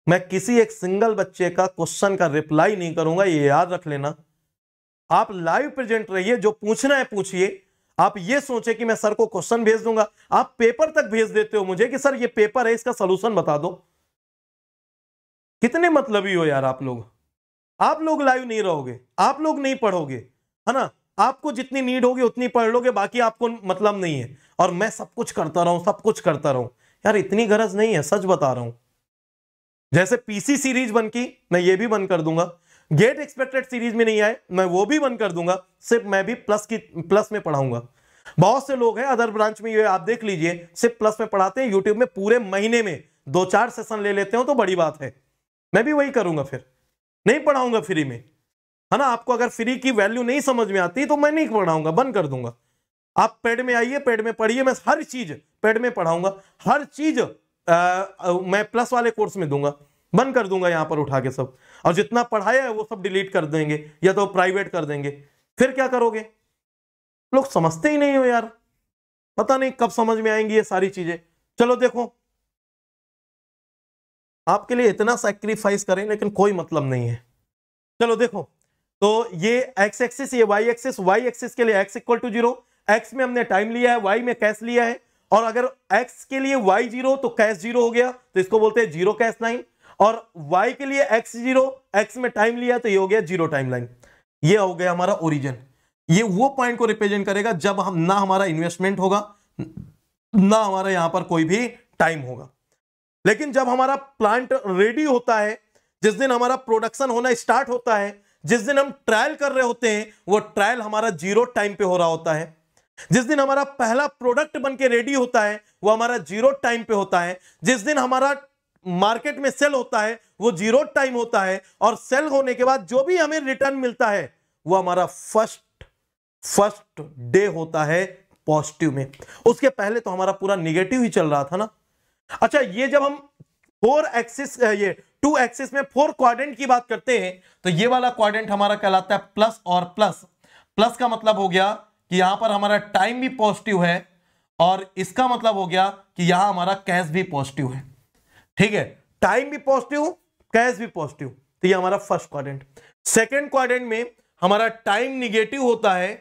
मैं किसी एक सिंगल बच्चे का क्वेश्चन का रिप्लाई नहीं करूंगा ये याद रख लेना आप लाइव प्रेजेंट रहिए जो पूछना है पूछिए आप ये सोचे कि मैं सर को क्वेश्चन भेज दूंगा आप पेपर तक भेज देते हो मुझे कि सर ये पेपर है इसका सोल्यूशन बता दो कितने मतलबी हो यार आप लोग आप लोग लाइव नहीं रहोगे आप लोग नहीं पढ़ोगे है ना आपको जितनी नीड होगी उतनी पढ़ लोगे बाकी आपको मतलब नहीं है और मैं सब कुछ करता रहूं सब कुछ करता रहूं यार इतनी गरज नहीं है सच बता रहा हूं जैसे पीसी सीरीज बन की मैं ये भी बंद कर दूंगा गेट एक्सपेक्टेड सीरीज में नहीं आए मैं वो भी बंद कर दूंगा सिर्फ मैं भी प्लस की प्लस में पढ़ाऊंगा बहुत से लोग हैं अदर ब्रांच में ये आप देख लीजिए सिर्फ प्लस में पढ़ाते हैं यूट्यूब में पूरे महीने में दो चार सेशन ले लेते हो तो बड़ी बात है मैं भी वही करूंगा फिर नहीं पढ़ाऊंगा फ्री में है ना आपको अगर फ्री की वैल्यू नहीं समझ में आती तो मैं नहीं पढ़ाऊंगा बंद कर दूंगा आप पेड में आइए पेड में पढ़िए मैं हर चीज पेड में पढ़ाऊंगा हर चीज मैं प्लस वाले कोर्स में दूंगा बंद कर दूंगा यहां पर उठा के सब और जितना पढ़ाया है वो सब डिलीट कर देंगे या तो प्राइवेट कर देंगे फिर क्या करोगे लोग समझते ही नहीं हो यार पता नहीं कब समझ में आएंगी ये सारी चीजें चलो देखो आपके लिए इतना सेक्रीफाइस करें लेकिन कोई मतलब नहीं है चलो देखो तो ये एक्स एक्सिस ये वाई एक्सिस वाई एक्सिस के लिए X equal to zero X में हमने टाइम लिया है वाई में कैश लिया है और अगर एक्स के लिए वाई जीरो तो कैश जीरो हो गया तो इसको बोलते हैं जीरो कैश नाइन और वाई के लिए एक्स जीरो एक्स में टाइम लिया तो ये हो गया जीरो टाइम लाइन ये हो गया हमारा ओरिजिन ये वो पॉइंट को रिप्रेजेंट करेगा जब हम ना हमारा इन्वेस्टमेंट होगा ना हमारा यहां पर कोई भी टाइम होगा लेकिन जब हमारा प्लांट रेडी होता है जिस दिन हमारा प्रोडक्शन होना स्टार्ट होता है जिस दिन हम ट्रायल कर रहे होते हैं वो ट्रायल हमारा जीरो टाइम पे हो रहा होता है जिस दिन हमारा पहला प्रोडक्ट बन के रेडी होता है वो हमारा जीरो टाइम पे होता है जिस दिन हमारा मार्केट में सेल होता है वो जीरो टाइम होता है और सेल होने के बाद जो भी हमें रिटर्न मिलता है वो हमारा फर्स्ट फर्स्ट डे होता है पॉजिटिव में उसके पहले तो हमारा पूरा निगेटिव ही चल रहा था ना अच्छा ये जब हम फोर एक्सिस ये टू एक्सिस में फोर क्वाड्रेंट की बात करते हैं तो ये वाला क्वाड्रेंट हमारा कहलाता है प्लस और प्लस प्लस का मतलब हो गया कि यहां पर हमारा टाइम भी पॉजिटिव है और इसका मतलब हो गया कि यहां हमारा कैश भी पॉजिटिव है ठीक है टाइम भी पॉजिटिव कैश भी पॉजिटिव तो ये हमारा फर्स्ट क्वारेंट सेकेंड क्वारेंट में हमारा टाइम निगेटिव होता है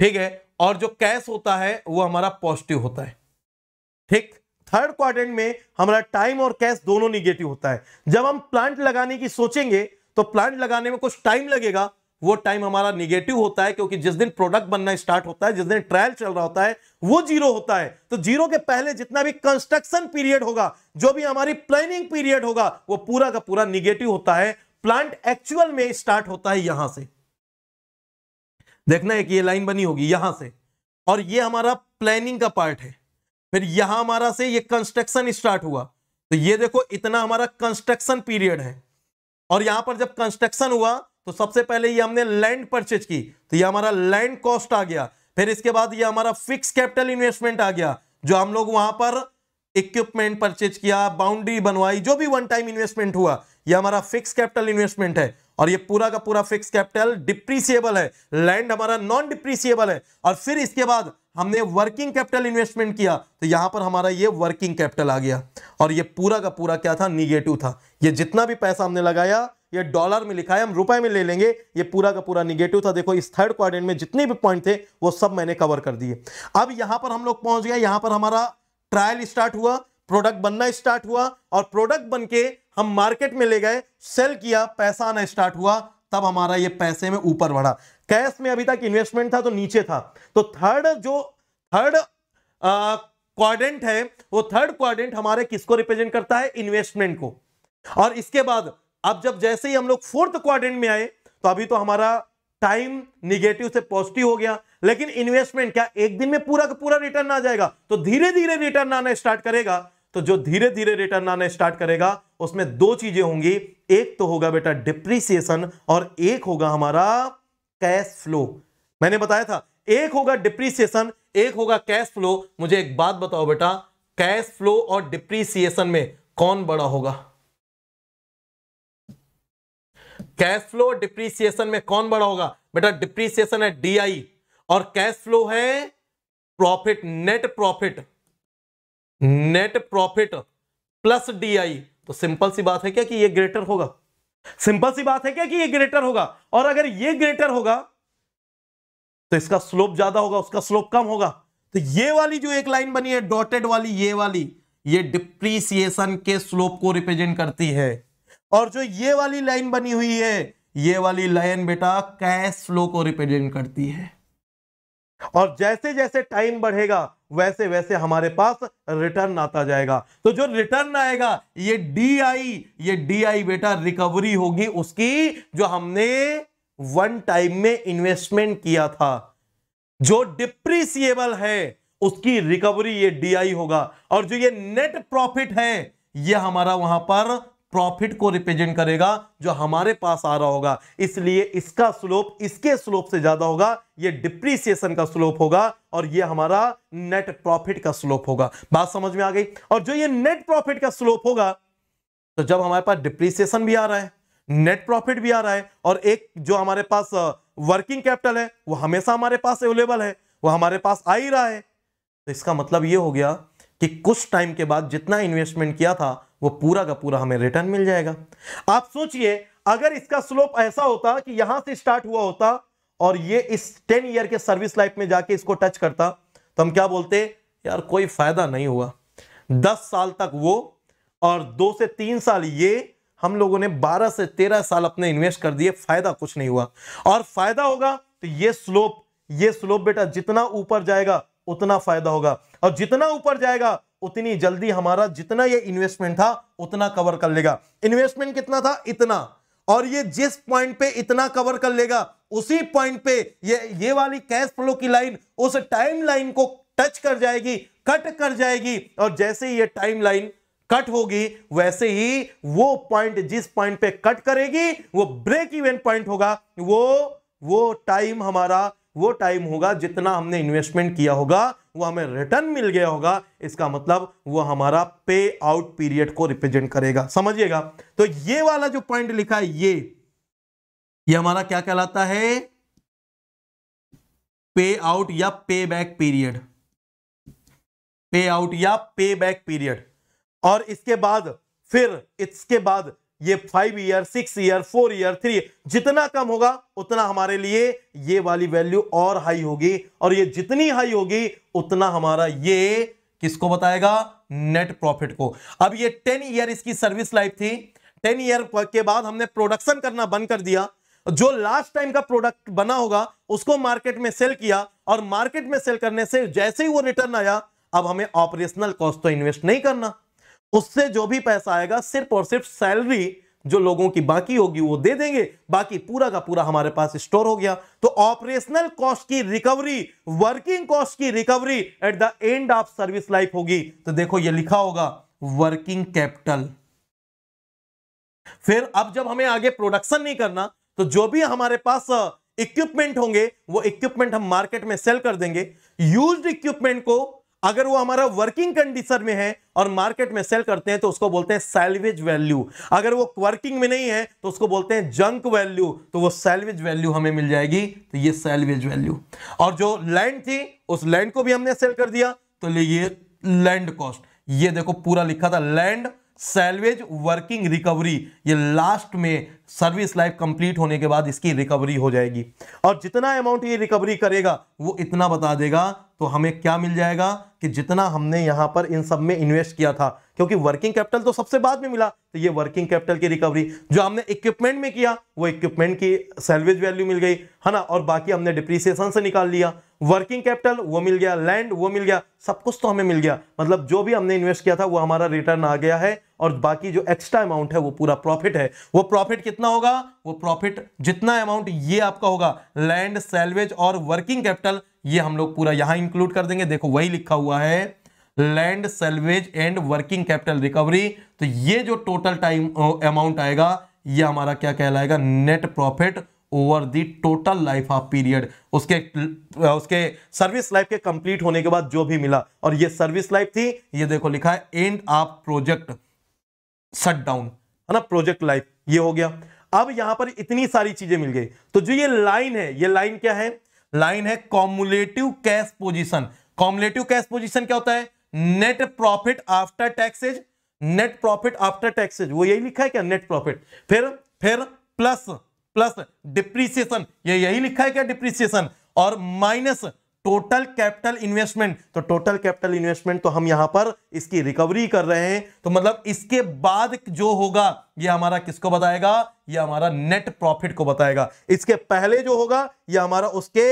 ठीक है और जो कैश होता है वो हमारा पॉजिटिव होता है ठीक थर्ड क्वाड्रेंट में हमारा टाइम और कैश दोनों निगेटिव होता है जब हम प्लांट लगाने की सोचेंगे तो प्लांट लगाने में कुछ टाइम लगेगा वो टाइम हमारा निगेटिव होता है क्योंकि जिस दिन प्रोडक्ट बनना स्टार्ट होता है जिस दिन ट्रायल चल रहा होता है वो जीरो होता है तो जीरो के पहले जितना भी कंस्ट्रक्शन पीरियड होगा जो भी हमारी प्लानिंग पीरियड होगा वो पूरा का पूरा निगेटिव होता है प्लांट एक्चुअल में स्टार्ट होता है यहां से देखना है कि ये लाइन बनी होगी यहां से और ये हमारा प्लानिंग का पार्ट है फिर यहां हमारा से ये कंस्ट्रक्शन स्टार्ट हुआ तो ये देखो इतना हमारा कंस्ट्रक्शन पीरियड है और यहां पर जब कंस्ट्रक्शन हुआ तो सबसे पहले ये हमने लैंड परचेज की तो ये हमारा लैंड कॉस्ट आ गया फिर इसके बाद ये हमारा फिक्स कैपिटल इन्वेस्टमेंट आ गया जो हम लोग वहां पर इक्विपमेंट परचेज किया बाउंड्री बनवाई जो भी वन टाइम इन्वेस्टमेंट हुआ ये हमारा फिक्स कैपिटल इन्वेस्टमेंट है और ये पूरा का पूरा फिक्स कैपिटल डिप्रिसिएबल है लैंड हमारा नॉन डिप्रिसिएबल है और फिर इसके बाद हमने वर्किंग कैपिटल इन्वेस्टमेंट किया तो यहां पर हमारा ये वर्किंग कैपिटल आ गया और ये पूरा का पूरा क्या था निगेटिव था ये जितना भी पैसा हमने लगाया ये डॉलर में लिखा है हम रुपए में ले लेंगे ये पूरा का पूरा निगेटिव था देखो इस थर्ड क्वाड्रेंट में जितने भी पॉइंट थे वो सब मैंने कवर कर दिए अब यहां पर हम लोग पहुंच गए यहां पर हमारा ट्रायल स्टार्ट हुआ प्रोडक्ट बनना स्टार्ट हुआ और प्रोडक्ट बन के हम मार्केट में ले गए सेल किया पैसा आना स्टार्ट हुआ तब हमारा ये पैसे में ऊपर बढ़ा कैश में अभी तक इन्वेस्टमेंट था तो नीचे था तो थर्ड जो थर्ड क्वाड्रेंट है वो थर्ड क्वाड्रेंट हमारे किसको रिप्रेजेंट करता है इन्वेस्टमेंट को और इसके बाद अब जब जैसे ही हम लोग फोर्थ क्वार में आए तो अभी तो हमारा टाइम निगेटिव से पॉजिटिव हो गया लेकिन इन्वेस्टमेंट क्या एक दिन में पूरा का पूरा रिटर्न आ जाएगा तो धीरे धीरे रिटर्न आना स्टार्ट करेगा तो जो धीरे धीरे रिटर्न आना स्टार्ट करेगा उसमें दो चीजें होंगी एक तो होगा बेटा डिप्रिसिएशन और एक होगा हमारा कैश फ्लो मैंने बताया था एक होगा डिप्रिसिएशन एक होगा कैश फ्लो मुझे एक बात बताओ बेटा कैश फ्लो और डिप्रिसिएशन में कौन बड़ा होगा कैश फ्लो डिप्रीसिएशन में कौन बड़ा होगा बेटा डिप्रीसिएशन है डीआई और कैश फ्लो है profit net profit net profit plus DI तो सिंपल सी बात है क्या कि ये ग्रेटर होगा सिंपल सी बात है क्या कि ये ग्रेटर होगा और अगर ये ग्रेटर होगा तो इसका स्लोप ज्यादा होगा उसका स्लोप कम होगा तो ये वाली जो एक लाइन बनी है डॉटेड वाली ये वाली ये डिप्रीसिएशन के स्लोप को रिप्रेजेंट करती है और जो ये वाली लाइन बनी हुई है ये वाली लाइन बेटा कैश फ्लो को रिप्रेजेंट करती है और जैसे जैसे टाइम बढ़ेगा वैसे वैसे हमारे पास रिटर्न आता जाएगा तो जो रिटर्न आएगा ये डी आई ये डी आई बेटा रिकवरी होगी उसकी जो हमने वन टाइम में इन्वेस्टमेंट किया था जो डिप्रिसिएबल है उसकी रिकवरी ये डी आई होगा और जो ये नेट प्रॉफिट है ये हमारा वहां पर प्रॉफिट को रिप्रेजेंट करेगा जो हमारे पास आ रहा होगा इसलिए इसका स्लोप इसके स्लोप से ज़्यादा होगा ये डिप्रीसिएशन का स्लोप होगा और ये हमारा नेट प्रॉफिट का स्लोप होगा बात समझ में आ गई और जो ये नेट प्रॉफिट का स्लोप होगा तो जब हमारे पास डिप्रीसिएशन भी आ रहा है नेट प्रॉफिट भी आ रहा है और एक जो हमारे पास वर्किंग कैपिटल है वो हमेशा हमारे पास अवेलेबल है वो हमारे पास आ ही रहा है तो इसका मतलब ये हो गया कि कुछ टाइम के बाद जितना इन्वेस्टमेंट किया था वो पूरा का पूरा हमें रिटर्न मिल जाएगा आप सोचिए अगर इसका स्लोप ऐसा होता कि यहां से स्टार्ट हुआ होता और ये इस टेन ईयर के सर्विस लाइफ में जाके इसको टच करता तो हम क्या बोलते यार कोई फायदा नहीं हुआ दस साल तक वो और दो से तीन साल ये हम लोगों ने बारह से तेरह साल अपने इन्वेस्ट कर दिए फायदा कुछ नहीं हुआ और फायदा होगा तो ये स्लोप ये स्लोप बेटा जितना ऊपर जाएगा उतना फायदा होगा और जितना ऊपर जाएगा उतनी जल्दी हमारा जितना ये इन्वेस्टमेंट था उतना कवर कर लेगा इन्वेस्टमेंट कितना था इतना और ये जिस पॉइंट पे इतना कवर कर लेगा उसी पॉइंट पे ये ये वाली कैश फ्लो की लाइन उस टाइम लाइन को टच कर जाएगी कट कर जाएगी और जैसे ही ये टाइम लाइन कट होगी वैसे ही वो पॉइंट जिस पॉइंट पे कट करेगी वो ब्रेक इवेंट पॉइंट होगा वो वो टाइम हमारा वो टाइम होगा जितना हमने इन्वेस्टमेंट किया होगा वो हमें रिटर्न मिल गया होगा इसका मतलब वो हमारा पे आउट पीरियड को रिप्रेजेंट करेगा समझिएगा तो ये वाला जो पॉइंट लिखा है ये ये हमारा क्या कहलाता है पे आउट या पे बैक पीरियड पे आउट या पे बैक पीरियड और इसके बाद फिर इसके बाद ये five year six year four year three जितना कम होगा उतना हमारे लिए ये वाली वैल्यू और हाई होगी और ये जितनी हाई होगी उतना हमारा ये किसको बताएगा नेट प्रॉफिट को अब ये टेन ईयर इसकी सर्विस लाइफ थी टेन ईयर के बाद हमने प्रोडक्शन करना बंद कर दिया जो लास्ट टाइम का प्रोडक्ट बना होगा उसको मार्केट में सेल किया और मार्केट में सेल करने से जैसे ही वो रिटर्न आया अब हमें ऑपरेशनल कॉस्ट तो इन्वेस्ट नहीं करना उससे जो भी पैसा आएगा सिर्फ और सिर्फ सैलरी जो लोगों की बाकी होगी वो दे देंगे बाकी पूरा का पूरा हमारे पास स्टोर हो गया तो ऑपरेशनल कॉस्ट की रिकवरी वर्किंग कॉस्ट की recovery at the end of service life होगी तो देखो ये लिखा होगा वर्किंग कैपिटल फिर अब जब हमें आगे प्रोडक्शन नहीं करना तो जो भी हमारे पास इक्विपमेंट होंगे वो इक्विपमेंट हम मार्केट में सेल कर देंगे यूज्ड इक्विपमेंट को अगर वो हमारा वर्किंग कंडीशन में है और मार्केट में सेल करते हैं तो उसको बोलते हैं सैलवेज वैल्यू अगर वो वर्किंग में नहीं है तो उसको बोलते हैं जंक वैल्यू तो वो सैलवेज वैल्यू हमें मिल जाएगी तो ये सैलवेज वैल्यू और जो लैंड थी उस लैंड को भी हमने सेल कर दिया तो ये लैंड कॉस्ट ये देखो पूरा लिखा था लैंड सेल्वेज वर्किंग रिकवरी ये लास्ट में सर्विस लाइफ कंप्लीट होने के बाद इसकी रिकवरी हो जाएगी और जितना अमाउंट ये रिकवरी करेगा वो इतना बता देगा तो हमें क्या मिल जाएगा कि जितना हमने यहां पर इन सब में इन्वेस्ट किया था क्योंकि वर्किंग कैपिटल तो सबसे बाद में मिला तो ये वर्किंग कैपिटल की रिकवरी जो हमने इक्विपमेंट में किया वो इक्विपमेंट की सेल्वेज वैल्यू मिल गई है ना और बाकी हमने डिप्रिसिएशन से निकाल लिया वर्किंग कैपिटल वो मिल गया लैंड वो मिल गया सब कुछ तो हमें मिल गया मतलब जो भी हमने इन्वेस्ट किया था वो हमारा रिटर्न आ गया है और बाकी जो एक्स्ट्रा अमाउंट है वो पूरा प्रॉफिट है वो प्रॉफिट कितना होगा वो प्रॉफिट जितना अमाउंट ये आपका होगा लैंड सेल्वेज और वर्किंग कैपिटल ये हम लोग पूरा यहां इंक्लूड कर देंगे देखो वही लिखा हुआ है land salvage and working capital recovery तो ये जो टोटल टाइम अमाउंट आएगा ये हमारा क्या कहलाएगा net profit over the total life of period उसके उसके सर्विस लाइफ के कंप्लीट होने के बाद जो भी मिला और ये सर्विस लाइफ थी ये देखो लिखा है end of project shut down है ना प्रोजेक्ट लाइफ ये हो गया अब यहां पर इतनी सारी चीजें मिल गई तो जो ये लाइन है ये लाइन क्या है लाइन है cumulative cash position cumulative cash position क्या होता है net profit after taxes net profit after taxes वो यही लिखा है क्या नेट प्रॉफिट फिर फिर प्लस प्लस डिप्रीसिएशन ये यही लिखा है क्या डिप्रीसिएशन और माइनस टोटल कैपिटल इन्वेस्टमेंट तो टोटल कैपिटल इन्वेस्टमेंट तो हम यहां पर इसकी रिकवरी कर रहे हैं तो मतलब इसके बाद जो होगा ये हमारा किसको बताएगा ये हमारा नेट प्रॉफिट को बताएगा इसके पहले जो होगा ये हमारा उसके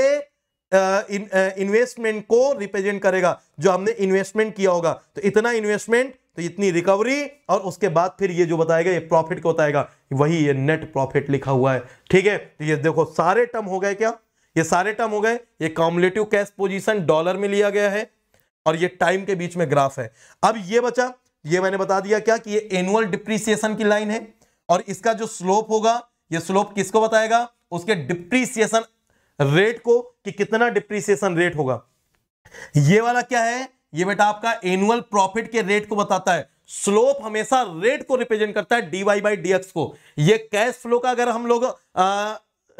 इन्वेस्टमेंट को रिप्रेजेंट करेगा जो हमने इन्वेस्टमेंट किया होगा तो इतना इन्वेस्टमेंट तो इतनी रिकवरी और उसके बाद फिर ये जो बताएगा ये प्रॉफिट को बताएगा वही ये नेट प्रॉफिट लिखा हुआ है ठीक है तो ये देखो सारे टर्म हो गए क्या ये सारे टर्म हो गए ये कॉम्युलेटिव कैश पोजीशन डॉलर में लिया गया है और ये टाइम के बीच में ग्राफ है अब ये बचा ये मैंने बता दिया क्या कि ये एनुअल डिप्रीसिएशन की लाइन है और इसका जो स्लोप होगा ये स्लोप किसको बताएगा उसके डिप्रीसिएशन रेट को कि कितना डिप्रीसिएशन रेट होगा ये वाला क्या है ये बेटा आपका एनुअल प्रॉफिट के रेट को बताता है स्लोप हमेशा रेट को रिप्रेजेंट करता है डीवाई बाई डीएक्स को ये कैश फ्लो का अगर हम लोग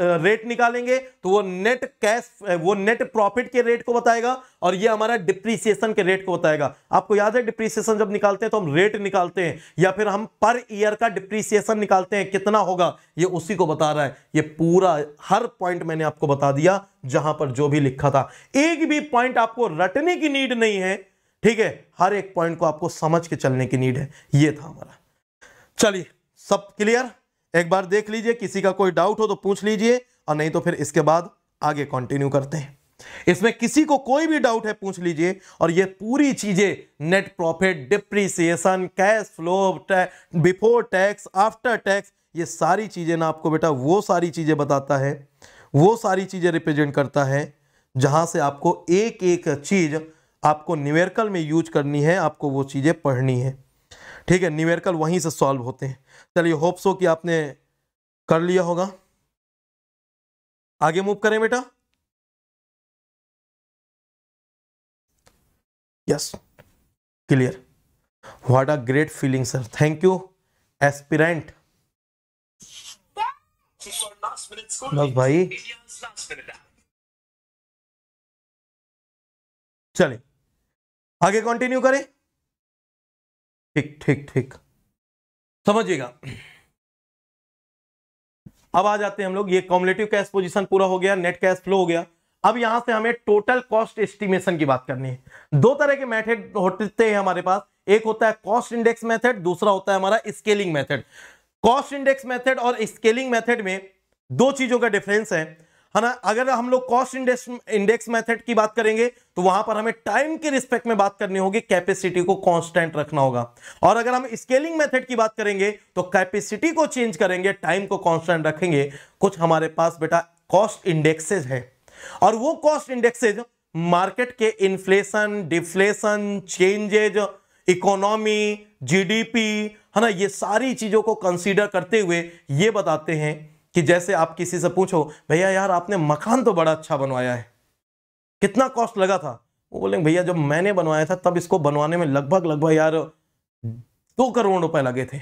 रेट निकालेंगे तो वो नेट कैश वो नेट प्रॉफिट के रेट को बताएगा और ये हमारा डिप्रीसिएशन के रेट को बताएगा आपको याद है डिप्रीसिएशन जब निकालते हैं तो हम रेट निकालते हैं या फिर हम पर ईयर का डिप्रीसिएशन निकालते हैं कितना होगा ये उसी को बता रहा है ये पूरा हर पॉइंट मैंने आपको बता दिया जहां पर जो भी लिखा था एक भी पॉइंट आपको रटने की नीड नहीं है ठीक है हर एक पॉइंट को आपको समझ के चलने की नीड है ये था हमारा चलिए सब क्लियर एक बार देख लीजिए किसी का कोई डाउट हो तो पूछ लीजिए और नहीं तो फिर इसके बाद आगे कंटिन्यू करते हैं इसमें किसी को कोई भी डाउट है पूछ लीजिए और ये पूरी चीजें net profit depreciation cash flow before tax after tax ये सारी चीजें ना आपको बेटा वो सारी चीजें बताता है वो सारी चीजें रिप्रेजेंट करता है जहां से आपको एक एक चीज आपको निवेरकल में यूज करनी है आपको वो चीजें पढ़नी है ठीक है निवेरकल वहीं से सॉल्व होते हैं चलिए होप सो कि आपने कर लिया होगा आगे मूव करें बेटा yes clear what a great feeling sir thank you aspirant बस भाई चले आगे कंटिन्यू करें ठीक ठीक ठीक समझिएगा अब आ जाते हैं हम लोग ये कॉमलेटिव कैश पोजीशन पूरा हो गया नेट कैश फ्लो हो गया अब यहां से हमें टोटल कॉस्ट एस्टिमेशन की बात करनी है दो तरह के मेथड होते हैं हमारे पास एक होता है कॉस्ट इंडेक्स मेथड दूसरा होता है हमारा scaling method cost index method और स्केलिंग मेथड में दो चीजों का डिफरेंस है है ना अगर हम लोग कॉस्ट इंडेक्स इंडेक्स मेथड की बात करेंगे तो वहां पर हमें टाइम के रिस्पेक्ट में बात करनी होगी कैपेसिटी को कांस्टेंट रखना होगा और अगर हम स्केलिंग मेथड की बात करेंगे तो कैपेसिटी को चेंज करेंगे टाइम को कांस्टेंट रखेंगे कुछ हमारे पास बेटा कॉस्ट इंडेक्सेज है और वो कॉस्ट इंडेक्सेज मार्केट के इन्फ्लेशन डिफ्लेशन चेंजेज इकोनॉमी जी है ना ये सारी चीजों को कंसिडर करते हुए ये बताते हैं कि जैसे आप किसी से पूछो भैया यार आपने मकान तो बड़ा अच्छा बनवाया है कितना कॉस्ट लगा था वो बोलेंगे भैया जब मैंने बनवाया था तब इसको बनवाने में लगभग लगभग यार दो करोड़ रुपए लगे थे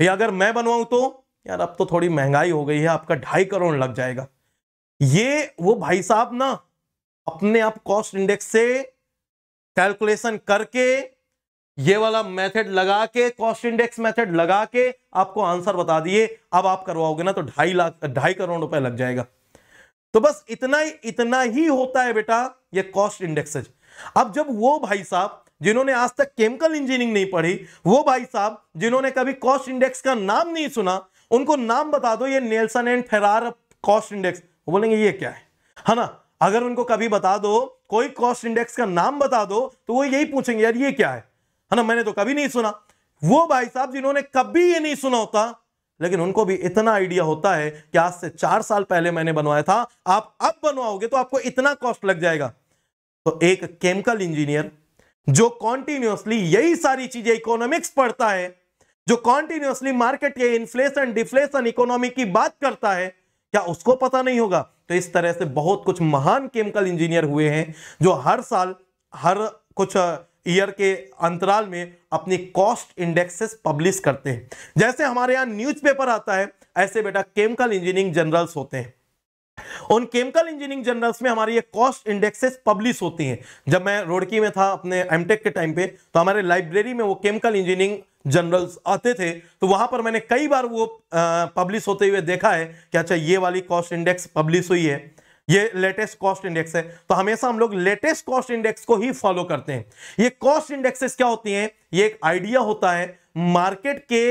भैया अगर मैं बनवाऊं तो यार अब तो थोड़ी महंगाई हो गई है आपका ढाई करोड़ लग जाएगा ये वो भाई साहब ना अपने आप कॉस्ट इंडेक्स से कैलकुलेशन करके ये वाला मेथड लगा के कॉस्ट इंडेक्स मेथड लगा के आपको आंसर बता दिए अब आप करवाओगे ना तो ढाई लाख ढाई करोड़ रुपए लग जाएगा तो बस इतना ही इतना ही होता है बेटा ये कॉस्ट इंडेक्स अब जब वो भाई साहब जिन्होंने आज तक केमिकल इंजीनियरिंग नहीं पढ़ी वो भाई साहब जिन्होंने कभी कॉस्ट इंडेक्स का नाम नहीं सुना उनको नाम बता दो ये Nelson and Farrar cost index वो बोलेंगे ये क्या है है ना अगर उनको कभी बता दो कोई कॉस्ट इंडेक्स का नाम बता दो तो वो यही पूछेंगे यार ये क्या है है ना मैंने तो कभी नहीं सुना वो भाई साहब जिन्होंने कभी ये नहीं सुना होता लेकिन उनको भी इतना आइडिया होता है कि आज से चार साल पहले मैंने बनवाया था आप अब बनवाओगे तो आपको इतना कॉस्ट लग जाएगा तो एक केमिकल इंजीनियर जो कॉन्टिन्यूसली यही सारी चीजें इकोनॉमिक्स पढ़ता है जो कॉन्टिन्यूसली मार्केट के इन्फ्लेशन डिफ्लेशन इकोनॉमी की बात करता है क्या उसको पता नहीं होगा तो इस तरह से बहुत कुछ महान केमिकल इंजीनियर हुए हैं जो हर साल हर कुछ ईयर के अंतराल में अपनी कॉस्ट इंडेक्सेस पब्लिश करते हैं जैसे हमारे यहाँ न्यूज़पेपर आता है ऐसे बेटा केमिकल इंजीनियरिंग जनरल्स होते हैं उन केमिकल इंजीनियरिंग जर्नल्स में हमारी ये कॉस्ट इंडेक्सेस पब्लिश होती हैं जब मैं रोडकी में था अपने एमटेक के टाइम पे तो हमारे लाइब्रेरी में वो केमिकल इंजीनियरिंग जर्नल्स आते थे तो वहां पर मैंने कई बार वो पब्लिश होते हुए देखा है कि अच्छा ये वाली कॉस्ट इंडेक्स पब्लिश हुई है ये लेटेस्ट कॉस्ट इंडेक्स है तो हमेशा हम लोग लेटेस्ट कॉस्ट इंडेक्स को ही फॉलो करते हैं ये कॉस्ट इंडेक्सेस क्या होती हैं ये एक आइडिया होता है मार्केट के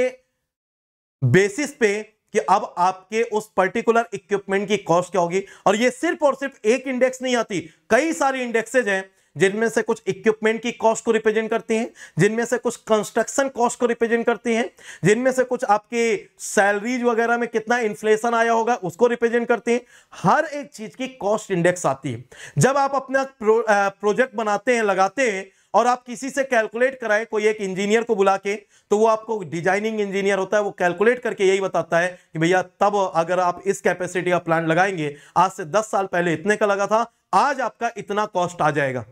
बेसिस पे कि अब आपके उस पर्टिकुलर इक्विपमेंट की कॉस्ट क्या होगी और ये सिर्फ और सिर्फ एक इंडेक्स नहीं आती कई सारी इंडेक्सेज हैं जिनमें से कुछ इक्विपमेंट की कॉस्ट को रिप्रेजेंट करती हैं जिनमें से कुछ कंस्ट्रक्शन कॉस्ट को रिप्रेजेंट करती हैं जिनमें से कुछ आपके सैलरीज वगैरह में कितना इन्फ्लेशन आया होगा उसको रिप्रेजेंट करती हैं हर एक चीज की कॉस्ट इंडेक्स आती है जब आप अपना प्रो, प्रोजेक्ट बनाते हैं लगाते हैं और आप किसी से कैलकुलेट कराएं कोई एक इंजीनियर को बुला के तो वो आपको डिजाइनिंग इंजीनियर होता है वो कैलकुलेट करके यही बताता है कि भैया तब अगर आप इस कैपेसिटी का प्लांट लगाएंगे आज से 10 साल पहले इतने का लगा था आज आपका इतना कॉस्ट आ जाएगा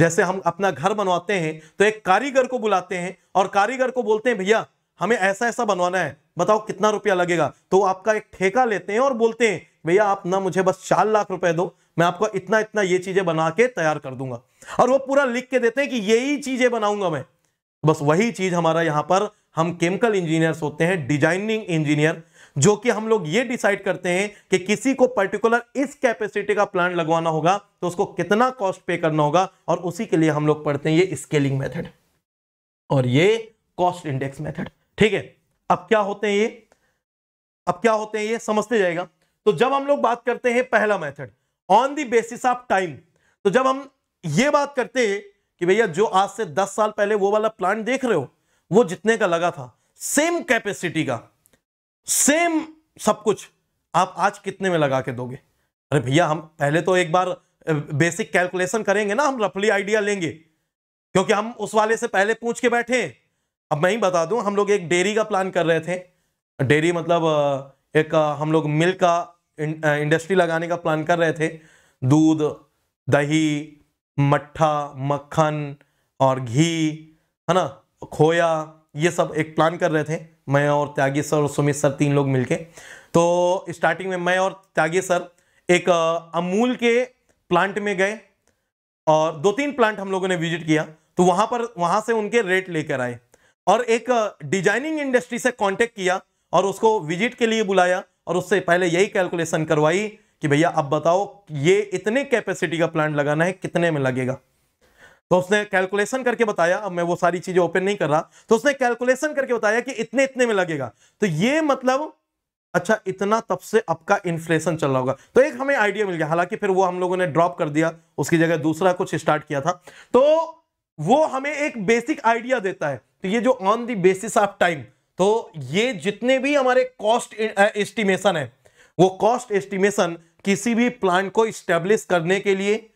जैसे हम अपना घर बनवाते हैं तो एक कारीगर को बुलाते हैं और कारीगर को बोलते हैं भैया हमें ऐसा ऐसा बनवाना है बताओ कितना रुपया लगेगा तो आपका एक ठेका लेते हैं और बोलते हैं भैया आप ना मुझे बस चार लाख रुपए दो मैं आपको इतना इतना ये चीजें बना के तैयार कर दूंगा और वो पूरा लिख के देते हैं कि यही चीजें बनाऊंगा मैं बस वही चीज हमारा यहाँ पर हम केमिकल इंजीनियर्स होते हैं डिजाइनिंग इंजीनियर जो कि हम लोग ये डिसाइड करते हैं कि किसी को पर्टिकुलर इस कैपेसिटी का प्लांट लगवाना होगा तो उसको कितना कॉस्ट पे करना होगा और उसी के लिए हम लोग पढ़ते हैं ये स्केलिंग मेथड और ये कॉस्ट इंडेक्स मेथड ठीक है अब क्या होते हैं ये अब क्या होते हैं ये समझते जाएगा तो जब हम लोग बात करते हैं पहला method on the basis of time तो जब हम ये बात करते हैं कि भैया जो आज से 10 साल पहले वो वाला प्लांट देख रहे हो वो जितने का लगा था सेम कैपेसिटी का सेम सब कुछ आप आज कितने में लगा के दोगे अरे भैया हम पहले तो एक बार बेसिक कैलकुलेशन करेंगे ना हम रफली आइडिया लेंगे क्योंकि हम उस वाले से पहले पूछ के बैठे अब मैं ही बता दूं हम लोग एक डेयरी का प्लान कर रहे थे डेयरी मतलब एक हम लोग मिल्क का इंडस्ट्री लगाने का प्लान कर रहे थे दूध दही मट्ठा मक्खन और घी है ना खोया ये सब एक प्लान कर रहे थे मैं और त्यागी सर और सुमित सर तीन लोग मिलके तो स्टार्टिंग में मैं और त्यागी सर एक अमूल के प्लांट में गए और दो तीन प्लांट हम लोगों ने विजिट किया तो वहाँ पर वहाँ से उनके रेट लेकर आए और एक डिजाइनिंग इंडस्ट्री से कांटेक्ट किया और उसको विजिट के लिए बुलाया और उससे पहले यही कैलकुलेशन करवाई कि भैया अब बताओ ये इतने कैपेसिटी का प्लांट लगाना है कितने में लगेगा तो उसने कैलकुलेशन करके बताया अब मैं वो सारी चीजें ओपन नहीं कर रहा तो उसने कैलकुलेशन करके बताया कि इतने इतने में लगेगा तो ये मतलब अच्छा इतना तब से आपका इन्फ्लेशन चल रहा होगा तो एक हमें आइडिया मिल गया हालांकि फिर वो हम लोगों ने ड्रॉप कर दिया उसकी जगह दूसरा कुछ स्टार्ट किया था तो वो हमें एक बेसिक आइडिया देता है तो ये जो on the basis of time तो ये जितने भी हमारे कॉस्ट एस्टिमेशन है वो कॉस्ट एस्टिमेशन किसी भी प्लांट को स्टेब्लिश करने के लिए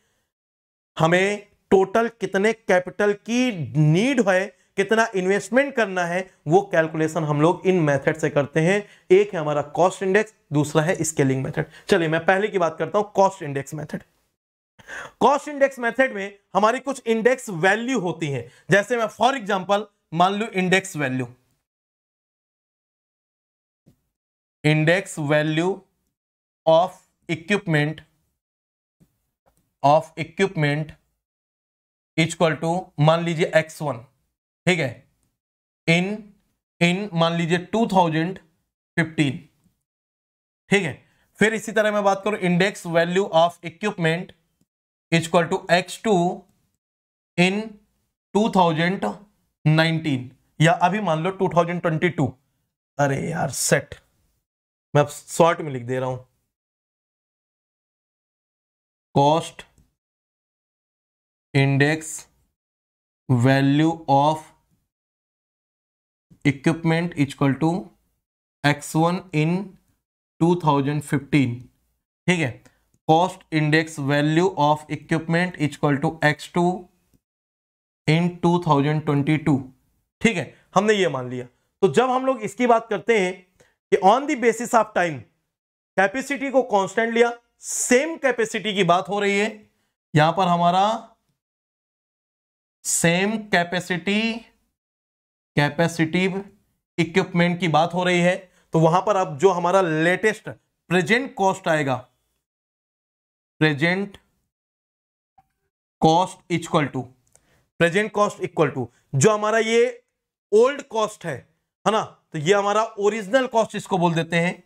हमें टोटल कितने कैपिटल की नीड है कितना इन्वेस्टमेंट करना है वो कैलकुलेशन हम लोग इन मेथड से करते हैं एक है हमारा कॉस्ट इंडेक्स दूसरा है स्केलिंग मेथड चलिए मैं पहले की बात करता हूं cost index method cost index method में हमारी कुछ इंडेक्स वैल्यू होती है जैसे मैं फॉर एग्जाम्पल मान लू index value index value of equipment of equipment equal to मान लीजिए एक्स वन ठीक है इन इन मान लीजिए टू थाउजेंड फिफ्टीन ठीक है फिर इसी तरह मैं बात करूं index value of equipment equal to x two in two thousand nineteen या अभी मान लो टू थाउजेंड ट्वेंटी टू अरे यार सेट मैं अब शॉर्ट में लिख दे रहा हूं cost index value of equipment equal to x one in 2015 ठीक है cost index value of equipment equal to x two in 2022 ठीक है हमने ये मान लिया तो जब हम लोग इसकी बात करते हैं कि on the basis of time capacity को कांस्टेंट लिया सेम कैपेसिटी की बात हो रही है यहां पर हमारा सेम कैपेसिटी कैपेसिटिव इक्विपमेंट की बात हो रही है तो वहां पर अब जो हमारा लेटेस्ट प्रेजेंट कॉस्ट आएगा present cost equal to present cost equal to जो हमारा ये ओल्ड कॉस्ट है है ना तो ये हमारा ओरिजिनल कॉस्ट इसको बोल देते हैं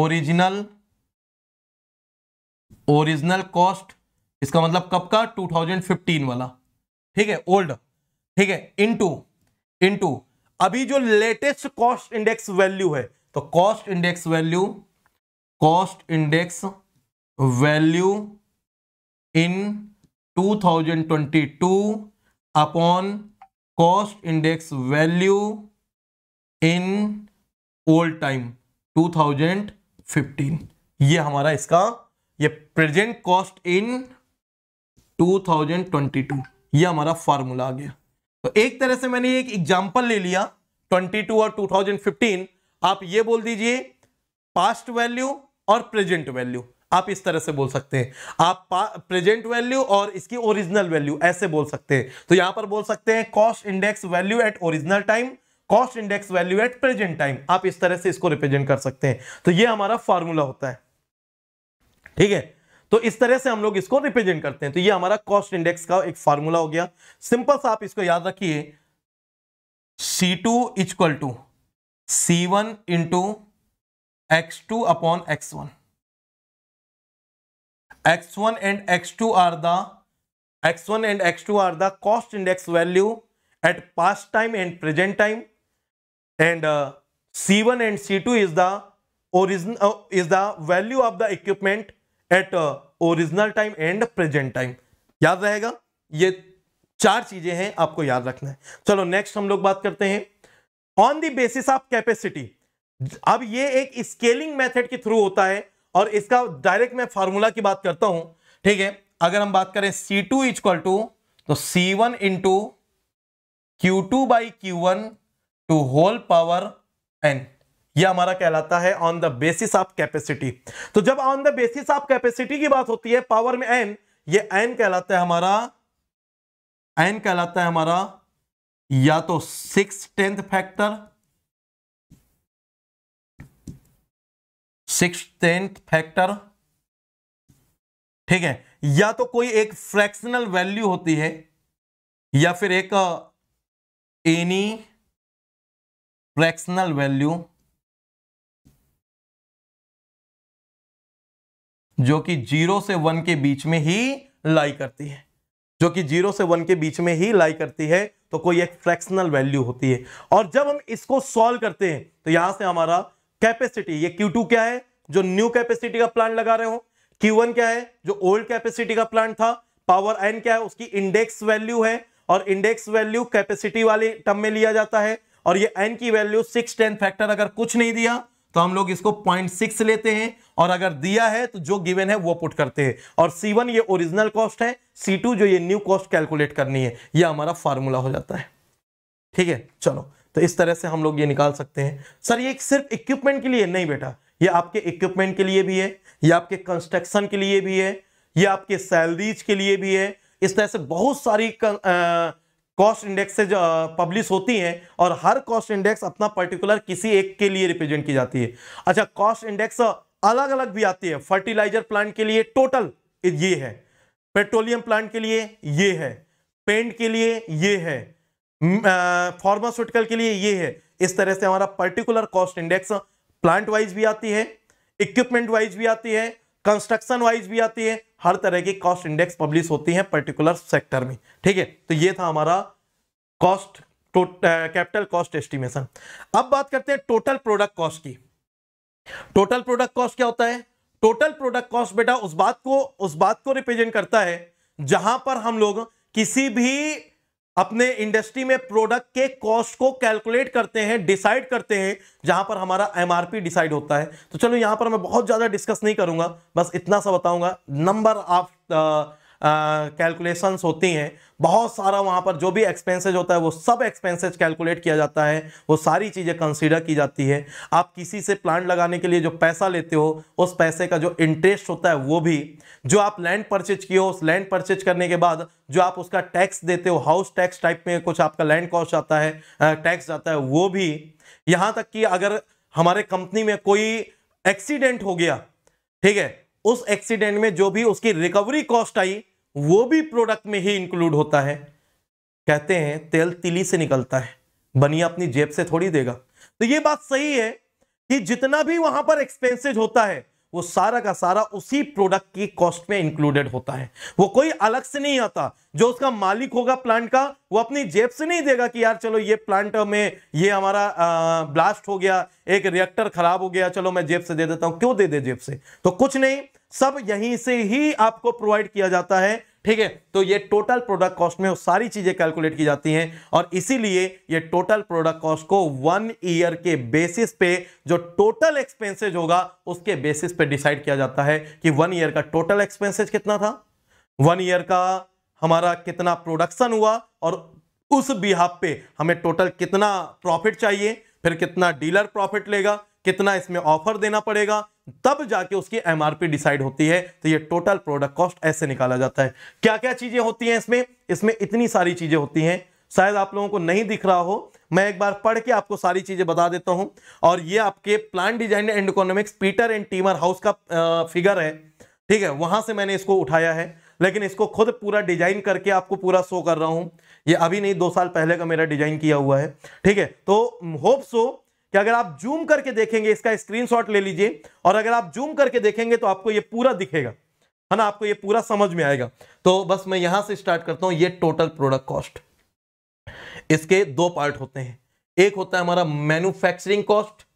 ओरिजिनल ओरिजिनल कॉस्ट इसका मतलब कब का 2015 वाला ठीक है ओल्ड ठीक है इनटू इनटू अभी जो लेटेस्ट कॉस्ट इंडेक्स वैल्यू है तो cost index value cost index value in 2022 upon cost index value in old time 2015 ये हमारा इसका ये प्रेजेंट कॉस्ट इन 2022 ये हमारा फार्मूला आ गया तो एक तरह से मैंने एक एग्जाम्पल ले लिया 22 और 2015 आप ये बोल दीजिए पास्ट वैल्यू और प्रेजेंट वैल्यू आप इस तरह से बोल सकते हैं आप प्रेजेंट वैल्यू और इसकी ओरिजिनल वैल्यू ऐसे बोल सकते हैं तो यहां पर बोल सकते हैं cost index value at original time cost index value at present time आप इस तरह से इसको रिप्रेजेंट कर सकते हैं तो ये हमारा फॉर्मूला होता है ठीक है तो इस तरह से हम लोग इसको रिप्रेजेंट करते हैं तो ये हमारा कॉस्ट इंडेक्स का एक फार्मूला हो गया सिंपल सा आप इसको याद रखिए C two equal to C one into x two upon x one x one and x two are the x one and x two are the cost index value at past time and present time and C one and C two is the origin is the value of the equipment at original time and present time याद रहेगा ये चार चीजें हैं आपको याद रखना है चलो नेक्स्ट हम लोग बात करते हैं on the basis of capacity अब ये एक स्केलिंग मेथड के थ्रू होता है और इसका डायरेक्ट मैं फार्मूला की बात करता हूं ठीक है अगर हम बात करें सी टू इजक्वल टू तो C one into Q two by Q one to whole power n ये हमारा कहलाता है on the basis of capacity तो जब on the basis of capacity की बात होती है पावर में एन ये एन कहलाता है हमारा एन कहलाता है हमारा या तो six tenth factor six tenth factor ठीक है या तो कोई एक फ्रैक्शनल वैल्यू होती है या फिर एक एनी फ्रैक्शनल वैल्यू जो कि जीरो से वन के बीच में ही लाई करती है जो कि जीरो से वन के बीच में ही लाई करती है तो कोई एक फ्रैक्शनल वैल्यू होती है और जब हम इसको सॉल्व करते हैं तो यहां से हमारा कैपेसिटी ये Q2 क्या है जो न्यू कैपेसिटी का प्लांट लगा रहे हो Q1 क्या है जो ओल्ड कैपेसिटी का प्लांट था पावर एन क्या है उसकी इंडेक्स वैल्यू है और इंडेक्स वैल्यू कैपेसिटी वाले टर्म में लिया जाता है और ये एन की वैल्यू सिक्स टेन फैक्टर अगर कुछ नहीं दिया तो हम लोग इसको पॉइंट सिक्स लेते हैं और अगर दिया है तो जो गिवन है वो पुट करते हैं और सी वन ये ओरिजिनल कॉस्ट है सी टू जो ये न्यू कॉस्ट कैलकुलेट करनी है ये हमारा फार्मूला हो जाता है ठीक है चलो तो इस तरह से हम लोग ये निकाल सकते हैं सर ये सिर्फ इक्विपमेंट के लिए नहीं बेटा ये आपके इक्विपमेंट के लिए भी है ये आपके कंस्ट्रक्शन के लिए भी है ये आपके सैलरीज के लिए भी है इस तरह से बहुत सारी कॉस्ट इंडेक्स से जो पब्लिश होती हैं और हर कॉस्ट इंडेक्स अपना पर्टिकुलर किसी एक के लिए रिप्रेजेंट की जाती है अच्छा कॉस्ट इंडेक्स अलग अलग भी आती है फर्टिलाइजर प्लांट के लिए टोटल ये है पेट्रोलियम प्लांट के लिए ये है पेंट के लिए ये है फार्मास्यूटिकल के लिए ये है इस तरह से हमारा particular cost index plant wise भी आती है इक्विपमेंट वाइज भी आती है कंस्ट्रक्शन वाइज भी आती है हर तरह की कॉस्ट इंडेक्स पब्लिश होती है पर्टिकुलर सेक्टर में ठीक है तो ये था हमारा कॉस्ट कैपिटल कॉस्ट एस्टिमेशन अब बात करते हैं टोटल प्रोडक्ट कॉस्ट की टोटल प्रोडक्ट कॉस्ट क्या होता है टोटल प्रोडक्ट कॉस्ट बेटा उस बात को उस बात को रिप्रेजेंट करता है जहां पर हम लोग किसी भी अपने इंडस्ट्री में प्रोडक्ट के कॉस्ट को कैलकुलेट करते हैं डिसाइड करते हैं जहां पर हमारा एमआरपी डिसाइड होता है तो चलो यहां पर मैं बहुत ज्यादा डिस्कस नहीं करूंगा बस इतना सा बताऊंगा नंबर ऑफ कैलकुलेशंस होती हैं बहुत सारा वहाँ पर जो भी एक्सपेंसेज होता है वो सब एक्सपेंसेज कैलकुलेट किया जाता है वो सारी चीज़ें कंसीडर की जाती है आप किसी से प्लांट लगाने के लिए जो पैसा लेते हो उस पैसे का जो इंटरेस्ट होता है वो भी जो आप लैंड परचेज किए हो उस लैंड परचेज करने के बाद जो आप उसका टैक्स देते हो हाउस टैक्स टाइप में कुछ आपका लैंड कॉस्ट आता है टैक्स जाता है वो भी यहाँ तक कि अगर हमारे कंपनी में कोई एक्सीडेंट हो गया ठीक है उस एक्सीडेंट में जो भी उसकी रिकवरी कॉस्ट आई वो भी प्रोडक्ट में ही इंक्लूड होता है कहते हैं तेल तिली से निकलता है बनिया अपनी जेब से थोड़ी देगा तो ये बात सही है कि जितना भी वहां पर एक्सपेंसिव होता है वो सारा का सारा उसी प्रोडक्ट की कॉस्ट में इंक्लूडेड होता है वो कोई अलग से नहीं आता जो उसका मालिक होगा प्लांट का वो अपनी जेब से नहीं देगा कि यार चलो ये प्लांट में ये हमारा आ, ब्लास्ट हो गया एक रिएक्टर खराब हो गया चलो मैं जेब से दे देता हूं क्यों दे दे जेब से तो कुछ नहीं सब यहीं से ही आपको प्रोवाइड किया जाता है ठीक है तो ये टोटल प्रोडक्ट कॉस्ट में वो सारी चीजें कैलकुलेट की जाती हैं और इसीलिए ये टोटल प्रोडक्ट कॉस्ट को वन ईयर के बेसिस पे जो टोटल एक्सपेंसेज होगा उसके बेसिस पे डिसाइड किया जाता है कि वन ईयर का टोटल एक्सपेंसेज कितना था वन ईयर का हमारा कितना प्रोडक्शन हुआ और उस बिहाब पे हमें टोटल कितना प्रॉफिट चाहिए फिर कितना डीलर प्रॉफिट लेगा कितना इसमें ऑफर देना पड़ेगा तब जाके उसकी एमआरपी डिसाइड होती है तो ये टोटल प्रोडक्ट कॉस्ट ऐसे निकाला जाता है क्या क्या चीजें होती हैं इसमें इसमें इतनी सारी चीजें होती हैं शायद आप लोगों को नहीं दिख रहा हो मैं एक बार पढ़ के आपको सारी चीजें बता देता हूं और ये आपके plan design and economics Peter and Timmerhaus का फिगर है ठीक है वहां से मैंने इसको उठाया है लेकिन इसको खुद पूरा डिजाइन करके आपको पूरा शो कर रहा हूं ये अभी नहीं दो साल पहले का मेरा डिजाइन किया हुआ है ठीक है तो होप सो कि अगर आप जूम करके देखेंगे इसका स्क्रीनशॉट ले लीजिए और अगर आप जूम करके देखेंगे तो आपको ये पूरा दिखेगा है ना आपको ये पूरा समझ में आएगा तो बस मैं यहां से स्टार्ट करता हूं ये टोटल प्रोडक्ट कॉस्ट इसके दो पार्ट होते हैं एक होता है हमारा मैन्युफैक्चरिंग कॉस्ट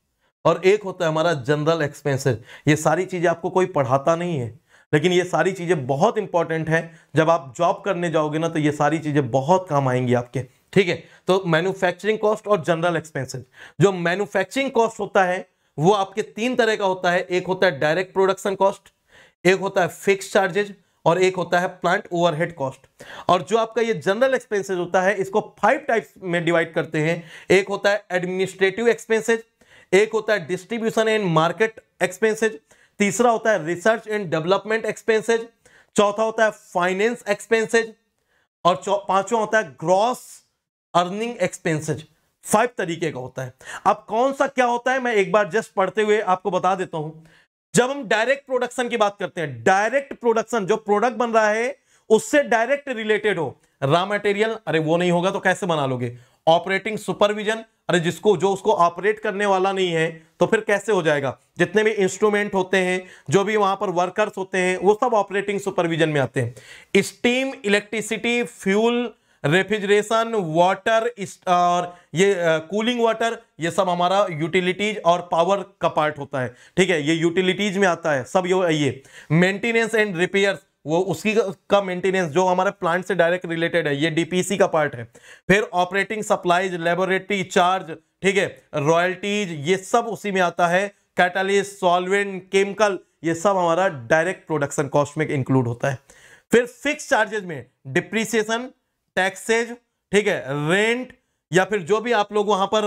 और एक होता है हमारा जनरल एक्सपेंसिव ये सारी चीज़ें आपको कोई पढ़ाता नहीं है लेकिन ये सारी चीज़ें बहुत इंपॉर्टेंट हैं जब आप जॉब करने जाओगे ना तो ये सारी चीज़ें बहुत काम आएंगी आपके ठीक है तो मैन्युफैक्चरिंग कॉस्ट और जनरल एक्सपेंसेस जो मैन्युफैक्चरिंग कॉस्ट होता है वो आपके तीन तरह का होता है एक होता है डायरेक्ट प्रोडक्शन कॉस्ट एक होता है फिक्स चार्जेज और एक होता है प्लांट ओवरहेड कॉस्ट और जो आपका ये जनरल एक्सपेंसेस होता है इसको फाइव टाइप्स में डिवाइड करते हैं एक होता है एडमिनिस्ट्रेटिव एक्सपेंसेज एक होता है डिस्ट्रीब्यूशन एंड मार्केट एक्सपेंसेज तीसरा होता है रिसर्च एंड डेवलपमेंट एक्सपेंसेज चौथा होता है फाइनेंस एक्सपेंसेज और पांचवा होता है ग्रॉस अर्निंग एक्सपेंसेज फाइव तरीके का होता है अब कौन सा क्या होता है मैं एक बार जस्ट पढ़ते हुए आपको बता देता हूं जब हम डायरेक्ट प्रोडक्शन की बात करते हैं डायरेक्ट प्रोडक्शन जो प्रोडक्ट बन रहा है उससे डायरेक्ट रिलेटेड हो रॉ मटेरियल अरे वो नहीं होगा तो कैसे बना लोगे ऑपरेटिंग सुपरविजन अरे जिसको जो उसको ऑपरेट करने वाला नहीं है तो फिर कैसे हो जाएगा जितने भी इंस्ट्रूमेंट होते हैं जो भी वहां पर वर्कर्स होते हैं वो सब ऑपरेटिंग सुपरविजन में आते हैं steam electricity fuel refrigeration water और ये कूलिंग वाटर ये सब हमारा यूटिलिटीज और पावर का पार्ट होता है ठीक है ये यूटिलिटीज में आता है सब ये मेंटेनेंस एंड रिपेयर्स वो उसकी का मेंटेनेंस जो हमारे प्लांट से डायरेक्ट रिलेटेड है ये डीपीसी का पार्ट है फिर ऑपरेटिंग सप्लाईज लेबोरेटरी चार्ज ठीक है रॉयल्टीज ये सब उसी में आता है कैटालिस्ट सॉल्वेंट केमिकल ये सब हमारा डायरेक्ट प्रोडक्शन कॉस्ट में इंक्लूड होता है फिर फिक्स चार्जेज में डिप्रीसिएशन टैक्सेज ठीक है रेंट या फिर जो भी आप लोग वहां पर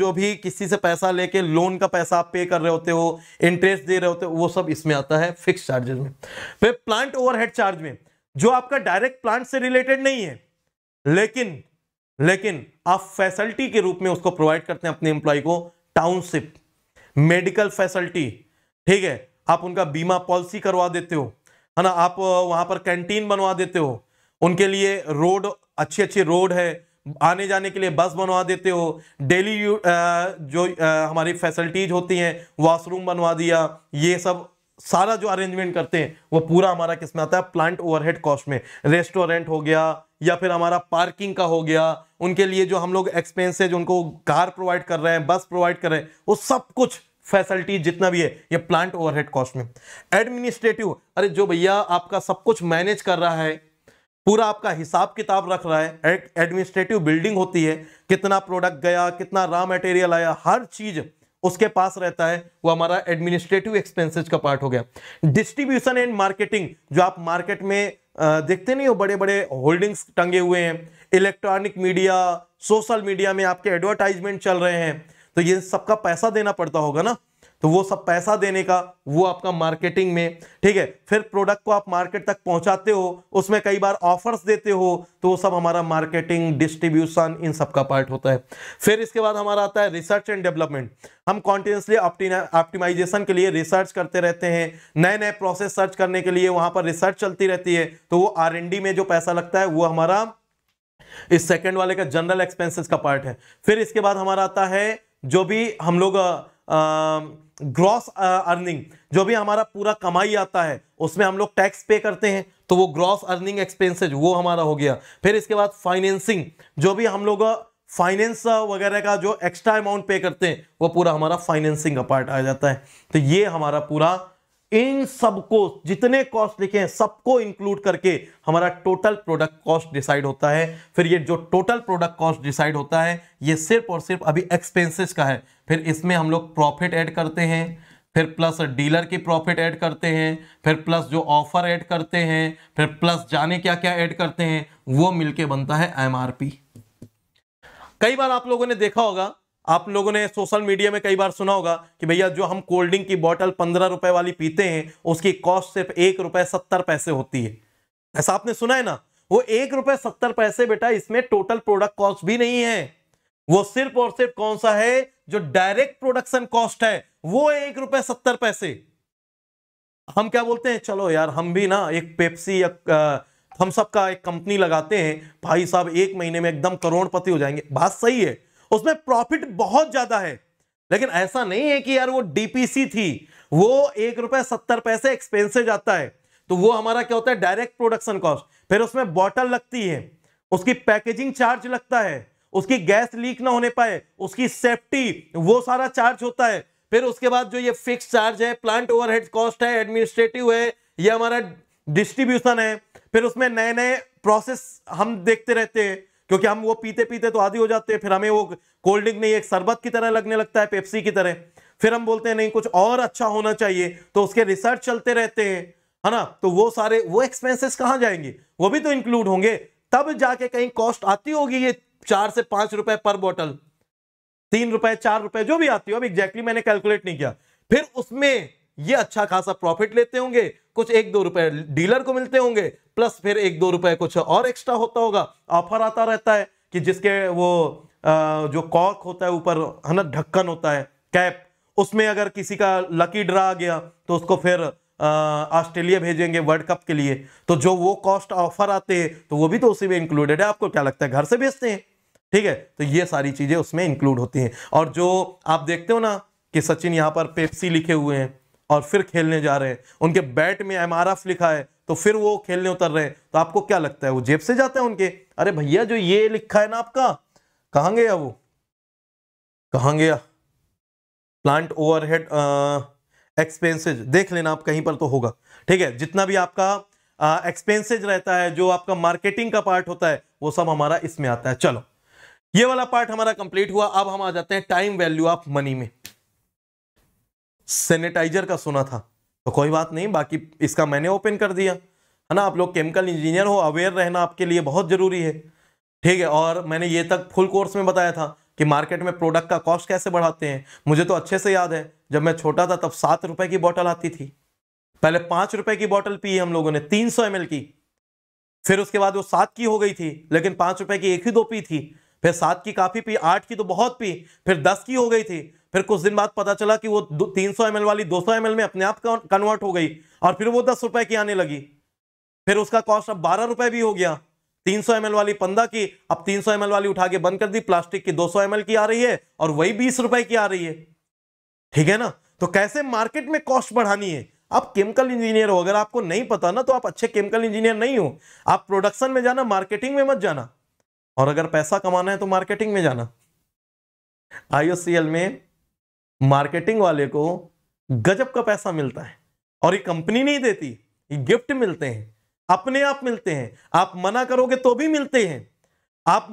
जो भी किसी से पैसा लेके लोन का पैसा आप पे कर रहे होते हो इंटरेस्ट दे रहे होते हो वो सब इसमें आता है फिक्स चार्जेस में फिर प्लांट ओवरहेड चार्ज में जो आपका डायरेक्ट प्लांट से रिलेटेड नहीं है लेकिन लेकिन आप फैसिलिटी के रूप में उसको प्रोवाइड करते हैं अपने एम्प्लॉय को टाउनशिप मेडिकल फैसिलिटी ठीक है आप उनका बीमा पॉलिसी करवा देते हो है ना आप वहां पर कैंटीन बनवा देते हो उनके लिए रोड अच्छे अच्छे रोड है आने जाने के लिए बस बनवा देते हो डेली जो हमारी फैसिलिटीज होती हैं वॉशरूम बनवा दिया ये सब सारा जो अरेंजमेंट करते हैं वो पूरा हमारा किस में आता है प्लांट ओवरहेड कॉस्ट में रेस्टोरेंट हो गया या फिर हमारा पार्किंग का हो गया उनके लिए जो हम लोग एक्सपेंसेज उनको कार प्रोवाइड कर रहे हैं बस प्रोवाइड कर रहे हैं वो सब कुछ फैसिलिटी जितना भी है ये प्लांट ओवरहेड कॉस्ट में एडमिनिस्ट्रेटिव अरे जो भैया आपका सब कुछ मैनेज कर रहा है पूरा आपका हिसाब किताब रख रहा है एडमिनिस्ट्रेटिव बिल्डिंग होती है कितना प्रोडक्ट गया कितना रॉ मटेरियल आया हर चीज़ उसके पास रहता है वो हमारा एडमिनिस्ट्रेटिव एक्सपेंसेस का पार्ट हो गया डिस्ट्रीब्यूशन एंड मार्केटिंग जो आप मार्केट में देखते नहीं हो बड़े बड़े होल्डिंग्स टंगे हुए हैं इलेक्ट्रॉनिक मीडिया सोशल मीडिया में आपके एडवर्टाइजमेंट चल रहे हैं तो ये सबका पैसा देना पड़ता होगा ना तो वो सब पैसा देने का वो आपका मार्केटिंग में ठीक है फिर प्रोडक्ट को आप मार्केट तक पहुंचाते हो उसमें कई बार ऑफर्स देते हो तो वो सब हमारा मार्केटिंग डिस्ट्रीब्यूशन इन सब का पार्ट होता है फिर इसके बाद हमारा आता है रिसर्च एंड डेवलपमेंट हम कॉन्टिन्यूसली ऑप्टिमाइजेशन के लिए रिसर्च करते रहते हैं नए नए प्रोसेस सर्च करने के लिए वहां पर रिसर्च चलती रहती है तो वो आर में जो पैसा लगता है वो हमारा इस सेकेंड वाले का जनरल एक्सपेंसिस का पार्ट है फिर इसके बाद हमारा आता है जो भी हम लोग ग्रॉस अर्निंग जो भी हमारा पूरा कमाई आता है उसमें हम लोग टैक्स पे करते हैं तो वो ग्रॉस अर्निंग एक्सपेंसेज वो हमारा हो गया फिर इसके बाद फाइनेंसिंग जो भी हम लोग फाइनेंस वगैरह का जो एक्स्ट्रा अमाउंट पे करते हैं वो पूरा हमारा फाइनेंसिंग का पार्ट आ जाता है तो ये हमारा पूरा इन सबको जितने कॉस्ट लिखे हैं सबको इंक्लूड करके हमारा टोटल प्रोडक्ट कॉस्ट डिसाइड होता है फिर ये जो टोटल प्रोडक्ट कॉस्ट डिसाइड होता है ये सिर्फ और सिर्फ अभी एक्सपेंसेस का है फिर इसमें हम लोग प्रॉफिट ऐड करते हैं फिर प्लस डीलर की प्रॉफिट ऐड करते हैं फिर प्लस जो ऑफर ऐड करते हैं फिर प्लस जाने क्या क्या ऐड करते हैं वो मिलके बनता है एमआरपी कई बार आप लोगों ने देखा होगा आप लोगों ने सोशल मीडिया में कई बार सुना होगा कि भैया जो हम कोल्ड ड्रिंक की बॉटल पंद्रह रुपए वाली पीते हैं उसकी कॉस्ट सिर्फ एक रुपए सत्तर पैसे होती है ऐसा आपने सुना है ना वो एक रुपए सत्तर पैसे बेटा इसमें टोटल प्रोडक्ट कॉस्ट भी नहीं है वो सिर्फ और सिर्फ कौन सा है जो डायरेक्ट प्रोडक्शन कॉस्ट है वो एक रुपए सत्तर पैसे हम क्या बोलते हैं चलो यार हम भी ना एक पेप्सी या थम्सअप का एक कंपनी लगाते हैं भाई साहब एक महीने में एकदम करोड़पति हो जाएंगे बात सही है उसमें प्रॉफिट बहुत ज्यादा है लेकिन ऐसा नहीं है कि यार वो डीपीसी थी वो एक रुपए सत्तर पैसे एक्सपेंसिव जाता है तो वो हमारा क्या होता है डायरेक्ट प्रोडक्शन कॉस्ट फिर उसमें बॉटल लगती है उसकी पैकेजिंग चार्ज लगता है उसकी गैस लीक ना होने पाए उसकी सेफ्टी वो सारा चार्ज होता है फिर उसके बाद जो ये फिक्स चार्ज है प्लांट ओवरहेड कॉस्ट है एडमिनिस्ट्रेटिव है ये हमारा डिस्ट्रीब्यूशन है फिर उसमें नए नए प्रोसेस हम देखते रहते हैं क्योंकि हम वो पीते पीते तो आदि हो जाते हैं फिर हमें वो कोल्ड ड्रिंक नहीं एक शरबत की तरह लगने लगता है पेप्सी की तरह फिर हम बोलते हैं नहीं कुछ और अच्छा होना चाहिए तो उसके रिसर्च चलते रहते हैं है ना तो वो सारे वो एक्सपेंसेस कहाँ जाएंगे वो भी तो इंक्लूड होंगे तब जाके कहीं कॉस्ट आती होगी ये चार से पांच रुपए पर बोतल तीन रुपए चार रुपए जो भी आती हो अब एग्जैक्टली मैंने कैलकुलेट नहीं किया फिर उसमें ये अच्छा खासा प्रॉफिट लेते होंगे कुछ एक दो रुपए डीलर को मिलते होंगे प्लस फिर एक दो रुपए कुछ और एक्स्ट्रा होता होगा ऑफर आता रहता है कि जिसके वो आ, जो कॉक होता है ऊपर है ना ढक्कन होता है कैप उसमें अगर किसी का लकी ड्रा आ गया तो उसको फिर ऑस्ट्रेलिया भेजेंगे वर्ल्ड कप के लिए तो जो वो कॉस्ट ऑफर आते हैं तो वो भी तो उसी में इंक्लूडेड है आपको क्या लगता है घर से भेजते हैं ठीक है तो ये सारी चीज़ें उसमें इंक्लूड होती हैं और जो आप देखते हो ना कि सचिन यहाँ पर पेप्सी लिखे हुए हैं और फिर खेलने जा रहे हैं उनके बैट में एम लिखा है तो फिर वो खेलने उतर रहे हैं तो आपको क्या लगता है वो जेब से जाते हैं उनके अरे भैया जो ये लिखा है ना आपका कहाँ गया वो कहाँ गया प्लांट ओवरहेड एक्सपेंसेज देख लेना आप कहीं पर तो होगा ठीक है जितना भी आपका एक्सपेंसेज रहता है जो आपका मार्केटिंग का पार्ट होता है वो सब हमारा इसमें आता है चलो ये वाला पार्ट हमारा कंप्लीट हुआ अब हम आ जाते हैं टाइम वैल्यू ऑफ मनी में सैनिटाइजर का सुना था तो कोई बात नहीं बाकी इसका मैंने ओपन कर दिया है ना आप लोग केमिकल इंजीनियर हो अवेयर रहना आपके लिए बहुत ज़रूरी है ठीक है और मैंने ये तक फुल कोर्स में बताया था कि मार्केट में प्रोडक्ट का कॉस्ट कैसे बढ़ाते हैं मुझे तो अच्छे से याद है जब मैं छोटा था तब सात रुपए की बोतल आती थी पहले पाँच रुपए की बोतल पी हम लोगों ने तीन सौ की फिर उसके बाद वो सात की हो गई थी लेकिन पाँच रुपए की एक ही दो पी थी फिर सात की काफ़ी पी आठ की तो बहुत पी फिर दस की हो गई थी फिर कुछ दिन बाद पता चला कि वो तीन सौ एम वाली दो सौ में अपने आप कन्वर्ट हो गई और फिर वो दस रुपए की आने लगी फिर उसका कॉस्ट अब बारह रुपए भी हो गया तीन सौ एम वाली पंद्रह की अब 300 सौ एम वाली उठा के बंद कर दी प्लास्टिक की 200 सौ की आ रही है और वही बीस रुपए की आ रही है ठीक है ना तो कैसे मार्केट में कॉस्ट बढ़ानी है आप केमिकल इंजीनियर हो अगर आपको नहीं पता ना तो आप अच्छे केमिकल इंजीनियर नहीं हो आप प्रोडक्शन में जाना मार्केटिंग में मत जाना और अगर पैसा कमाना है तो मार्केटिंग में जाना आईओसीएल में मार्केटिंग वाले को गजब का पैसा मिलता है और ये कंपनी नहीं देती ये गिफ्ट मिलते हैं अपने आप मिलते हैं आप मना करोगे तो भी मिलते हैं आप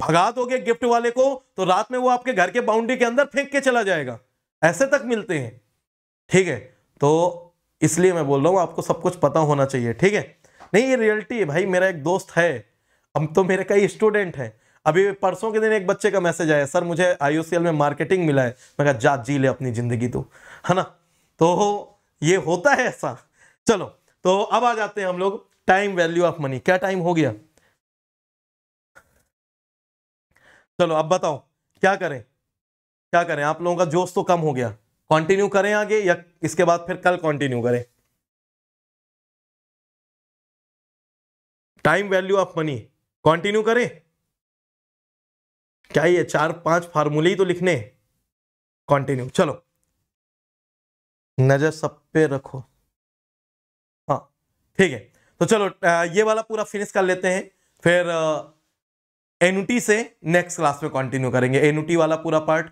भगा दोगे गिफ्ट वाले को तो रात में वो आपके घर के बाउंड्री के अंदर फेंक के चला जाएगा ऐसे तक मिलते हैं ठीक है तो इसलिए मैं बोल रहा हूँ आपको सब कुछ पता होना चाहिए ठीक है नहीं ये रियलिटी है भाई मेरा एक दोस्त है हम तो मेरे कई स्टूडेंट है अभी परसों के दिन एक बच्चे का मैसेज आया सर मुझे आई में मार्केटिंग मिला है मैं कहा जा जी ले अपनी ज़िंदगी तो है ना तो ये होता है ऐसा चलो तो अब आ जाते हैं हम लोग टाइम वैल्यू ऑफ मनी क्या टाइम हो गया चलो अब बताओ क्या करें क्या करें आप लोगों का जोश तो कम हो गया कंटिन्यू करें आगे या इसके बाद फिर कल कंटिन्यू करें time value of money continue करें क्या ये चार पांच फार्मूले ही तो लिखने कंटिन्यू चलो नजर सब पे रखो हाँ ठीक है तो चलो ये वाला पूरा फिनिश कर लेते हैं फिर एनयूटी से नेक्स्ट क्लास में कंटिन्यू करेंगे एनयूटी वाला पूरा पार्ट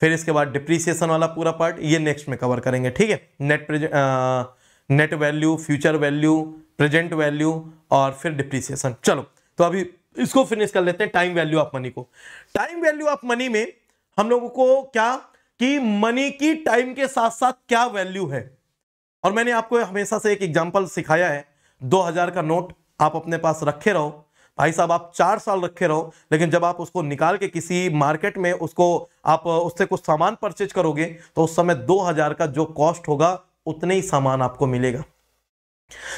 फिर इसके बाद डिप्रीसिएशन वाला पूरा पार्ट ये नेक्स्ट में कवर करेंगे ठीक है net net value future value present value और फिर डिप्रीसिएशन चलो तो अभी इसको फिनिश कर लेते हैं टाइम वैल्यू ऑफ मनी को टाइम वैल्यू ऑफ मनी में हम लोगों को क्या कि मनी की टाइम के साथ साथ क्या वैल्यू है और मैंने आपको हमेशा से एक एग्जांपल सिखाया है 2000 का नोट आप अपने पास रखे रहो भाई साहब आप चार साल रखे रहो लेकिन जब आप उसको निकाल के किसी मार्केट में उसको आप उससे कुछ सामान परचेज करोगे तो उस समय 2000 का जो कॉस्ट होगा उतने ही सामान आपको मिलेगा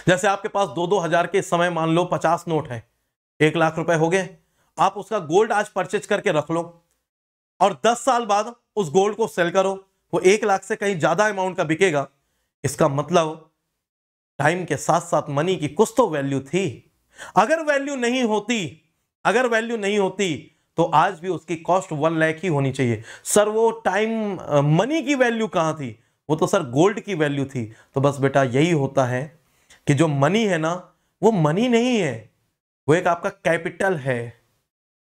जैसे आपके पास दो दो हजार के समय मान लो पचास नोट है एक लाख रुपए हो गए आप उसका गोल्ड आज परचेज करके रख लो और दस साल बाद उस गोल्ड को सेल करो वो एक लाख से कहीं ज्यादा अमाउंट का बिकेगा इसका मतलब टाइम के साथ साथ मनी की कुछ तो वैल्यू थी अगर वैल्यू नहीं होती अगर वैल्यू नहीं होती तो आज भी उसकी कॉस्ट वन लैख ही होनी चाहिए सर वो टाइम मनी की वैल्यू कहां थी वो तो सर गोल्ड की वैल्यू थी तो बस बेटा यही होता है कि जो मनी है ना वो मनी नहीं है वो एक आपका कैपिटल है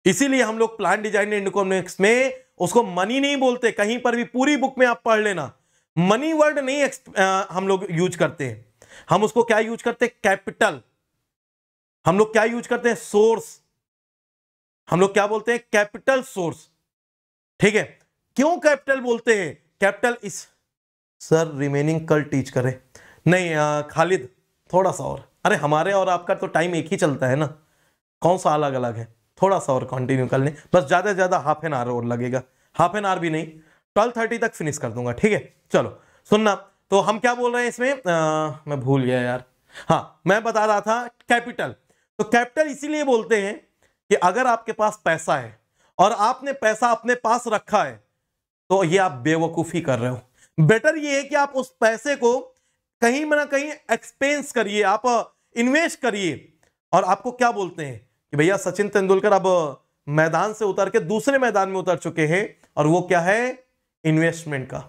इसीलिए हम लोग प्लान डिजाइन एंड इकोनॉमिक्स में उसको मनी नहीं बोलते कहीं पर भी पूरी बुक में आप पढ़ लेना मनी वर्ड नहीं आ, हम लोग यूज करते हैं हम उसको क्या यूज करते हैं कैपिटल हम लोग क्या यूज करते हैं सोर्स हम लोग क्या बोलते हैं कैपिटल सोर्स ठीक है क्यों कैपिटल बोलते हैं कैपिटल इस सर रिमेनिंग कल टीच करें नहीं आ, खालिद थोड़ा सा और अरे हमारे और आपका तो टाइम एक ही चलता है ना कौन सा अलग अलग है थोड़ा सा और कंटिन्यू कर लें बस ज़्यादा से ज़्यादा हाफ एन आवर और लगेगा हाफ एन आवर भी नहीं ट्वेल्व थर्टी तक फिनिश कर दूंगा ठीक है चलो सुनना तो हम क्या बोल रहे हैं इसमें आ, मैं भूल गया यार हाँ मैं बता रहा था कैपिटल तो कैपिटल इसीलिए बोलते हैं कि अगर आपके पास पैसा है और आपने पैसा अपने पास रखा है तो ये आप बेवकूफ़ी कर रहे हो बेटर ये है कि आप उस पैसे को कहीं ना कहीं एक्सपेंस करिए आप इन्वेस्ट करिए और आपको क्या बोलते हैं कि भैया सचिन तेंदुलकर अब मैदान से उतर के दूसरे मैदान में उतर चुके हैं और वो क्या है इन्वेस्टमेंट का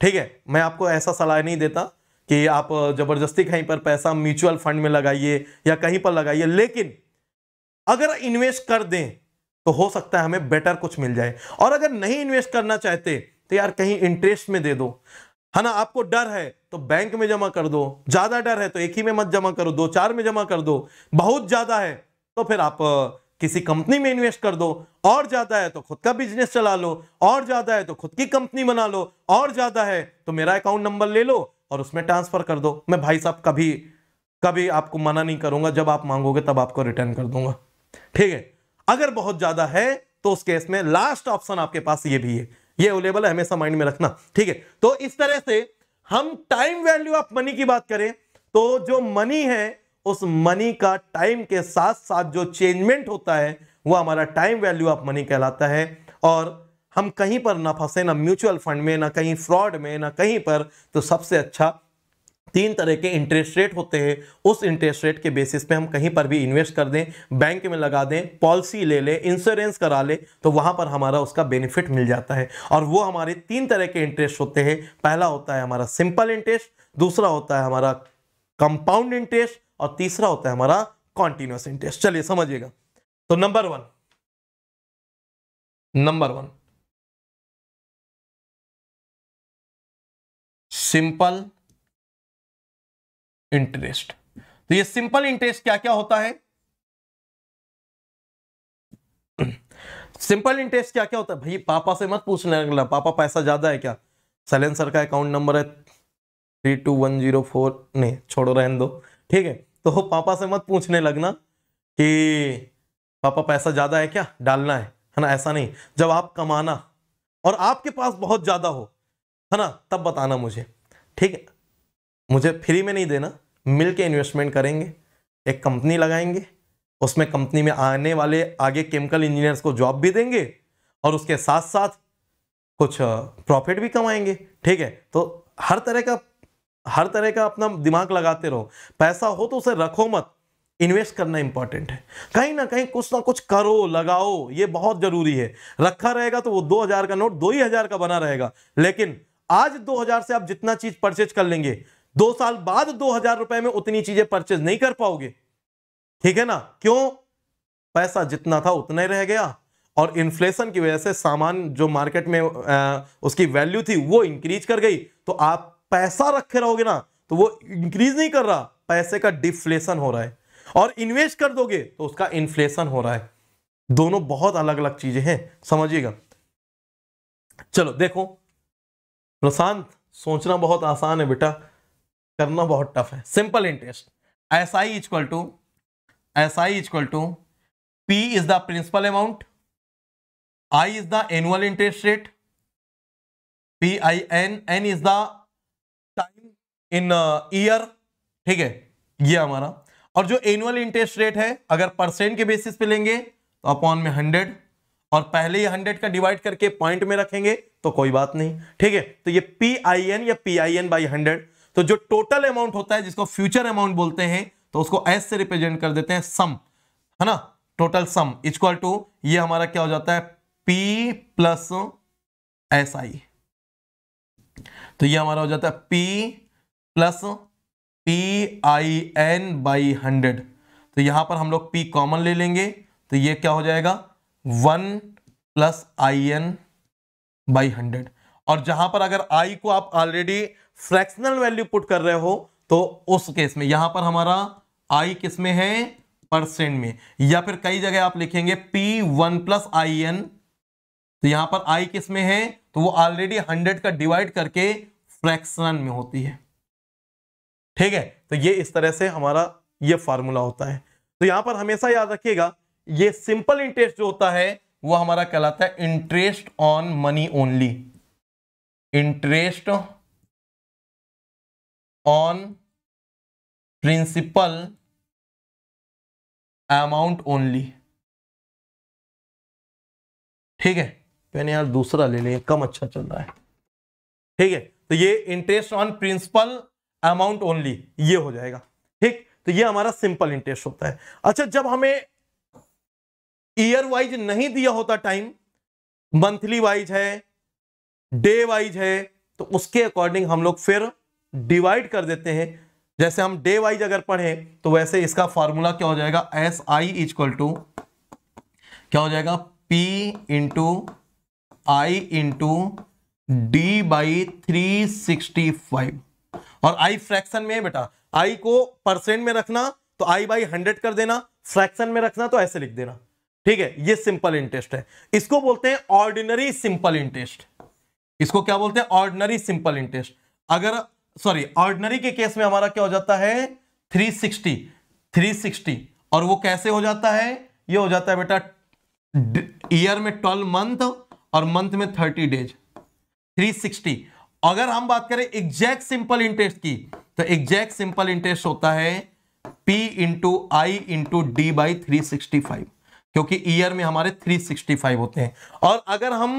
ठीक है मैं आपको ऐसा सलाह नहीं देता कि आप जबरदस्ती कहीं पर पैसा म्यूचुअल फंड में लगाइए या कहीं पर लगाइए लेकिन अगर इन्वेस्ट कर दें तो हो सकता है हमें बेटर कुछ मिल जाए और अगर नहीं इन्वेस्ट करना चाहते तो यार कहीं इंटरेस्ट में दे दो है ना आपको डर है तो बैंक में जमा कर दो ज्यादा डर है तो एक ही में मत जमा करो दो चार में जमा कर दो बहुत ज्यादा है तो फिर आप किसी कंपनी में इन्वेस्ट कर दो और ज्यादा है तो खुद का बिजनेस चला लो और ज्यादा है तो खुद की कंपनी बना लो और ज्यादा है तो मेरा अकाउंट नंबर ले लो और उसमें ट्रांसफर कर दो मैं भाई साहब कभी कभी आपको मना नहीं करूंगा जब आप मांगोगे तब आपको रिटर्न कर दूंगा ठीक है अगर बहुत ज्यादा है तो उस केस में लास्ट ऑप्शन आपके पास ये भी है ये अवेलेबल है हमेशा माइंड में रखना ठीक है तो इस तरह से हम टाइम वैल्यू ऑफ मनी की बात करें तो जो मनी है उस मनी का टाइम के साथ साथ जो चेंजमेंट होता है वो हमारा टाइम वैल्यू ऑफ मनी कहलाता है और हम कहीं पर ना फंसे ना म्यूचुअल फंड में ना कहीं फ्रॉड में ना कहीं पर तो सबसे अच्छा तीन तरह के इंटरेस्ट रेट होते हैं उस इंटरेस्ट रेट के बेसिस पे हम कहीं पर भी इन्वेस्ट कर दें बैंक में लगा दें पॉलिसी ले लें इंश्योरेंस करा लें तो वहाँ पर हमारा उसका बेनिफिट मिल जाता है और वो हमारे तीन तरह के इंटरेस्ट होते हैं पहला होता है हमारा सिंपल इंटरेस्ट दूसरा होता है हमारा कंपाउंड इंटरेस्ट और तीसरा होता है हमारा कॉन्टिन्यूस इंटरेस्ट चलिए समझिएगा तो number one number one simple interest तो ये सिंपल इंटरेस्ट क्या क्या होता है सिंपल इंटरेस्ट क्या क्या होता है भाई पापा से मत पूछने लगना पापा पैसा ज्यादा है क्या सैलेंसर का अकाउंट नंबर है three two one zero four नहीं छोड़ो रहने दो ठीक है तो पापा से मत पूछने लगना कि पापा पैसा ज़्यादा है क्या डालना है है ना ऐसा नहीं जब आप कमाना और आपके पास बहुत ज़्यादा हो है ना तब बताना मुझे ठीक है मुझे फ्री में नहीं देना मिल के इन्वेस्टमेंट करेंगे एक कंपनी लगाएंगे उसमें कंपनी में आने वाले आगे केमिकल इंजीनियर्स को जॉब भी देंगे और उसके साथ साथ कुछ प्रॉफिट भी कमाएंगे ठीक है तो हर तरह का हर तरह का अपना दिमाग लगाते रहो पैसा हो तो उसे रखो मत इन्वेस्ट करना इंपॉर्टेंट है कहीं ना कहीं कुछ ना कुछ करो लगाओ ये बहुत जरूरी है रखा रहेगा तो वो दो हजार का नोट दो ही हजार का बना रहेगा लेकिन आज दो हजार से आप जितना चीज परचेज कर लेंगे दो साल बाद दो हजार रुपए में उतनी चीजें परचेज नहीं कर पाओगे ठीक है ना क्यों पैसा जितना था उतना ही रह गया और इन्फ्लेशन की वजह से सामान जो मार्केट में आ, उसकी वैल्यू थी वो इंक्रीज कर गई तो आप पैसा रखे रहोगे ना तो वो इंक्रीज नहीं कर रहा पैसे का डिफ्लेशन हो रहा है और इन्वेस्ट कर दोगे तो उसका इन्फ्लेशन हो रहा है दोनों बहुत अलग अलग चीजें हैं समझिएगा चलो देखो प्रशांत सोचना बहुत आसान है बेटा करना बहुत टफ है simple interest S I equal to S I equal to P is the principal amount I is the annual interest rate P I N N is the in year uh, ठीक है ये हमारा और जो annual interest rate है अगर percent के basis पे लेंगे तो अपॉन में हंड्रेड और पहले ही हंड्रेड का डिवाइड करके पॉइंट में रखेंगे तो कोई बात नहीं ठीक है तो ये पी आई एन या P I N by hundred तो जो टोटल अमाउंट होता है जिसको फ्यूचर अमाउंट बोलते हैं तो उसको एस से रिप्रेजेंट कर देते हैं सम है ना टोटल सम इक्वल टू ये हमारा क्या हो जाता है पी प्लस एस आई तो ये हमारा हो जाता है P plus P I N by hundred तो यहां पर हम लोग पी कॉमन ले लेंगे तो ये क्या हो जाएगा one plus I N by hundred और जहां पर अगर आई को आप ऑलरेडी फ्रैक्शनल वैल्यू पुट कर रहे हो तो उस केस में यहां पर हमारा आई किस में है परसेंट में या फिर कई जगह आप लिखेंगे P one plus I N तो यहां पर आई किस में है तो वो ऑलरेडी हंड्रेड का डिवाइड करके फ्रैक्शन में होती है ठीक है तो ये इस तरह से हमारा ये फार्मूला होता है तो यहां पर हमेशा याद रखिएगा ये सिंपल इंटरेस्ट जो होता है वो हमारा कहलाता है interest on money only interest on principal amount only ठीक है मैंने यार दूसरा ले लिया कम अच्छा चल रहा है ठीक है तो ये interest on principal amount only ये हो जाएगा ठीक तो ये हमारा सिंपल इंटरेस्ट होता है अच्छा जब हमें ईयर वाइज नहीं दिया होता टाइम मंथली वाइज है डे वाइज है तो उसके अकॉर्डिंग हम लोग फिर डिवाइड कर देते हैं जैसे हम डे वाइज अगर पढ़े तो वैसे इसका फॉर्मूला क्या हो जाएगा एस आई इजक्वल टू क्या हो जाएगा P into I into D by three sixty five और आई फ्रैक्शन में है बेटा आई को परसेंट में रखना तो आई बाई हंड्रेड कर देना फ्रैक्शन में रखना तो ऐसे लिख देना ठीक है ये सिंपल इंटरेस्ट है इसको बोलते हैं ऑर्डिनरी सिंपल इंटरेस्ट इसको क्या बोलते हैं ऑर्डिनरी सिंपल इंटरेस्ट अगर सॉरी ऑर्डिनरी के केस में हमारा क्या हो जाता है 360 360 और वो कैसे हो जाता है ये हो जाता है बेटा ईयर में 12 मंथ और मंथ में 30 डेज 360 अगर हम बात करें एग्जैक्ट सिंपल इंटरेस्ट की तो एग्जैक्ट सिंपल इंटरेस्ट होता है P into I into D by three क्योंकि ईयर में हमारे 365 होते हैं और अगर हम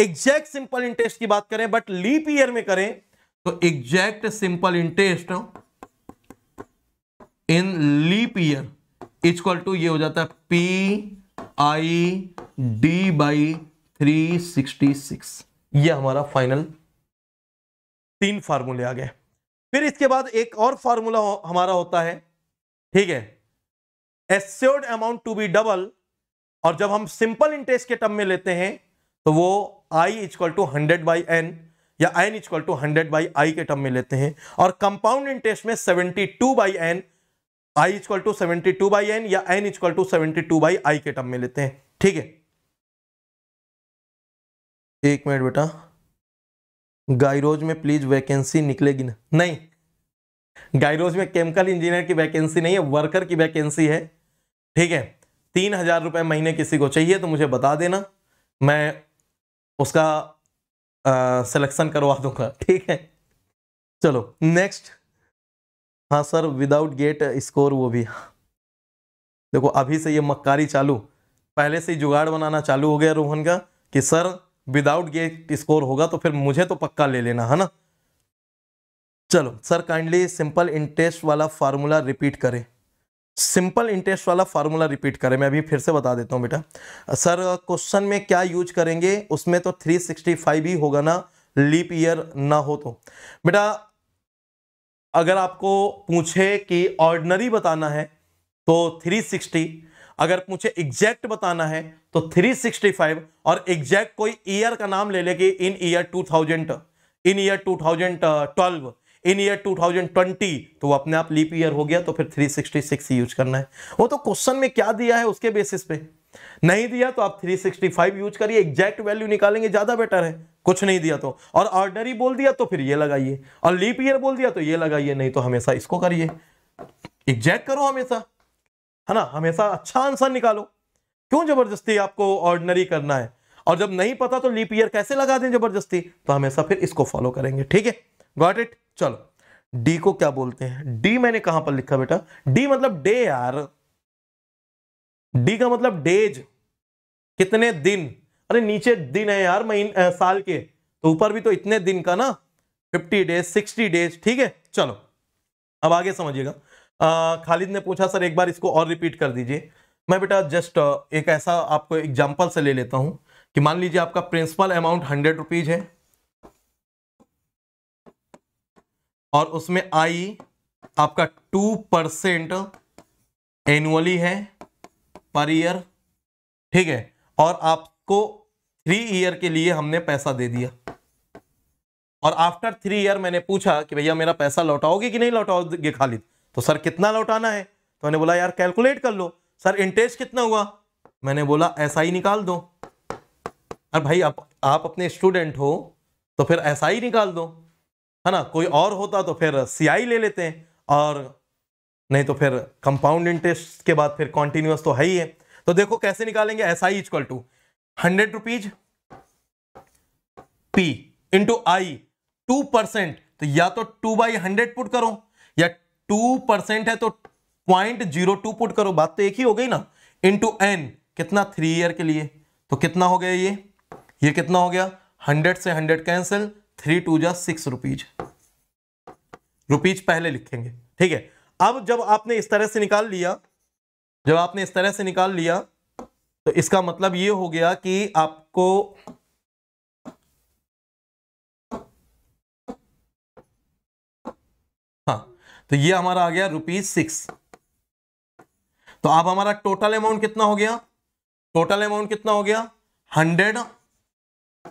एग्जैक्ट सिंपल इंटरेस्ट की बात करें बट लीप ईयर में करें तो exact simple interest in leap year equal to ये हो जाता है P I D by three sixty six यह हमारा फाइनल तीन फार्मूले आ गए फिर इसके बाद एक और फार्मूला हमारा होता है ठीक है assured amount to be double और जब हम सिंपल इंटरेस्ट के टर्म में लेते हैं तो वो I is equal to hundred by N या N is equal to hundred by I के टर्म में लेते हैं और कंपाउंड इंटरेस्ट में seventy two by N I is equal to seventy two by N या N is equal to seventy two by I के term में लेते हैं ठीक है एक मिनट बेटा गायरोज में प्लीज वैकेंसी निकलेगी ना नहीं गायरोज में केमिकल इंजीनियर की वैकेंसी नहीं है वर्कर की वैकेंसी है ठीक है तीन हजार रुपये महीने किसी को चाहिए तो मुझे बता देना मैं उसका सिलेक्शन करवा दूंगा ठीक है चलो नेक्स्ट हाँ सर विदाउट गेट स्कोर वो भी देखो अभी से ये मक्कारी चालू पहले से ही जुगाड़ बनाना चालू हो गया रोहन का कि सर विदाउट गेट स्कोर होगा तो फिर मुझे तो पक्का ले लेना है ना चलो सर काइंडली सिंपल इंटरेस्ट वाला फार्मूला रिपीट करें सिंपल इंटरेस्ट वाला फार्मूला रिपीट करें मैं अभी फिर से बता देता हूं बेटा सर क्वेश्चन में क्या यूज करेंगे उसमें तो 365 ही होगा ना लीप ईयर ना हो तो बेटा अगर आपको पूछे कि ऑर्डनरी बताना है तो 360 अगर मुझे एग्जैक्ट बताना है तो 365 और एग्जैक्ट कोई ईयर का नाम ले लेके in year 2000 in year 2012 in year 2020 तो वो अपने आप लीप ईयर हो गया तो फिर 366 यूज करना है वो तो क्वेश्चन में क्या दिया है उसके बेसिस पे नहीं दिया तो आप 365 यूज करिए एग्जैक्ट वैल्यू निकालेंगे ज्यादा बेटर है कुछ नहीं दिया तो और ऑर्डरी बोल दिया तो फिर ये लगाइए और लीप ईयर बोल दिया तो ये लगाइए नहीं तो हमेशा इसको करिए एग्जैक्ट करो हमेशा है ना हमेशा अच्छा आंसर निकालो क्यों जबरदस्ती आपको ऑर्डनरी करना है और जब नहीं पता तो लीप ईयर कैसे लगा दें जबरदस्ती तो हमेशा फिर इसको फॉलो करेंगे ठीक है गॉट इट चलो डी को क्या बोलते हैं डी मैंने कहां पर लिखा बेटा डी मतलब डे यार डी का मतलब डेज कितने दिन अरे नीचे दिन है यार महीन साल के तो ऊपर भी तो इतने दिन का ना फिफ्टी डेज सिक्सटी डेज ठीक है चलो अब आगे समझिएगा खालिद ने पूछा सर एक बार इसको और रिपीट कर दीजिए मैं बेटा जस्ट एक ऐसा आपको एग्जाम्पल से ले लेता हूं कि मान लीजिए आपका प्रिंसिपल अमाउंट हंड्रेड रुपीज है और उसमें आई आपका टू परसेंट एनुअली है पर ईयर ठीक है और आपको थ्री ईयर के लिए हमने पैसा दे दिया और आफ्टर थ्री ईयर मैंने पूछा कि भैया मेरा पैसा लौटाओगे कि नहीं लौटाओगे खालिद तो सर कितना लौटाना है तो मैंने बोला यार कैलकुलेट कर लो सर इंटरेस्ट कितना हुआ मैंने बोला ऐसा ही निकाल दो अरे भाई आप आप अपने स्टूडेंट हो तो फिर ऐसा ही निकाल दो है ना कोई और होता तो फिर सीआई ले लेते हैं और नहीं तो फिर कंपाउंड इंटरेस्ट के बाद फिर कॉन्टिन्यूस तो है ही है तो देखो कैसे निकालेंगे ऐसा ही equal to hundred rupees P into I two percent तो या तो टू बाई हंड्रेड पुट करो या टू परसेंट है तो पॉइंट जीरो टू पुट करो बात तो एक ही हो गई ना इंटू एन कितना थ्री ईयर के लिए तो कितना हो गया ये ये कितना हो गया हंड्रेड से हंड्रेड कैंसिल थ्री टू जा सिक्स रुपीज रुपीज पहले लिखेंगे ठीक है अब जब आपने इस तरह से निकाल लिया जब आपने इस तरह से निकाल लिया तो इसका मतलब ये हो गया कि आपको तो ये हमारा आ गया रुपीज सिक्स तो अब हमारा टोटल अमाउंट कितना हो गया टोटल अमाउंट कितना हो गया हंड्रेड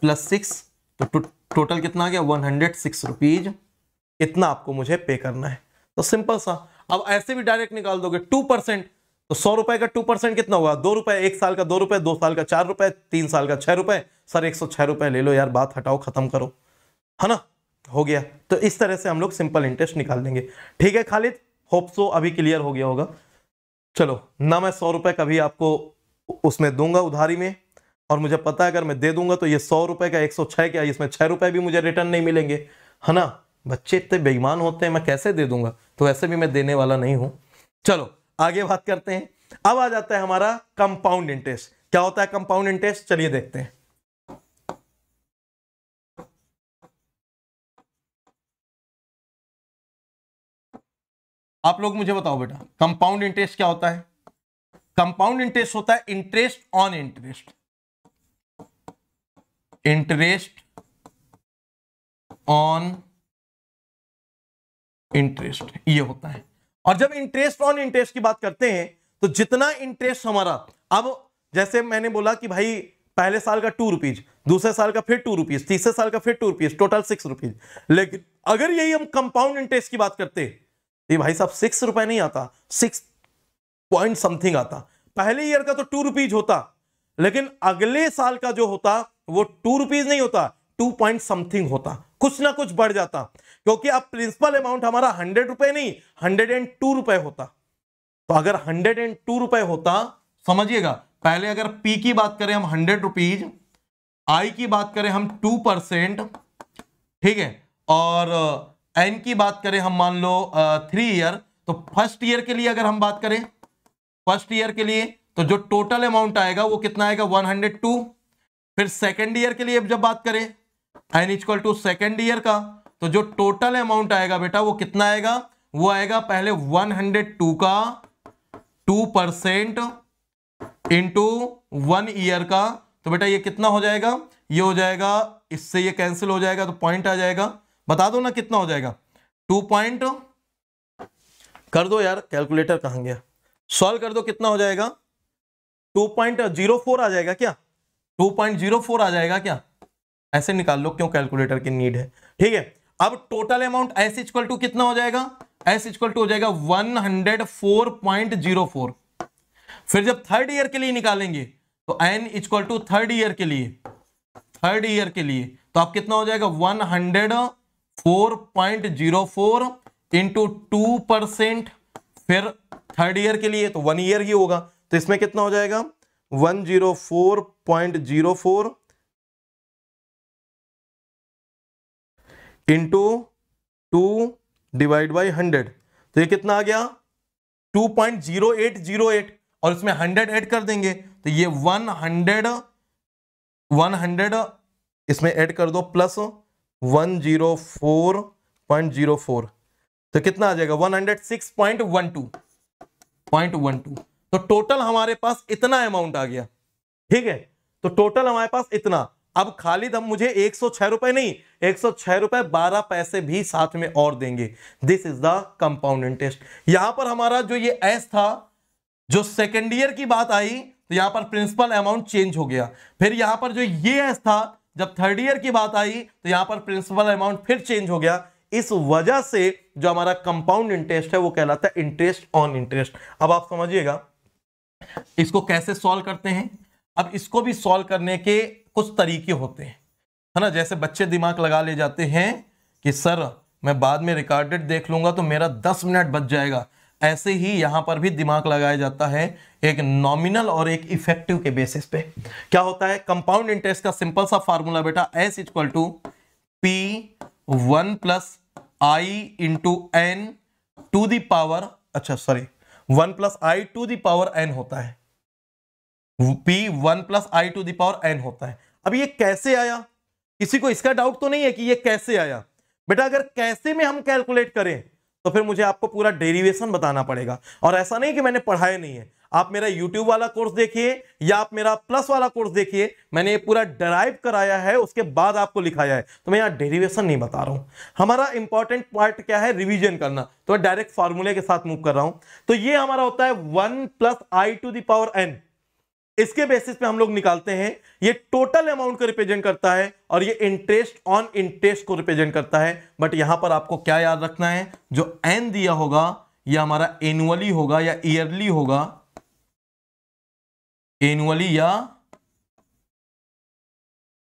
प्लस सिक्स तो टोटल कितना आ गया वन हंड्रेड सिक्स रुपीज इतना आपको मुझे पे करना है तो सिंपल सा अब ऐसे भी डायरेक्ट निकाल दोगे टू परसेंट तो सौ रुपए का टू परसेंट कितना हुआ दो रुपए एक साल का दो रुपए दो साल का चार रुपए तीन साल का छह रुपए सर एक सौ छह रुपए ले लो यार बात हटाओ खत्म करो है ना हो गया तो इस तरह से हम लोग सिंपल इंटरेस्ट निकाल देंगे ठीक है खालिद होप सो अभी क्लियर हो गया होगा चलो ना मैं सौ रुपए कभी आपको उसमें दूंगा उधारी में और मुझे पता है अगर मैं दे दूंगा तो ये सौ रुपए का एक सौ छह क्या इसमें छह रुपए भी मुझे रिटर्न नहीं मिलेंगे है ना बच्चे इतने बेईमान होते हैं मैं कैसे दे दूंगा तो वैसे भी मैं देने वाला नहीं हूं चलो आगे बात करते हैं अब आ जाता है हमारा कंपाउंड इंटरेस्ट क्या होता है कंपाउंड इंटरेस्ट चलिए देखते हैं आप लोग मुझे बताओ बेटा कंपाउंड इंटरेस्ट क्या होता है कंपाउंड इंटरेस्ट होता है interest on interest interest on interest ये होता है और जब इंटरेस्ट ऑन इंटरेस्ट की बात करते हैं तो जितना इंटरेस्ट हमारा अब जैसे मैंने बोला कि भाई पहले साल का टू रुपीज दूसरे साल का फिर टू रुपीज तीसरे साल का फिर two rupees total six rupees लेकिन अगर यही हम कंपाउंड इंटरेस्ट की बात करते हैं ये भाई साहब सिक्स रुपए नहीं आता सिक्स पॉइंट समथिंग आता पहले ईयर का तो टू रुपीज होता लेकिन अगले साल का जो होता वो टू रुपीज नहीं होता टू पॉइंट समथिंग होता कुछ ना कुछ बढ़ जाता क्योंकि अब प्रिंसिपल अमाउंट हमारा हंड्रेड रुपए नहीं हंड्रेड एंड टू रुपए होता तो अगर हंड्रेड एंड टू रुपए होता समझिएगा पहले अगर पी की बात करें हम हंड्रेड रुपीज आई की बात करें हम टू परसेंट ठीक है और एन की बात करें हम मान लो थ्री ईयर तो फर्स्ट ईयर के लिए अगर हम बात करें फर्स्ट ईयर के लिए तो जो टोटल अमाउंट आएगा वो कितना आएगा 102 फिर सेकेंड ईयर के लिए जब बात करें N is equal to second year का तो जो टोटल अमाउंट आएगा बेटा वो कितना आएगा वो आएगा पहले 102 का 2 परसेंट इंटू वन ईयर का तो बेटा ये कितना हो जाएगा ये हो जाएगा इससे ये कैंसिल हो जाएगा तो पॉइंट आ जाएगा बता दो ना कितना हो जाएगा टू पॉइंट कर दो यार कैलकुलेटर कहाँ गया सॉल्व कर दो कितना हो जाएगा टू पॉइंट जीरो फोर आ जाएगा क्या टू पॉइंट जीरो फोर आ जाएगा क्या ऐसे निकाल लो क्यों कैलकुलेटर की नीड है ठीक है अब total amount S equal to कितना हो जाएगा एस इक्वल टू हो जाएगा one hundred four point zero four फिर जब थर्ड ईयर के लिए निकालेंगे तो N equal to third year के लिए थर्ड ईयर के लिए तो आप कितना हो जाएगा one hundred four point zero four into two percent फिर थर्ड ईयर के लिए तो वन ईयर ही होगा तो इसमें कितना हो जाएगा one zero four point zero four into two divide by hundred तो ये कितना आ गया two point zero eight zero eight और इसमें हंड्रेड एड कर देंगे तो ये वन हंड्रेड वन हंड्रेड इसमें एड कर दो plus one zero four point zero four तो कितना आ जाएगा one hundred six point one two point one two तो टोटल हमारे पास इतना अमाउंट आ गया ठीक है तो टोटल हमारे पास इतना अब खालिद हम मुझे एक सौ छह रुपए नहीं एक सौ छह रुपए बारह पैसे भी साथ में और देंगे this is the compound interest यहां पर हमारा जो ये एस था जो सेकेंड ईयर की बात आई तो यहां पर प्रिंसिपल अमाउंट चेंज हो गया फिर यहां पर जो ये एस था जब थर्ड ईयर की बात आई तो यहां पर प्रिंसिपल अमाउंट फिर चेंज हो गया इस वजह से जो हमारा कंपाउंड इंटरेस्ट है वो कहलाता है इंटरेस्ट ऑन इंटरेस्ट अब आप समझिएगा इसको कैसे सॉल्व करते हैं अब इसको भी सॉल्व करने के कुछ तरीके होते हैं है ना जैसे बच्चे दिमाग लगा ले जाते हैं कि सर मैं बाद में रिकॉर्डेड देख लूंगा तो मेरा दस मिनट बच जाएगा ऐसे ही यहां पर भी दिमाग लगाया जाता है एक नॉमिनल और एक इफेक्टिव के बेसिस पे क्या होता है कंपाउंड इंटरेस्ट का सिंपल सा फार्मूला बेटा S equal to P one plus I into N to the power अच्छा sorry one plus I to the power N होता है P one plus I to the power N होता है अब ये कैसे आया किसी को इसका डाउट तो नहीं है कि ये कैसे आया बेटा अगर कैसे में हम कैलकुलेट करें तो फिर मुझे आपको पूरा डेरिवेशन बताना पड़ेगा और ऐसा नहीं कि मैंने पढ़ाया नहीं है आप मेरा YouTube वाला कोर्स देखिए या आप मेरा प्लस वाला कोर्स देखिए मैंने ये पूरा डराइव कराया है उसके बाद आपको लिखाया है तो मैं यहाँ डेरिवेशन नहीं बता रहा हूँ हमारा इंपॉर्टेंट पार्ट क्या है रिविजन करना तो मैं डायरेक्ट फार्मूले के साथ मूव कर रहा हूँ तो ये हमारा होता है one plus I to the power N इसके बेसिस पे हम लोग निकालते हैं ये टोटल अमाउंट को रिप्रेजेंट करता है और ये इंटरेस्ट ऑन इंटरेस्ट को रिप्रेजेंट करता है बट यहां पर आपको क्या याद रखना है जो एन दिया होगा यह हमारा एनुअली होगा या ईयरली होगा एनुअली या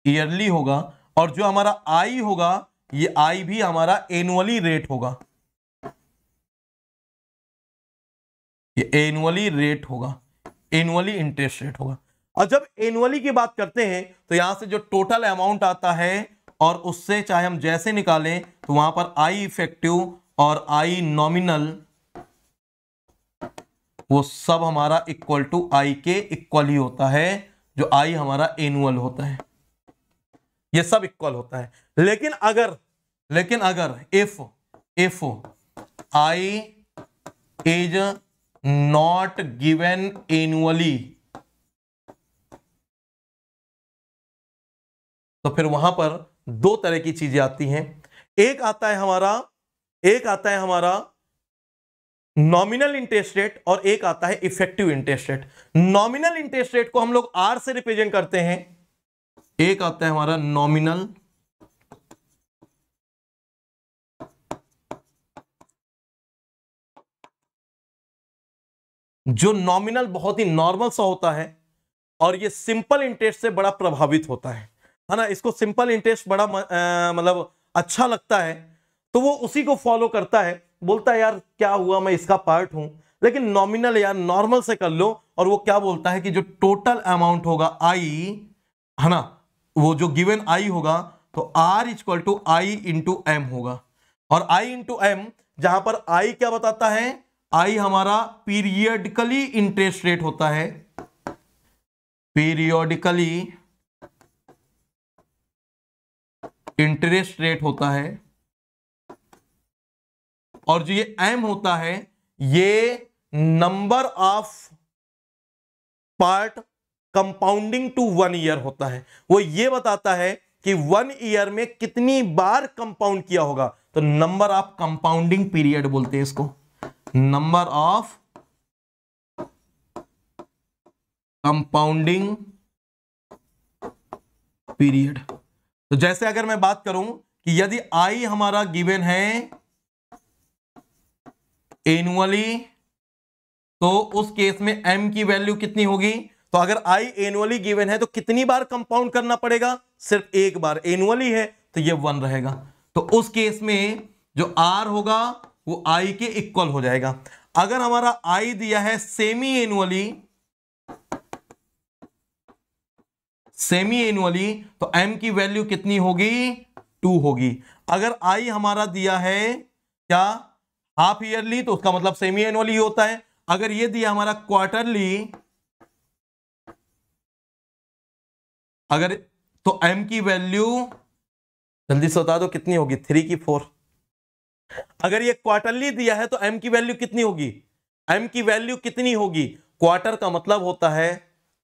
ईयरली होगा और जो हमारा आई होगा ये आई भी हमारा एनुअली रेट होगा ये एनुअली रेट होगा एनुअली इंटरेस्ट रेट होगा और जब एनुअली की बात करते हैं तो यहां से जो टोटल अमाउंट आता है और उससे चाहे हम जैसे निकालें तो वहां पर आई इफेक्टिव और आई नॉमिनल वो सब हमारा इक्वल टू आई के इक्वल ही होता है जो आई हमारा एनुअल होता है ये सब इक्वल होता है लेकिन अगर लेकिन अगर if if I is not given annually तो फिर वहां पर दो तरह की चीजें आती हैं एक आता है हमारा एक आता है हमारा नॉमिनल इंटरेस्ट रेट और एक आता है effective interest rate nominal interest rate को हम लोग आर से रिप्रेजेंट करते हैं एक आता है हमारा नॉमिनल जो नॉमिनल बहुत ही नॉर्मल सा होता है और ये सिंपल इंटरेस्ट से बड़ा प्रभावित होता है है ना इसको सिंपल इंटरेस्ट बड़ा मतलब अच्छा लगता है तो वो उसी को फॉलो करता है बोलता है यार क्या हुआ मैं इसका पार्ट हूं लेकिन नॉमिनल यार नॉर्मल से कर लो और वो क्या बोलता है कि जो टोटल अमाउंट होगा आई है ना वो जो गिवन आई होगा तो R is equal to I into M होगा और आई इंटू एम जहां पर आई क्या बताता है आई हमारा पीरियडिकली इंटरेस्ट रेट होता है पीरियोडिकली इंटरेस्ट रेट होता है और जो ये एम होता है ये number of part compounding to one year होता है वो ये बताता है कि वन ईयर में कितनी बार कंपाउंड किया होगा तो नंबर ऑफ कंपाउंडिंग पीरियड बोलते हैं इसको नंबर ऑफ कंपाउंडिंग पीरियड तो जैसे अगर मैं बात करूं कि यदि आई हमारा गिवन है एनुअली तो उस केस में एम की वैल्यू कितनी होगी तो अगर आई एनुअली गिवन है तो कितनी बार कंपाउंड करना पड़ेगा सिर्फ एक बार एनुअली है तो ये वन रहेगा तो उस केस में जो आर होगा वो आई के इक्वल हो जाएगा अगर हमारा आई दिया है सेमी एनुअली सेमी एनुअली तो एम की वैल्यू कितनी होगी टू होगी अगर आई हमारा दिया है क्या हाफ ईयरली तो उसका मतलब सेमी एनुअली होता है अगर ये दिया हमारा क्वार्टरली अगर तो एम की वैल्यू जल्दी से बता दो कितनी होगी थ्री की फोर अगर ये क्वार्टरली दिया है तो एम की वैल्यू कितनी होगी एम की वैल्यू कितनी होगी क्वार्टर का मतलब होता है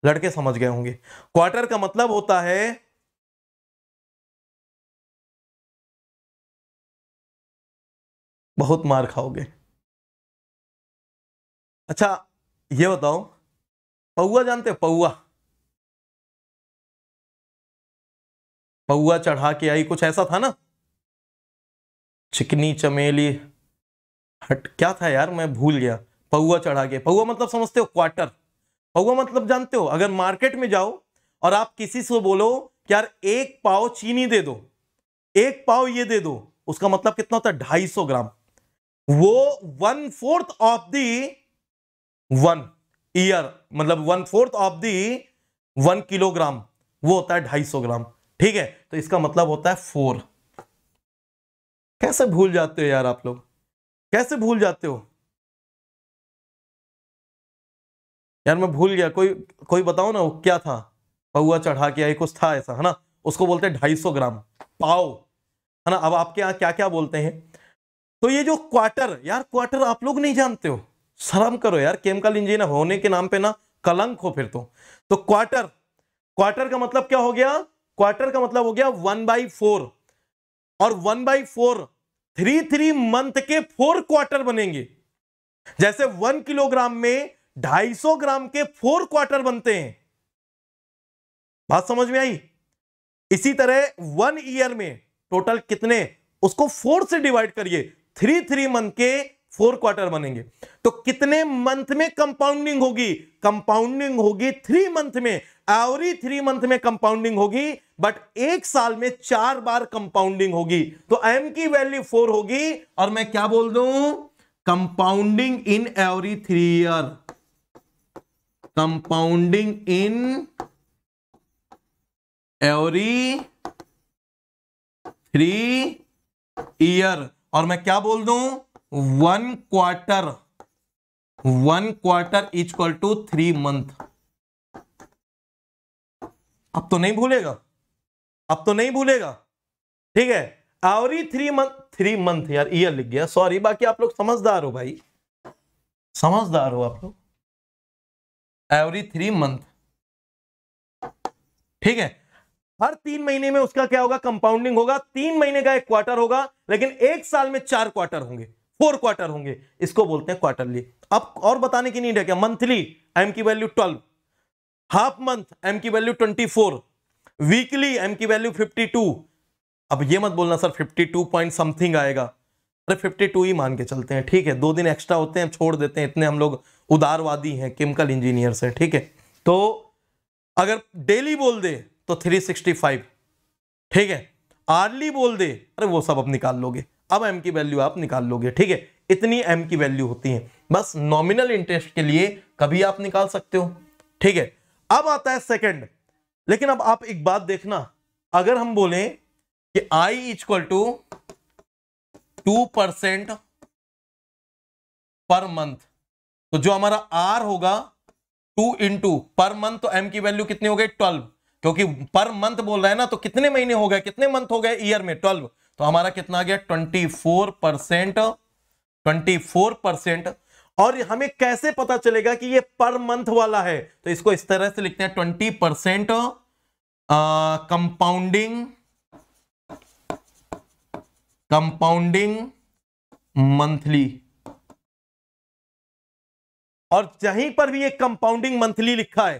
लड़के समझ गए होंगे क्वार्टर का मतलब होता है बहुत मार खाओगे अच्छा ये बताओ पौआ जानते हो पौआ पौआ चढ़ा के आई कुछ ऐसा था ना चिकनी चमेली हट क्या था यार मैं भूल गया पौआ चढ़ा के पौआ मतलब समझते हो क्वार्टर पौआ मतलब जानते हो अगर मार्केट में जाओ और आप किसी से बोलो कि यार एक पाव चीनी दे दो एक पाव ये दे दो उसका मतलब कितना होता है ढाई सौ ग्राम वो one fourth of the one year मतलब one fourth of the one kilogram वो होता है ढाई सौ ग्राम ठीक है तो इसका मतलब होता है फोर कैसे भूल जाते हो यार आप लोग कैसे भूल जाते हो यार मैं भूल गया कोई कोई बताओ ना वो क्या था पौआ चढ़ा के आई कुछ था ऐसा है ना उसको बोलते हैं ढाई सौ ग्राम पाओ है ना अब आपके यहाँ क्या क्या बोलते हैं तो ये जो क्वार्टर यार क्वार्टर आप लोग नहीं जानते हो शर्म करो यार केमिकल इंजीनियर होने के नाम पे ना कलंक हो फिर तो तो क्वार्टर क्वार्टर का मतलब क्या हो गया क्वार्टर का मतलब हो गया वन बाई फोर और one by four three three month के फोर क्वार्टर बनेंगे जैसे वन किलोग्राम में ढाई सौ ग्राम के फोर क्वार्टर बनते हैं बात समझ में आई इसी तरह वन ईयर में टोटल कितने उसको फोर से डिवाइड करिए थ्री थ्री मंथ के फोर क्वार्टर बनेंगे तो कितने मंथ में कंपाउंडिंग होगी कंपाउंडिंग होगी थ्री मंथ में एवरी थ्री मंथ में कंपाउंडिंग होगी बट एक साल में चार बार कंपाउंडिंग होगी तो एम की वैल्यू फोर होगी और मैं क्या बोल दू compounding in every three year compounding in every three year और मैं क्या बोल दू one quarter one quarter equal to three month अब तो नहीं भूलेगा अब तो नहीं भूलेगा ठीक है every three month three month यार ईयर लिख गया सॉरी बाकी आप लोग समझदार हो भाई समझदार हो आप लोग एवरी थ्री मंथ ठीक है हर तीन महीने में उसका क्या होगा कंपाउंडिंग होगा तीन महीने का एक क्वार्टर होगा लेकिन एक साल में चार क्वार्टर होंगे फोर क्वार्टर होंगे इसको बोलते हैं क्वार्टरली अब और बताने की नीड है क्या मंथली एम की value twelve half month M की value twenty four weekly M की वैल्यू 52 अब ये मत बोलना सर 52 पॉइंट समथिंग आएगा अरे 52 ही मान के चलते हैं ठीक है दो दिन एक्स्ट्रा होते हैं छोड़ देते हैं इतने हम लोग उदारवादी हैं केमिकल इंजीनियर्स हैं ठीक है तो अगर डेली बोल दे तो 365 ठीक है आर्ली बोल दे अरे वो सब अब निकाल लोगे अब एम की वैल्यू आप निकाल लोगे ठीक है इतनी एम की वैल्यू होती है बस नॉमिनल इंटरेस्ट के लिए कभी आप निकाल सकते हो ठीक है अब आता है सेकेंड लेकिन अब आप एक बात देखना अगर हम बोले कि I equal to two percent per month तो जो हमारा आर होगा टू इंटू पर मंथ तो एम की वैल्यू कितनी हो गई ट्वेल्व क्योंकि पर मंथ बोल रहा है ना तो कितने महीने हो गए कितने मंथ हो गए ईयर में ट्वेल्व तो हमारा कितना आ गया twenty four percent twenty four percent और हमें कैसे पता चलेगा कि ये पर मंथ वाला है तो इसको इस तरह से लिखते हैं twenty percent compounding compounding monthly और जहीं पर भी ये कंपाउंडिंग मंथली लिखा है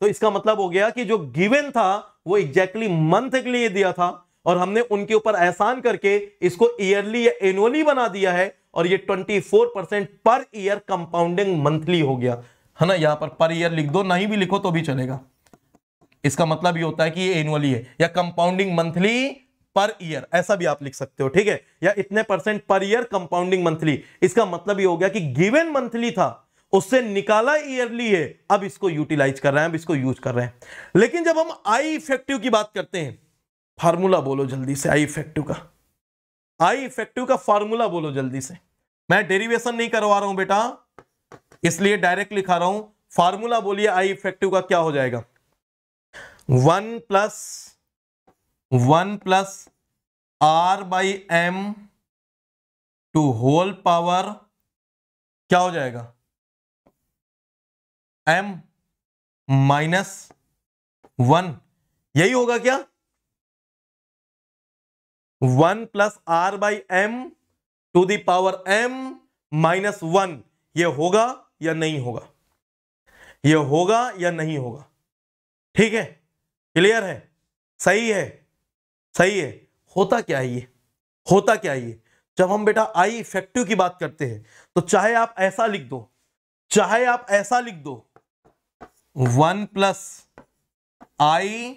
तो इसका मतलब हो गया कि जो गिवन था वो एग्जैक्टली मंथ के लिए दिया था और हमने उनके ऊपर एहसान करके इसको ईयरली या एनुअली बना दिया है और ये 24 percent per year compounding monthly हो गया है ना यहां पर पर ईयर लिख दो नहीं भी लिखो तो भी चलेगा इसका मतलब ये होता है कि ये एनुअली है या कंपाउंडिंग मंथली पर ईयर ऐसा भी आप लिख सकते हो ठीक है या इतने percent per year compounding monthly इसका मतलब ये हो गया कि गिवेन मंथली था उससे निकाला ईयरली है अब इसको यूटिलाइज कर रहे हैं अब इसको यूज कर रहे हैं लेकिन जब हम आई इफेक्टिव की बात करते हैं फार्मूला बोलो जल्दी से आई इफेक्टिव का आई इफेक्टिव का फॉर्मूला बोलो जल्दी से मैं डेरिवेशन नहीं करवा रहा हूं बेटा इसलिए डायरेक्ट लिखा रहा हूं फार्मूला बोलिए आई इफेक्टिव का क्या हो जाएगा one plus one plus R by M to whole power क्या हो जाएगा एम माइनस वन यही होगा क्या one plus R by M to the power M minus one ये होगा या नहीं होगा ये होगा या नहीं होगा ठीक है क्लियर है सही है सही है होता क्या है ये होता क्या है ये जब हम बेटा आई इफेक्टिव की बात करते हैं तो चाहे आप ऐसा लिख दो चाहे आप ऐसा लिख दो one plus I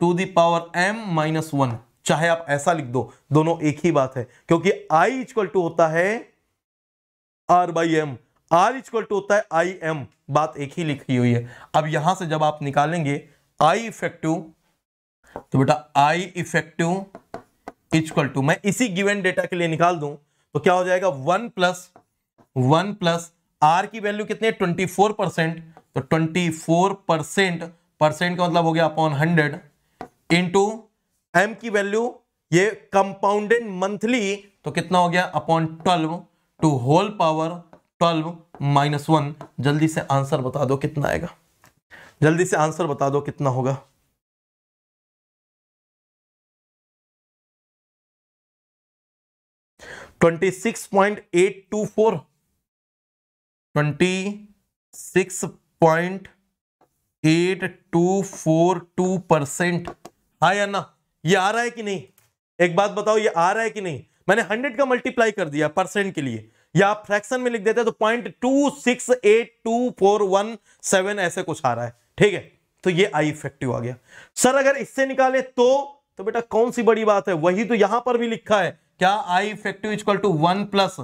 to the power M minus one चाहे आप ऐसा लिख दो दोनों एक ही बात है क्योंकि आई इक्वल टू होता है R by M R equal to होता है आई एम बात एक ही लिखी हुई है अब यहां से जब आप निकालेंगे आई इफेक्टिव तो बेटा आई इफेक्टिव इक्वल टू मैं इसी गिवन डेटा के लिए निकाल दूं तो क्या हो जाएगा one plus one plus R की वैल्यू कितनी है ट्वेंटी फोर परसेंट तो ट्वेंटी फोर परसेंट परसेंट का मतलब हो गया अपॉन हंड्रेड इंटू एम की वैल्यू ये कंपाउंडेड मंथली तो कितना हो गया upon twelve to whole power twelve minus one जल्दी से आंसर बता दो कितना आएगा जल्दी से आंसर बता दो कितना होगा twenty six point eight two four twenty six point eight two four two percent हाँ या ना ये आ रहा है कि नहीं एक बात बताओ ये आ रहा है कि नहीं मैंने हंड्रेड का मल्टीप्लाई कर दिया परसेंट के लिए या आप फ्रैक्शन में लिख देते हैं तो point two six eight two four one seven ऐसे कुछ आ रहा है ठीक है तो ये आई इफेक्टिव आ गया सर अगर इससे निकाले तो तो बेटा कौन सी बड़ी बात है वही तो यहां पर भी लिखा है क्या I effective is equal to one plus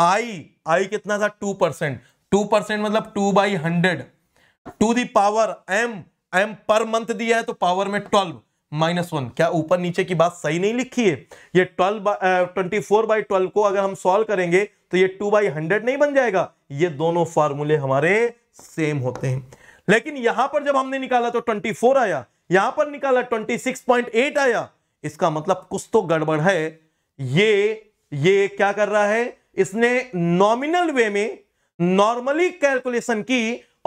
I I कितना था टू परसेंट टू परसेंट मतलब two by hundred to the power M M per month दिया है तो पावर में ट्वेल्व माइनस वन क्या ऊपर नीचे की बात सही नहीं लिखी है ये twelve twenty four by twelve को अगर हम सॉल्व करेंगे तो ये टू बाई हंड्रेड नहीं बन जाएगा ये दोनों फार्मूले हमारे सेम होते हैं लेकिन यहां पर जब हमने निकाला तो ट्वेंटी फोर आया यहां पर निकाला ट्वेंटी सिक्स पॉइंट एट आया इसका मतलब कुछ तो गड़बड़ है ये ये क्या कर रहा है इसने नॉमिनल वे में नॉर्मली कैलकुलेशन की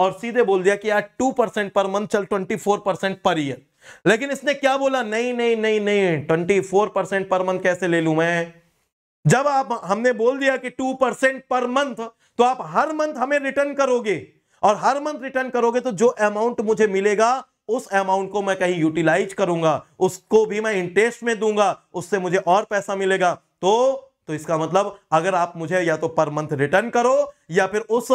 और सीधे बोल दिया कि यार टू परसेंट पर मंथ चल twenty four percent per year लेकिन इसने क्या बोला नहीं नहीं नहीं नहीं twenty four percent per month कैसे ले लू मैं जब आप हमने बोल दिया कि टू परसेंट पर मंथ तो आप हर मंथ हमें रिटर्न करोगे और हर मंथ रिटर्न करोगे तो जो अमाउंट मुझे मिलेगा उस अमाउंट को मैं कहीं यूटिलाइज करूंगा उसको भी मैं इंटरेस्ट में दूंगा उससे मुझे और पैसा मिलेगा तो तो इसका मतलब अगर आप मुझे या तो पर मंथ रिटर्न करो या फिर उस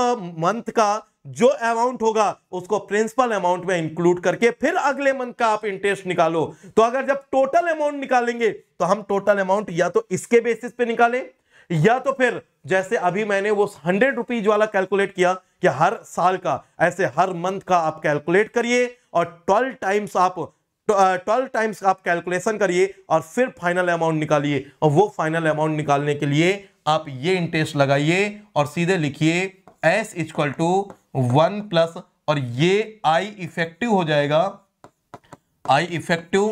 मंथ का जो अमाउंट होगा उसको प्रिंसिपल अमाउंट में इंक्लूड करके फिर अगले मंथ का आप इंटरेस्ट निकालो तो अगर जब टोटल अमाउंट निकालेंगे तो हम टोटल अमाउंट या तो इसके बेसिस पे निकालें या तो फिर जैसे अभी मैंने वो हंड्रेड रुपीज वाला कैलकुलेट किया कि हर साल का ऐसे हर मंथ का आप कैलकुलेट करिए और ट्वेल्व टाइम्स आप ट्वेल्व टाइम्स आप कैलकुलेशन करिए और फिर फाइनल अमाउंट निकालिए और वो फाइनल अमाउंट निकालने के लिए आप ये इंटरेस्ट लगाइए और सीधे लिखिए S is equal to one plus और ये आई इफेक्टिव हो जाएगा I effective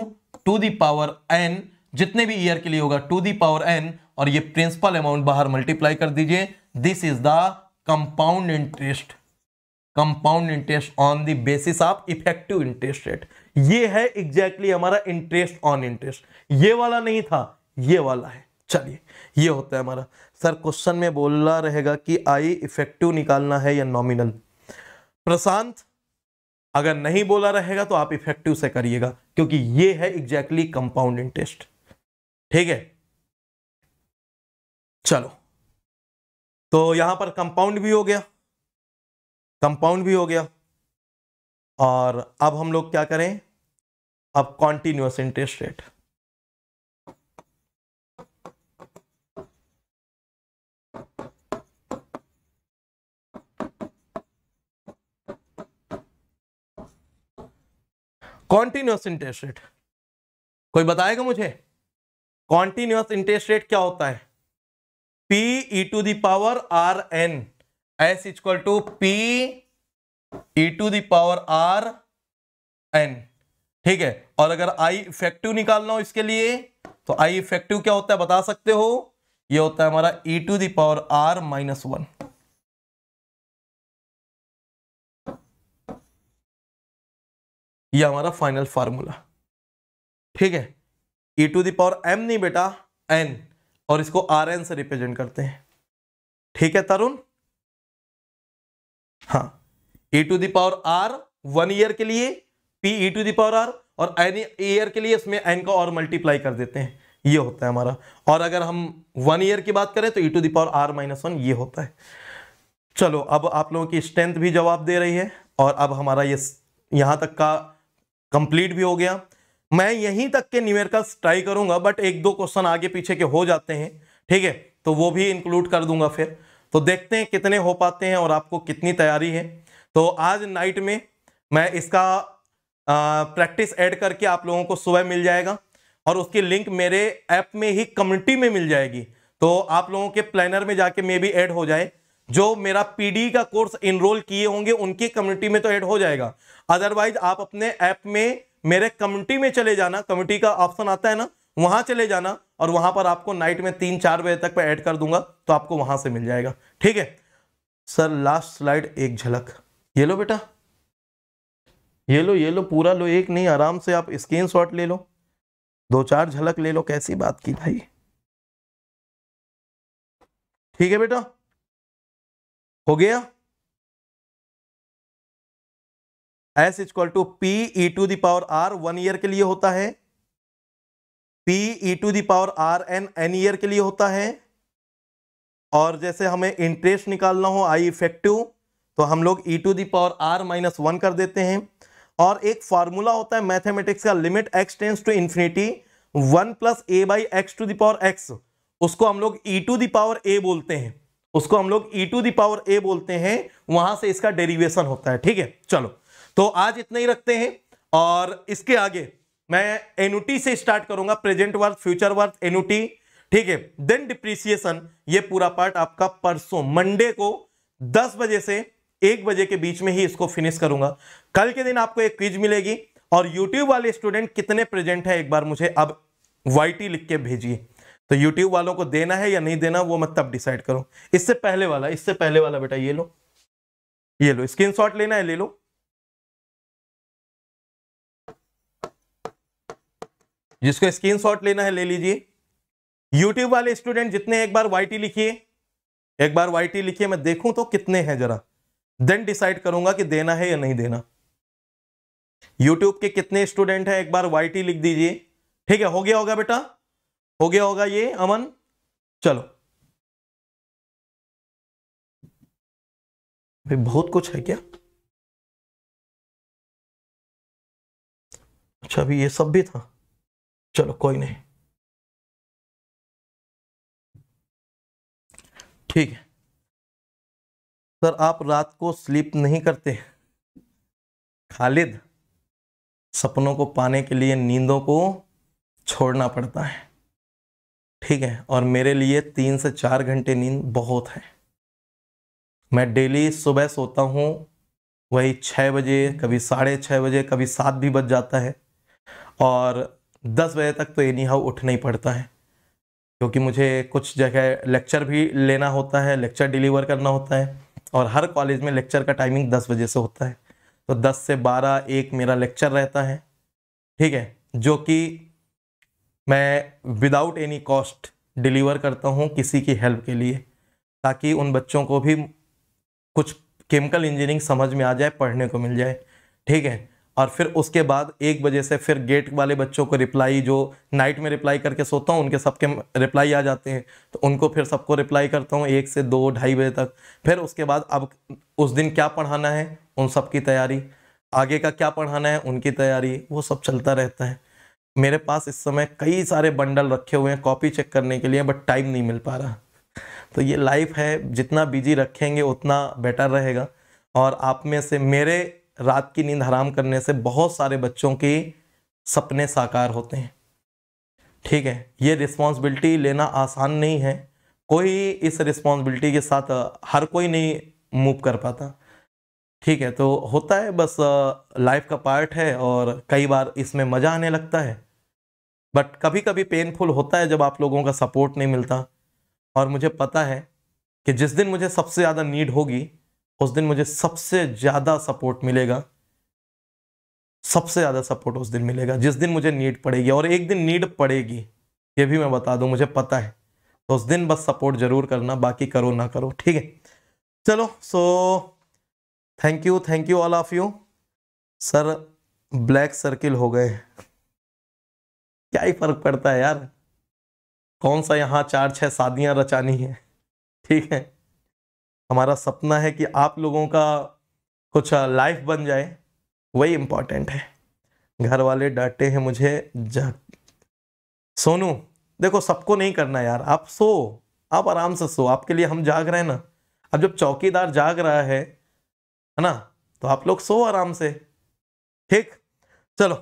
to the power N जितने भी ईयर के लिए होगा टू दावर एन और ये प्रिंसिपल अमाउंट बाहर मल्टीप्लाई कर दीजिए this is the compound interest compound interest on the basis of effective interest rate ये है एग्जैक्टली exactly हमारा इंटरेस्ट ऑन इंटरेस्ट ये वाला नहीं था ये वाला है चलिए ये होता है हमारा सर क्वेश्चन में रहा रहेगा कि आई इफेक्टिव निकालना है या नॉमिनल प्रशांत अगर नहीं बोला रहेगा तो आप इफेक्टिव से करिएगा क्योंकि ये है एग्जैक्टली कंपाउंड इंटरेस्ट ठीक है चलो तो यहां पर कंपाउंड भी हो गया कंपाउंड भी हो गया और अब हम लोग क्या करें अब continuous interest rate continuous interest rate कोई बताएगा मुझे कॉन्टिन्यूस इंटरेस्ट रेट क्या होता है P E to the power R N S equal to P E to the power R N ठीक है और अगर आई इफेक्टिव निकालना हो इसके लिए तो आई इफेक्टिव क्या होता है बता सकते हो ये होता है हमारा E to the power R minus one ये हमारा फाइनल फार्मूला ठीक है ई टू दावर एम नहीं बेटा एन और इसको आर एन से रिप्रेजेंट करते हैं ठीक है तरुण हाँ E to the power R one year के लिए P E to the power R और एन ईयर के लिए इसमें एन को और मल्टीप्लाई कर देते हैं ये होता है हमारा और अगर हम वन ईयर की बात करें तो E to the power R minus one ये होता है चलो अब आप लोगों की स्ट्रेंथ भी जवाब दे रही है और अब हमारा ये यहाँ तक का कंप्लीट भी हो गया मैं यहीं तक के न्यूमेरिकल्स ट्राई करूंगा बट एक दो क्वेश्चन आगे पीछे के हो जाते हैं ठीक है तो वो भी इंक्लूड कर दूंगा फिर तो देखते हैं कितने हो पाते हैं और आपको कितनी तैयारी है तो आज नाइट में मैं इसका प्रैक्टिस ऐड करके आप लोगों को सुबह मिल जाएगा और उसकी लिंक मेरे ऐप में ही कम्युनिटी में मिल जाएगी तो आप लोगों के प्लानर में जाके मे भी ऐड हो जाए जो मेरा पीडी का कोर्स इनरोल किए होंगे उनकी कम्युनिटी में तो ऐड हो जाएगा अदरवाइज आप अपने ऐप में मेरे कम्युनिटी में चले जाना कम्युनिटी का ऑप्शन आता है ना वहां चले जाना और वहां पर आपको नाइट में तीन चार बजे तक मैं ऐड कर दूंगा तो आपको वहां से मिल जाएगा ठीक है सर लास्ट स्लाइड एक झलक ये लो बेटा ये लो ये लो पूरा लो एक नहीं आराम से आप शॉट ले लो दो चार झलक ले लो कैसी बात की भाई ठीक है बेटा हो गया S is equal to P E to the power R one year के लिए होता है P E to the power R N N year के लिए होता है और जैसे हमें इंटरेस्ट निकालना हो आई इफेक्टिव तो हम लोग E to the power R minus one कर देते हैं और एक फार्मूला होता है मैथमेटिक्स का limit X tends to infinity one plus A by X to the power X उसको हम लोग ई टू दावर ए बोलते हैं उसको हम लोग ई टू दावर ए बोलते हैं वहां से इसका डेरिवेशन होता है ठीक है चलो तो आज इतना ही रखते हैं और इसके आगे मैं एनयूटी से स्टार्ट करूंगा present worth future worth annuity ठीक है देन डिप्रिसिएशन ये पूरा पार्ट आपका परसों मंडे को 10 बजे से एक बजे के बीच में ही इसको फिनिश करूंगा कल के दिन आपको एक क्विज मिलेगी और यूट्यूब वाले स्टूडेंट कितने प्रेजेंट है एक बार मुझे अब वाई लिख के भेजिए तो यूट्यूब वालों को देना है या नहीं देना वो मैं तब डिसाइड करूं इससे पहले वाला इससे पहले वाला बेटा ये लो ये लो स्क्रीन लेना है ले लो जिसको स्क्रीन लेना है ले लीजिए यूट्यूब वाले स्टूडेंट जितने एक बार वाई लिखिए एक बार वाई लिखिए मैं देखूं तो कितने हैं जरा देन डिसाइड करूंगा कि देना है या नहीं देना यूट्यूब के कितने स्टूडेंट हैं एक बार वाई लिख दीजिए ठीक है हो गया होगा बेटा हो गया होगा ये अमन चलो भाई बहुत कुछ है क्या अच्छा अभी ये सब भी था चलो कोई नहीं ठीक है सर आप रात को स्लीप नहीं करते खालिद सपनों को पाने के लिए नींदों को छोड़ना पड़ता है ठीक है और मेरे लिए तीन से चार घंटे नींद बहुत है मैं डेली सुबह सोता हूँ वही छः बजे कभी साढ़े छः बजे कभी सात भी बज जाता है और दस बजे तक तो एनी हाउ उठना ही पड़ता है क्योंकि मुझे कुछ जगह लेक्चर भी लेना होता है लेक्चर डिलीवर करना होता है और हर कॉलेज में लेक्चर का टाइमिंग दस बजे से होता है तो दस से बारह एक मेरा लेक्चर रहता है ठीक है जो कि मैं विदाउट एनी कॉस्ट डिलीवर करता हूँ किसी की हेल्प के लिए ताकि उन बच्चों को भी कुछ केमिकल इंजीनियरिंग समझ में आ जाए पढ़ने को मिल जाए ठीक है और फिर उसके बाद एक बजे से फिर गेट वाले बच्चों को रिप्लाई जो नाइट में रिप्लाई करके सोता हूँ उनके सबके रिप्लाई आ जाते हैं तो उनको फिर सबको रिप्लाई करता हूँ एक से दो ढाई बजे तक फिर उसके बाद अब उस दिन क्या पढ़ाना है उन सब की तैयारी आगे का क्या पढ़ाना है उनकी तैयारी वो सब चलता रहता है मेरे पास इस समय कई सारे बंडल रखे हुए हैं कॉपी चेक करने के लिए बट टाइम नहीं मिल पा रहा तो ये लाइफ है जितना बिजी रखेंगे उतना बेटर रहेगा और आप में से मेरे रात की नींद हराम करने से बहुत सारे बच्चों के सपने साकार होते हैं ठीक है ये रिस्पॉन्सिबिलिटी लेना आसान नहीं है कोई इस रिस्पॉन्सिबिलिटी के साथ हर कोई नहीं मूव कर पाता ठीक है तो होता है बस लाइफ का पार्ट है और कई बार इसमें मज़ा आने लगता है बट कभी कभी पेनफुल होता है जब आप लोगों का सपोर्ट नहीं मिलता और मुझे पता है कि जिस दिन मुझे सबसे ज़्यादा नीड होगी उस दिन मुझे सबसे ज़्यादा सपोर्ट मिलेगा सबसे ज़्यादा सपोर्ट उस दिन मिलेगा जिस दिन मुझे नीड पड़ेगी और एक दिन नीड पड़ेगी ये भी मैं बता दूँ मुझे पता है तो उस दिन बस सपोर्ट ज़रूर करना बाकी करो ना करो ठीक है चलो so thank you thank you all of you sir black circle हो गए क्या ही फर्क पड़ता है यार कौन सा यहाँ चार छः शादियाँ रचानी है ठीक है हमारा सपना है कि आप लोगों का कुछ लाइफ बन जाए वही इम्पॉर्टेंट है घर वाले डांटे हैं मुझे जग सोनू देखो सबको नहीं करना यार आप सो आप आराम से सो आपके लिए हम जाग रहे हैं ना अब जब चौकीदार जाग रहा है है ना तो आप लोग सो आराम से ठीक चलो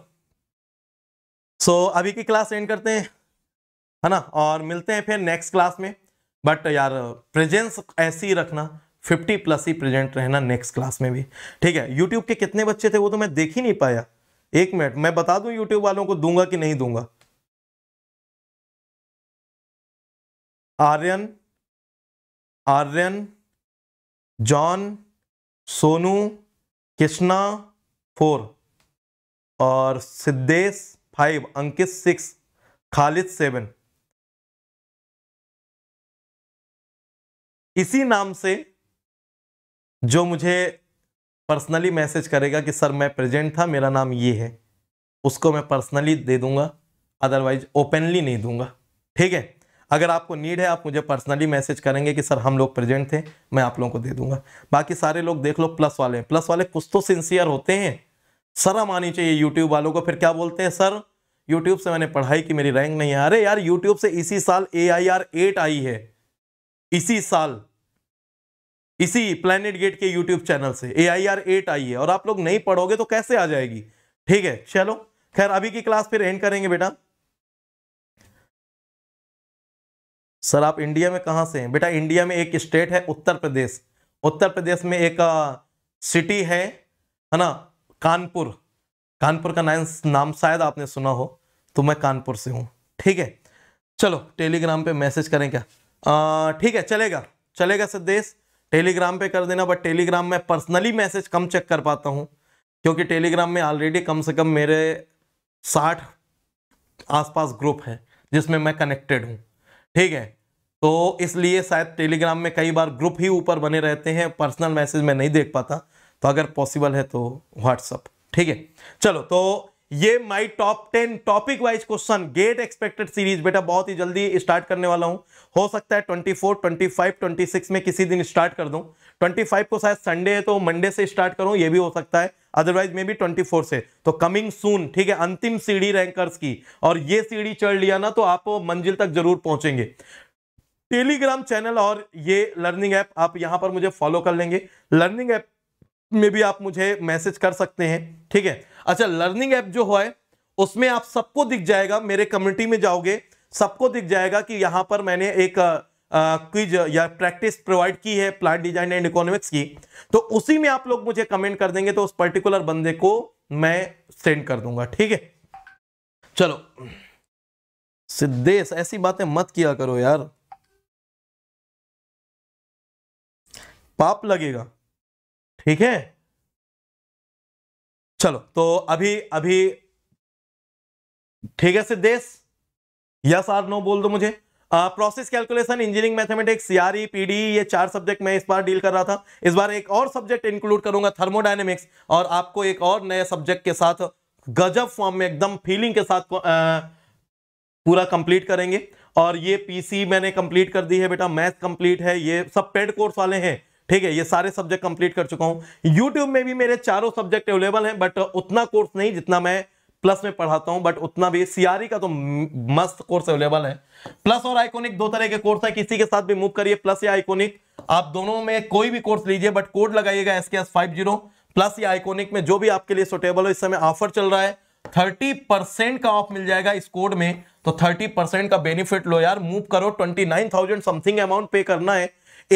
सो so, अभी की क्लास एंड करते हैं है ना और मिलते हैं फिर नेक्स्ट क्लास में बट यार प्रेजेंस ऐसी ही रखना 50 प्लस ही प्रेजेंट रहना नेक्स्ट क्लास में भी ठीक है यूट्यूब के कितने बच्चे थे वो तो मैं देख ही नहीं पाया एक मिनट मैं बता दूं यूट्यूब वालों को दूंगा कि नहीं दूंगा आर्यन आर्यन जॉन सोनू कृष्णा फोर और Siddhesh five Ankit six Khalid seven इसी नाम से जो मुझे पर्सनली मैसेज करेगा कि सर मैं प्रेजेंट था मेरा नाम ये है उसको मैं पर्सनली दे दूंगा अदरवाइज ओपनली नहीं दूंगा ठीक है अगर आपको नीड है आप मुझे पर्सनली मैसेज करेंगे कि सर हम लोग प्रेजेंट थे मैं आप लोगों को दे दूंगा बाकी सारे लोग देख लो प्लस वाले प्लस वाले कुछ तो सिंसियर होते हैं शर्म आनी चाहिए यूट्यूब वालों को फिर क्या बोलते हैं सर यूट्यूब से मैंने पढ़ाई की मेरी रैंक नहीं आ रही यार यूट्यूब से इसी साल ए आई आर एट आई है इसी साल इसी प्लानिट गेट के यूट्यूब चैनल से ए आई आर एट आई है और आप लोग नहीं पढ़ोगे तो कैसे आ जाएगी ठीक है चलो खैर अभी की क्लास फिर एंड करेंगे बेटा सर आप इंडिया में कहाँ से हैं बेटा इंडिया में एक स्टेट है उत्तर प्रदेश उत्तर प्रदेश में एक सिटी है है ना कानपुर कानपुर का नाम नाम शायद आपने सुना हो तो मैं कानपुर से हूँ ठीक है चलो टेलीग्राम पे मैसेज करें क्या ठीक है चलेगा चलेगा देश टेलीग्राम पे कर देना बट टेलीग्राम में पर्सनली मैसेज कम चेक कर पाता हूँ क्योंकि टेलीग्राम में ऑलरेडी कम से कम मेरे साठ आसपास ग्रुप है जिसमें मैं कनेक्टेड हूँ ठीक है तो इसलिए शायद टेलीग्राम में कई बार ग्रुप ही ऊपर बने रहते हैं पर्सनल मैसेज में नहीं देख पाता तो अगर पॉसिबल है तो व्हाट्सअप ठीक है चलो तो ये my top ten topic wise question GATE expected series बेटा बहुत ही जल्दी स्टार्ट करने वाला हूं हो सकता है 24, 25, 26 में किसी दिन स्टार्ट कर दूं 25 को शायद संडे है तो मंडे से स्टार्ट करूं ये भी हो सकता है अदरवाइज में बी 24 से तो कमिंग सून ठीक है अंतिम सीढ़ी रैंकर्स की और ये सीढ़ी चढ़ लिया ना तो आप मंजिल तक जरूर पहुंचेंगे टेलीग्राम चैनल और ये लर्निंग ऐप आप यहां पर मुझे फॉलो कर लेंगे लर्निंग ऐप में भी आप मुझे मैसेज कर सकते हैं ठीक है अच्छा लर्निंग ऐप जो है उसमें आप सबको दिख जाएगा मेरे कम्युनिटी में जाओगे सबको दिख जाएगा कि यहां पर मैंने एक क्विज या प्रैक्टिस प्रोवाइड की है प्लांट डिजाइन एंड इकोनॉमिक्स की तो उसी में आप लोग मुझे कमेंट कर देंगे तो उस पर्टिकुलर बंदे को मैं सेंड कर दूंगा ठीक है चलो सिद्धेश ऐसी बातें मत किया करो यार पाप लगेगा ठीक है चलो तो अभी अभी ठीक है सिद्धेश यस आर नो बोल दो मुझे process calculation engineering mathematics CRE PD ये चार सब्जेक्ट मैं इस बार डील कर रहा था इस बार एक और सब्जेक्ट इंक्लूड करूंगा थर्मोडाइनमिक्स और आपको एक और नए सब्जेक्ट के साथ गजब फॉर्म में एकदम फीलिंग के साथ आ, पूरा कंप्लीट करेंगे और ये पीसी मैंने कंप्लीट कर दी है बेटा मैथ कंप्लीट है ये सब पेड कोर्स वाले हैं ठीक है ये सारे सब्जेक्ट कंप्लीट कर चुका हूं यूट्यूब में भी मेरे चारों सब्जेक्ट अवेलेबल हैं बट उतना कोर्स नहीं जितना मैं प्लस में पढ़ाता हूं बट उतना भी सीआरई e का तो मस्त कोर्स अवेलेबल है प्लस और आइकोनिक दो तरह के कोर्स है किसी के साथ भी मूव करिए प्लस या आइकोनिक आप दोनों में कोई भी कोर्स लीजिए बट कोड लगाइएगा S K S five zero plus या आइकोनिक में जो भी आपके लिए सुटेबल हो इस समय ऑफर चल रहा है थर्टी परसेंट का ऑफ मिल जाएगा इस कोड में तो थर्टी परसेंट का बेनिफिट लो यार मूव करो twenty nine thousand something amount पे करना है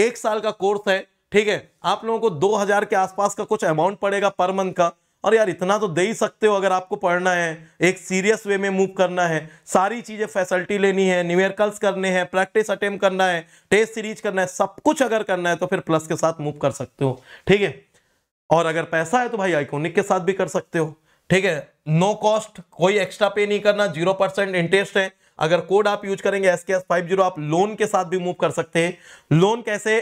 एक साल का कोर्स है ठीक है आप लोगों को दो हजार के आसपास का कुछ अमाउंट पड़ेगा पर मंथ का और यार इतना तो दे ही सकते हो अगर आपको पढ़ना है एक सीरियस वे में मूव करना है सारी चीज़ें फैसिलिटी लेनी है न्यूयरकल्स करने हैं प्रैक्टिस अटेम करना है टेस्ट सीरीज करना है सब कुछ अगर करना है तो फिर प्लस के साथ मूव कर सकते हो ठीक है और अगर पैसा है तो भाई आइकोनिक के साथ भी कर सकते हो ठीक है नो कॉस्ट कोई एक्स्ट्रा पे नहीं करना जीरो परसेंट इंटरेस्ट है अगर कोड आप यूज करेंगे S K S five zero आप लोन के साथ भी मूव कर सकते हैं लोन कैसे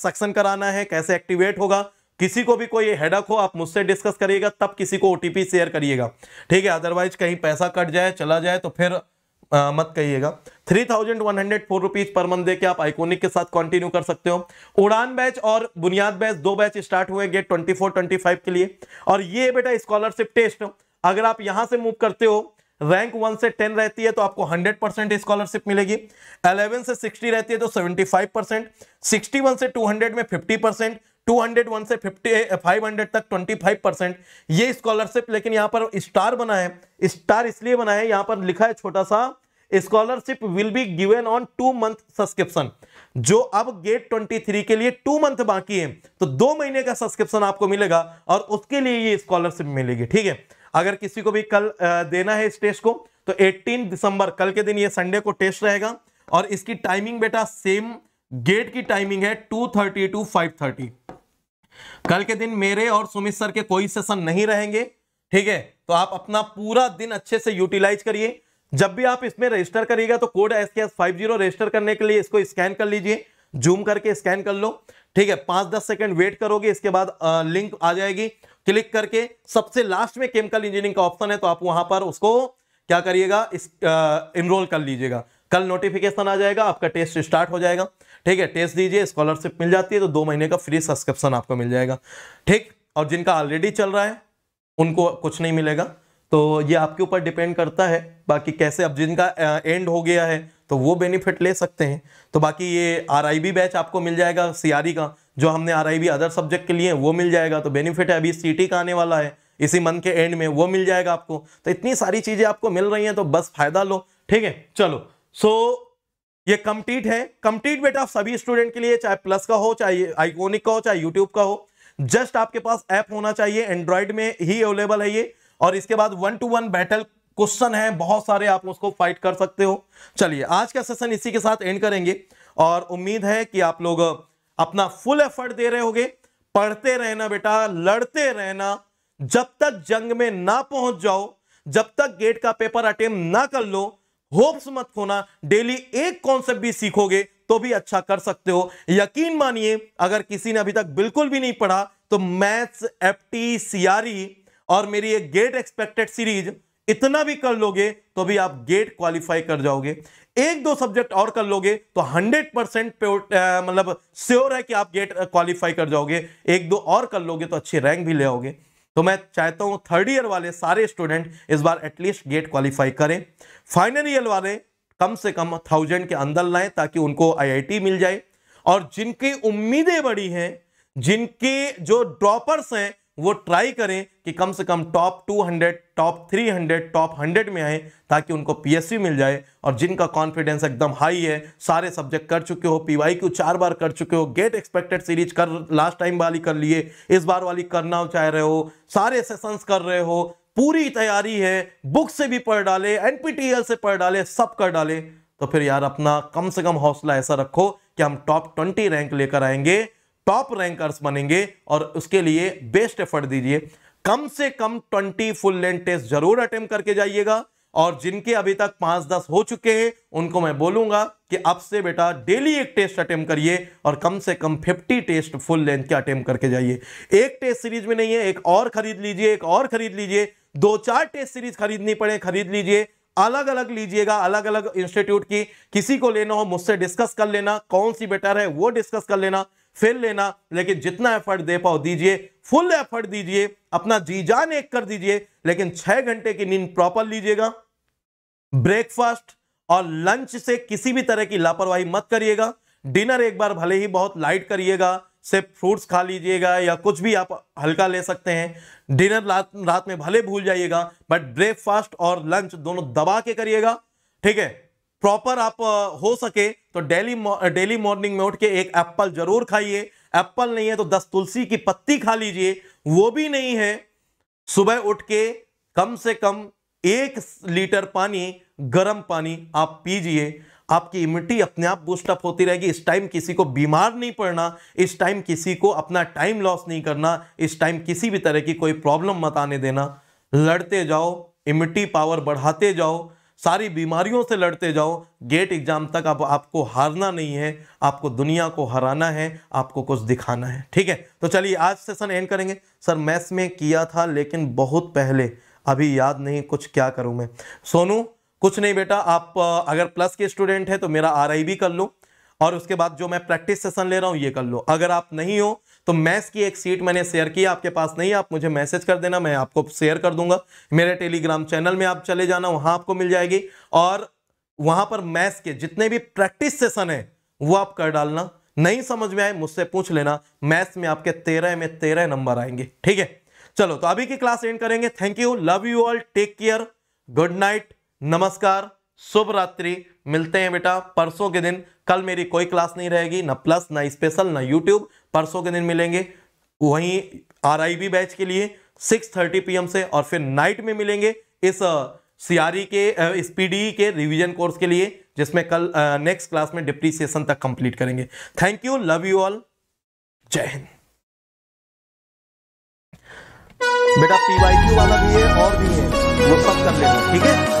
सक्सन कराना है कैसे एक्टिवेट होगा किसी को भी कोई हेडक हो आप मुझसे डिस्कस करिएगा तब किसी को ओटीपी शेयर करिएगा ठीक है अदरवाइज कहीं पैसा कट जाए चला जाए तो फिर आ, मत कहिएगा three thousand one hundred four rupees per month के आप आइकोनिक के साथ कंटिन्यू कर सकते हो उड़ान बैच और बुनियाद बैच दो बैच स्टार्ट हुए GATE twenty four twenty five के लिए और ये बेटा स्कॉलरशिप टेस्ट अगर आप यहां से मूव करते हो रैंक वन से टेन रहती है तो आपको हंड्रेड परसेंट स्कॉलरशिप मिलेगी अलेवन से सिक्सटी रहती है तो seventy five percent sixty one से टू हंड्रेड में fifty percent two hundred one से फिफ्टी फाइव हंड्रेड तक ट्वेंटी फाइव परसेंट ये स्कॉलरशिप लेकिन यहाँ पर स्टार बना है स्टार इसलिए बना है यहाँ पर लिखा है छोटा सा scholarship will be given on two month subscription जो अब गेट ट्वेंटी थ्री के लिए टू मंथ बाकी है तो दो महीने का सब्सक्रिप्शन आपको मिलेगा और उसके लिए ये स्कॉलरशिप मिलेगी ठीक है अगर किसी को भी कल देना है इस टेस्ट को तो 18 दिसंबर कल के दिन ये संडे को टेस्ट रहेगा और इसकी टाइमिंग बेटा सेम गेट की टाइमिंग है 2:30 टू थर्टी कल के दिन मेरे और सुमित सर के कोई सेशन नहीं रहेंगे ठीक है तो आप अपना पूरा दिन अच्छे से यूटिलाइज करिए जब भी आप इसमें रजिस्टर करिएगा तो code S K S five zero register करने के लिए इसको स्कैन कर लीजिए जूम करके स्कैन कर लो ठीक है पांच दस सेकेंड वेट करोगे इसके बाद लिंक आ जाएगी क्लिक करके सबसे लास्ट में केमिकल इंजीनियरिंग का ऑप्शन है तो आप वहां पर उसको क्या करिएगा इस इनरोल कर लीजिएगा कल नोटिफिकेशन आ जाएगा आपका टेस्ट स्टार्ट हो जाएगा ठीक है टेस्ट दीजिए स्कॉलरशिप मिल जाती है तो दो महीने का फ्री सब्सक्रिप्शन आपको मिल जाएगा ठीक और जिनका ऑलरेडी चल रहा है उनको कुछ नहीं मिलेगा तो ये आपके ऊपर डिपेंड करता है बाकी कैसे अब जिनका एंड हो गया है तो वो बेनिफिट ले सकते हैं तो बाकी ये आर बैच आपको मिल जाएगा सी e का जो हमने आर अदर सब्जेक्ट के लिए वो मिल जाएगा तो बेनिफिट है अभी सी का आने वाला है इसी मंथ के एंड में वो मिल जाएगा आपको तो इतनी सारी चीज़ें आपको मिल रही हैं तो बस फायदा लो ठीक है चलो सो so, ये कंप्लीट है कंप्लीट बेटा सभी स्टूडेंट के लिए चाहे प्लस का हो चाहे आइकोनिक का हो चाहे यूट्यूब का हो जस्ट आपके पास ऐप होना चाहिए एंड्रॉयड में ही अवेलेबल है ये और इसके बाद one to one battle question है बहुत सारे आप उसको फाइट कर सकते हो चलिए आज का सेशन इसी के साथ एंड करेंगे और उम्मीद है कि आप लोग अपना फुल एफर्ट दे रहे होगे पढ़ते रहना बेटा लड़ते रहना जब तक जंग में ना पहुंच जाओ जब तक गेट का पेपर अटेम्प ना कर लो होप्स मत खोना डेली एक कॉन्सेप्ट भी सीखोगे तो भी अच्छा कर सकते हो यकीन मानिए अगर किसी ने अभी तक बिल्कुल भी नहीं पढ़ा तो मैथ्स एफ टी सीआरई और मेरी एक गेट एक्सपेक्टेड सीरीज इतना भी कर लोगे तो भी आप गेट क्वालिफाई कर जाओगे एक दो सब्जेक्ट और कर लोगे तो 100 परसेंट मतलब श्योर है कि आप गेट क्वालिफाई कर जाओगे एक दो और कर लोगे तो अच्छी रैंक भी ले आओगे तो मैं चाहता हूं थर्ड ईयर वाले सारे स्टूडेंट इस बार एटलीस्ट गेट क्वालिफाई करें फाइनल ईयर वाले कम से कम थाउजेंड के अंदर लाएं ताकि उनको आई मिल जाए और जिनकी उम्मीदें बड़ी हैं जिनके जो ड्रॉपर्स हैं वो ट्राई करें कि कम से कम टॉप 200, टॉप 300, टॉप 100 में आए ताकि उनको पीएससी मिल जाए और जिनका कॉन्फिडेंस एकदम हाई है सारे सब्जेक्ट कर चुके हो क्यू चार बार कर चुके हो गेट एक्सपेक्टेड सीरीज कर लास्ट टाइम वाली कर लिए इस बार वाली करना चाह रहे हो सारे सेशंस कर रहे हो पूरी तैयारी है बुक से भी पढ़ डाले एन e से पढ़ डाले सब कर डाले तो फिर यार अपना कम से कम हौसला ऐसा रखो कि हम टॉप ट्वेंटी रैंक लेकर आएंगे टॉप रैंकर्स बनेंगे और उसके लिए बेस्ट एफर्ट दीजिए कम से कम ट्वेंटी फुल लेंथ टेस्ट जरूर अटेम्प करके जाइएगा और जिनके अभी तक पांच दस हो चुके हैं उनको मैं बोलूंगा कि अब से बेटा डेली एक टेस्ट अटेम्प करिए और कम से कम 50 टेस्ट फुल लेंथ के अटेम्प करके जाइए एक टेस्ट सीरीज में नहीं है एक और खरीद लीजिए एक और खरीद लीजिए दो चार टेस्ट सीरीज खरीदनी पड़े खरीद लीजिए अलग अलग लीजिएगा अलग अलग इंस्टीट्यूट की किसी को लेना हो मुझसे डिस्कस कर लेना कौन सी बेटर है वो डिस्कस कर लेना फिर लेना लेकिन जितना एफर्ट दे पाओ दीजिए फुल एफर्ट दीजिए अपना जी जान एक कर दीजिए लेकिन छह घंटे की नींद प्रॉपर लीजिएगा ब्रेकफास्ट और लंच से किसी भी तरह की लापरवाही मत करिएगा डिनर एक बार भले ही बहुत लाइट करिएगा सिर्फ फ्रूट्स खा लीजिएगा या कुछ भी आप हल्का ले सकते हैं डिनर रात रात में भले भूल जाइएगा बट ब्रेकफास्ट और लंच दोनों दबा के करिएगा ठीक है प्रॉपर आप हो सके तो डेली डेली मॉर्निंग में उठ के एक एप्पल जरूर खाइए एप्पल नहीं है तो दस तुलसी की पत्ती खा लीजिए वो भी नहीं है सुबह उठ के कम से कम एक लीटर पानी गर्म पानी आप पीजिए आपकी इम्यूनिटी अपने आप बूस्टअप होती रहेगी इस टाइम किसी को बीमार नहीं पड़ना इस टाइम किसी को अपना टाइम लॉस नहीं करना इस टाइम किसी भी तरह की कोई प्रॉब्लम मत आने देना लड़ते जाओ इम्यूनिटी पावर बढ़ाते जाओ सारी बीमारियों से लड़ते जाओ गेट एग्जाम तक अब आपको हारना नहीं है आपको दुनिया को हराना है आपको कुछ दिखाना है ठीक है तो चलिए आज सेशन एंड करेंगे सर मैथ्स में किया था लेकिन बहुत पहले अभी याद नहीं कुछ क्या करूं मैं सोनू कुछ नहीं बेटा आप अगर प्लस के स्टूडेंट हैं तो मेरा आर कर लो और उसके बाद जो मैं प्रैक्टिस सेशन ले रहा हूँ ये कर लो अगर आप नहीं हो तो मैथ्स की एक सीट मैंने शेयर की आपके पास नहीं आप मुझे मैसेज कर देना मैं आपको शेयर कर दूंगा मेरे टेलीग्राम चैनल में आप चले जाना वहां आपको मिल जाएगी और वहां पर मैथ्स के जितने भी प्रैक्टिस सेशन है वो आप कर डालना नहीं समझ में आए मुझसे पूछ लेना मैथ्स में आपके तेरह में तेरह नंबर आएंगे ठीक है चलो तो अभी की क्लास एंड करेंगे thank you love you all take care good night नमस्कार शुभ रात्रि मिलते हैं बेटा परसों के दिन कल मेरी कोई क्लास नहीं रहेगी ना प्लस ना स्पेशल ना यूट्यूब परसों के दिन मिलेंगे वहीं आर बैच के लिए 6:30 पी से और फिर नाइट में मिलेंगे इस सीआरई e के इस e के रिवीजन कोर्स के लिए जिसमें कल नेक्स्ट क्लास में डिप्रीसिएशन तक कंप्लीट करेंगे thank you love you all जय हिंद बेटा पीवाई वाला भी है और भी है वो सब कर लेना ठीक है